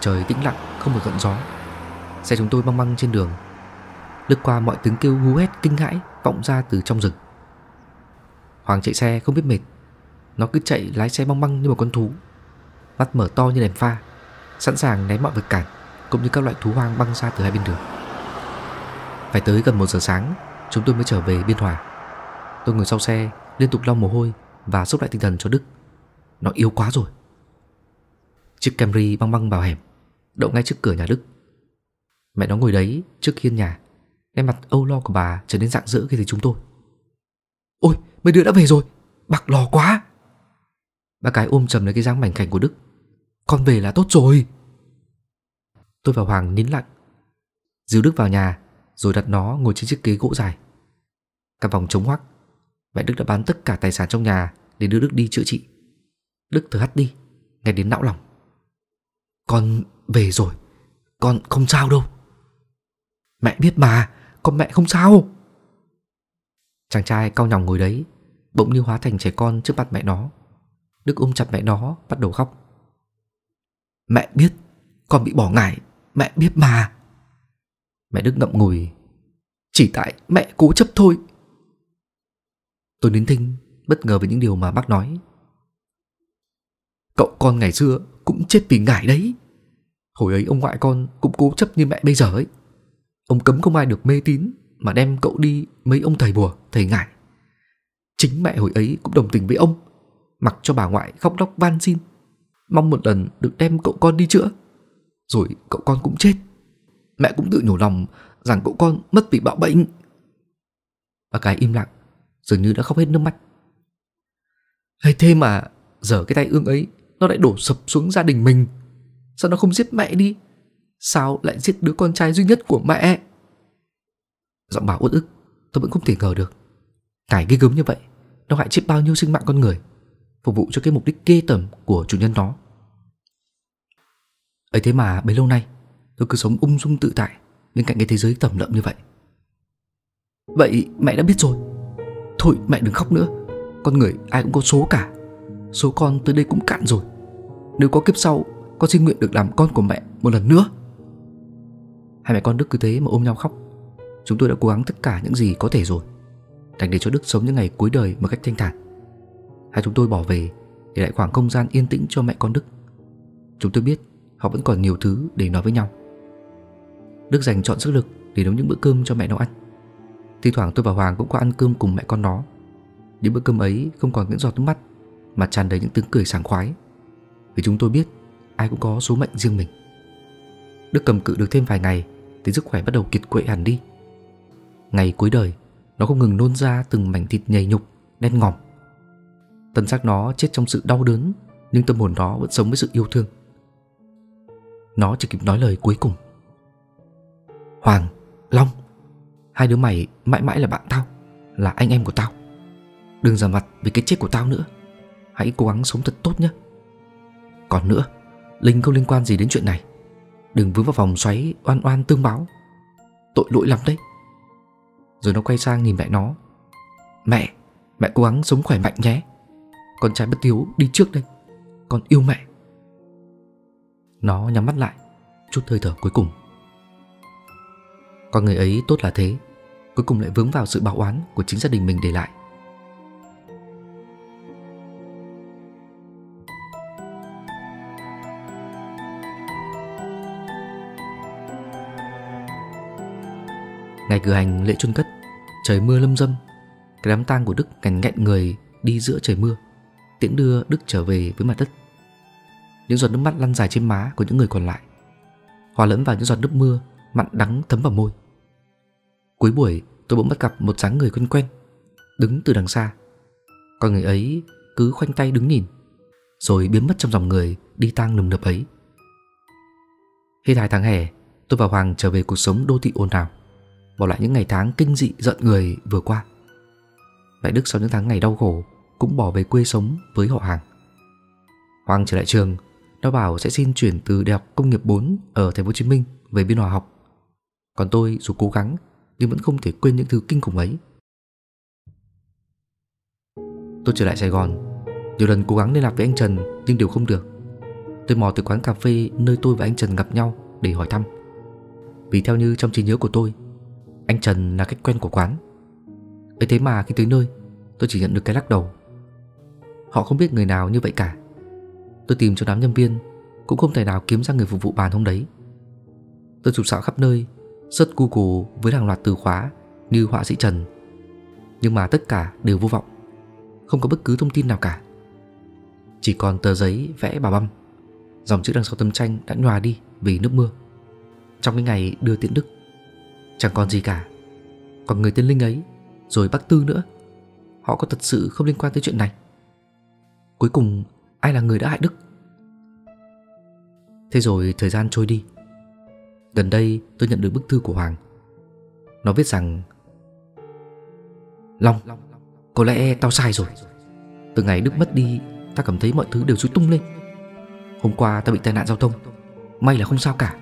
Trời tĩnh lặng không một gợn gió Xe chúng tôi băng băng trên đường Lướt qua mọi tiếng kêu hú hét kinh hãi Vọng ra từ trong rừng Hoàng chạy xe không biết mệt Nó cứ chạy lái xe băng băng như một con thú Mắt mở to như đèn pha Sẵn sàng né mọi vật cản Cũng như các loại thú hoang băng ra từ hai bên đường Phải tới gần một giờ sáng Chúng tôi mới trở về Biên Hòa Tôi ngồi sau xe liên tục lau mồ hôi và xúc lại tinh thần cho Đức. Nó yếu quá rồi. Chiếc Camry băng băng vào hẻm, đậu ngay trước cửa nhà Đức. Mẹ nó ngồi đấy trước hiên nhà, nét mặt âu lo của bà trở nên rạng rỡ khi thấy chúng tôi. Ôi, mấy đứa đã về rồi, bạc lò quá. Bà cái ôm chầm lấy cái dáng mảnh khảnh của Đức. Con về là tốt rồi. Tôi và Hoàng nín lặng, dìu Đức vào nhà rồi đặt nó ngồi trên chiếc ghế gỗ dài. Căn vòng trống hoắc mẹ Đức đã bán tất cả tài sản trong nhà Để đưa Đức đi chữa trị Đức thở hắt đi Nghe đến não lòng Con về rồi Con không sao đâu Mẹ biết mà Con mẹ không sao Chàng trai cao nhòng ngồi đấy Bỗng như hóa thành trẻ con trước mặt mẹ nó Đức ôm chặt mẹ nó bắt đầu khóc Mẹ biết Con bị bỏ ngải Mẹ biết mà Mẹ Đức ngậm ngùi Chỉ tại mẹ cố chấp thôi Tôi nín thinh, bất ngờ với những điều mà bác nói. Cậu con ngày xưa cũng chết vì ngải đấy. Hồi ấy ông ngoại con cũng cố chấp như mẹ bây giờ ấy. Ông cấm không ai được mê tín mà đem cậu đi mấy ông thầy bùa, thầy ngải. Chính mẹ hồi ấy cũng đồng tình với ông, mặc cho bà ngoại khóc lóc van xin, mong một lần được đem cậu con đi chữa. Rồi cậu con cũng chết. Mẹ cũng tự nhủ lòng rằng cậu con mất vì bạo bệnh. và cái im lặng dường như đã khóc hết nước mắt ấy thế mà giờ cái tay ương ấy nó lại đổ sập xuống gia đình mình sao nó không giết mẹ đi sao lại giết đứa con trai duy nhất của mẹ giọng bà uất ức tôi vẫn không thể ngờ được cải ghê gớm như vậy nó hại chết bao nhiêu sinh mạng con người phục vụ cho cái mục đích ghê tởm của chủ nhân nó ấy thế mà bấy lâu nay tôi cứ sống ung dung tự tại bên cạnh cái thế giới tầm lợm như vậy vậy mẹ đã biết rồi Thôi mẹ đừng khóc nữa Con người ai cũng có số cả Số con tới đây cũng cạn rồi Nếu có kiếp sau Con xin nguyện được làm con của mẹ một lần nữa Hai mẹ con Đức cứ thế mà ôm nhau khóc Chúng tôi đã cố gắng tất cả những gì có thể rồi Đành để cho Đức sống những ngày cuối đời một cách thanh thản Hai chúng tôi bỏ về Để lại khoảng không gian yên tĩnh cho mẹ con Đức Chúng tôi biết Họ vẫn còn nhiều thứ để nói với nhau Đức dành chọn sức lực để nấu những bữa cơm cho mẹ nấu ăn thì thoảng tôi và Hoàng cũng có ăn cơm cùng mẹ con nó Những bữa cơm ấy không còn những giọt nước mắt Mà tràn đầy những tiếng cười sảng khoái Vì chúng tôi biết ai cũng có số mệnh riêng mình Đức cầm cự được thêm vài ngày Thì sức khỏe bắt đầu kiệt quệ hẳn đi Ngày cuối đời Nó không ngừng nôn ra từng mảnh thịt nhầy nhục Đen ngòm Tân xác nó chết trong sự đau đớn Nhưng tâm hồn nó vẫn sống với sự yêu thương Nó chỉ kịp nói lời cuối cùng Hoàng, Long Hai đứa mày mãi mãi là bạn tao Là anh em của tao Đừng giả mặt vì cái chết của tao nữa Hãy cố gắng sống thật tốt nhé Còn nữa Linh không liên quan gì đến chuyện này Đừng vướng vào vòng xoáy oan oan tương báo Tội lỗi lắm đấy Rồi nó quay sang nhìn mẹ nó Mẹ, mẹ cố gắng sống khỏe mạnh nhé Con trai bất hiếu đi trước đây Con yêu mẹ Nó nhắm mắt lại Chút hơi thở cuối cùng Con người ấy tốt là thế cuối cùng lại vướng vào sự báo oán của chính gia đình mình để lại Ngày cử hành lễ chôn cất Trời mưa lâm dâm Cái đám tang của Đức cành nghẹn người đi giữa trời mưa Tiễn đưa Đức trở về với mặt đất Những giọt nước mắt lăn dài trên má của những người còn lại Hòa lẫn vào những giọt nước mưa Mặn đắng thấm vào môi Cuối buổi tôi bỗng bắt gặp một dáng người quen quen Đứng từ đằng xa Còn người ấy cứ khoanh tay đứng nhìn Rồi biến mất trong dòng người Đi tang nườm nượp ấy Hết hai tháng hè Tôi và Hoàng trở về cuộc sống đô thị ồn ào Bỏ lại những ngày tháng kinh dị giận người vừa qua Đại Đức sau những tháng ngày đau khổ Cũng bỏ về quê sống với họ hàng Hoàng trở lại trường Nó bảo sẽ xin chuyển từ Đại học Công nghiệp 4 Ở thành phố Hồ Chí Minh về biên hòa học Còn tôi dù cố gắng nhưng vẫn không thể quên những thứ kinh khủng ấy. Tôi trở lại Sài Gòn, nhiều lần cố gắng liên lạc với anh Trần nhưng đều không được. Tôi mò tới quán cà phê nơi tôi và anh Trần gặp nhau để hỏi thăm. Vì theo như trong trí nhớ của tôi, anh Trần là khách quen của quán. ấy thế mà khi tới nơi, tôi chỉ nhận được cái lắc đầu. Họ không biết người nào như vậy cả. Tôi tìm cho đám nhân viên, cũng không thể nào kiếm ra người phục vụ bàn hôm đấy. Tôi sụp sạo khắp nơi search Google với hàng loạt từ khóa như họa sĩ Trần. Nhưng mà tất cả đều vô vọng, không có bất cứ thông tin nào cả. Chỉ còn tờ giấy vẽ bà băm, dòng chữ đằng sau tấm tranh đã nhòa đi vì nước mưa. Trong cái ngày đưa tiện Đức, chẳng còn gì cả. Còn người tên Linh ấy, rồi bác Tư nữa, họ có thật sự không liên quan tới chuyện này? Cuối cùng, ai là người đã hại Đức? Thế rồi thời gian trôi đi, Gần đây tôi nhận được bức thư của Hoàng Nó viết rằng Long Có lẽ tao sai rồi Từ ngày Đức mất đi Tao cảm thấy mọi thứ đều rối tung lên Hôm qua tao bị tai nạn giao thông May là không sao cả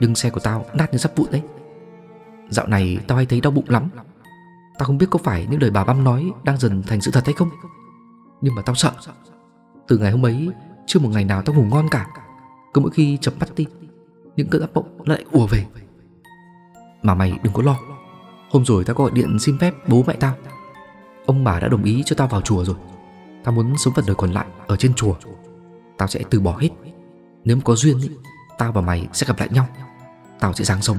Nhưng xe của tao nát như sắp vụn đấy Dạo này tao hay thấy đau bụng lắm Tao không biết có phải những lời bà băm nói Đang dần thành sự thật hay không Nhưng mà tao sợ Từ ngày hôm ấy Chưa một ngày nào tao ngủ ngon cả Cứ mỗi khi chập mắt đi những cơn ác mộng lại ùa về mà mày đừng có lo hôm rồi tao gọi điện xin phép bố mẹ tao ông bà đã đồng ý cho tao vào chùa rồi tao muốn sống phần đời còn lại ở trên chùa tao sẽ từ bỏ hết nếu có duyên ý, tao và mày sẽ gặp lại nhau tao sẽ sáng sống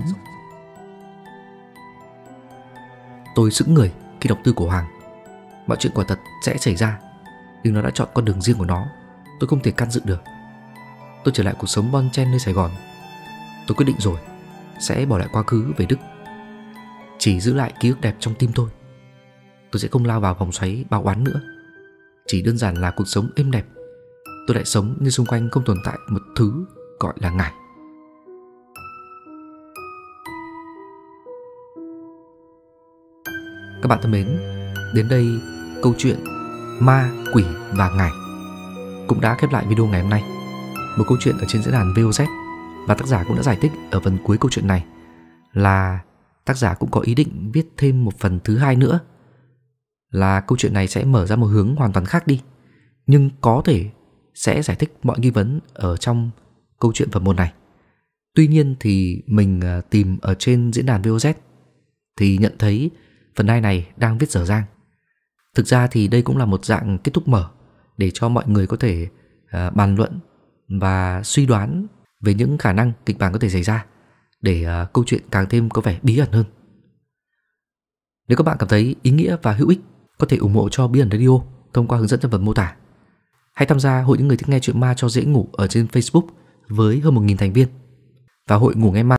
tôi sững người khi đọc tư của hoàng mọi chuyện quả thật sẽ xảy ra nhưng nó đã chọn con đường riêng của nó tôi không thể can dự được tôi trở lại cuộc sống bon chen nơi sài gòn Tôi quyết định rồi Sẽ bỏ lại quá khứ về Đức Chỉ giữ lại ký ức đẹp trong tim tôi Tôi sẽ không lao vào vòng xoáy bao oán nữa Chỉ đơn giản là cuộc sống êm đẹp Tôi lại sống như xung quanh không tồn tại một thứ gọi là ngài Các bạn thân mến, đến đây câu chuyện Ma, Quỷ và Ngài cũng đã khép lại video ngày hôm nay. Một câu chuyện ở trên diễn đàn VOZ và tác giả cũng đã giải thích ở phần cuối câu chuyện này là tác giả cũng có ý định viết thêm một phần thứ hai nữa là câu chuyện này sẽ mở ra một hướng hoàn toàn khác đi, nhưng có thể sẽ giải thích mọi nghi vấn ở trong câu chuyện phần 1 này. Tuy nhiên thì mình à, tìm ở trên diễn đàn VOZ thì nhận thấy phần 2 này đang viết dở dang. Thực ra thì đây cũng là một dạng kết thúc mở để cho mọi người có thể à, bàn luận và suy đoán về những khả năng kịch bản có thể xảy ra để uh, câu chuyện càng thêm có vẻ bí ẩn hơn. Nếu các bạn cảm thấy ý nghĩa và hữu ích, có thể ủng hộ cho Bí ẩn Radio thông qua hướng dẫn trong phần mô tả. Hãy tham gia hội những người thích nghe chuyện ma cho dễ ngủ ở trên Facebook với hơn 1.000 thành viên và hội ngủ nghe ma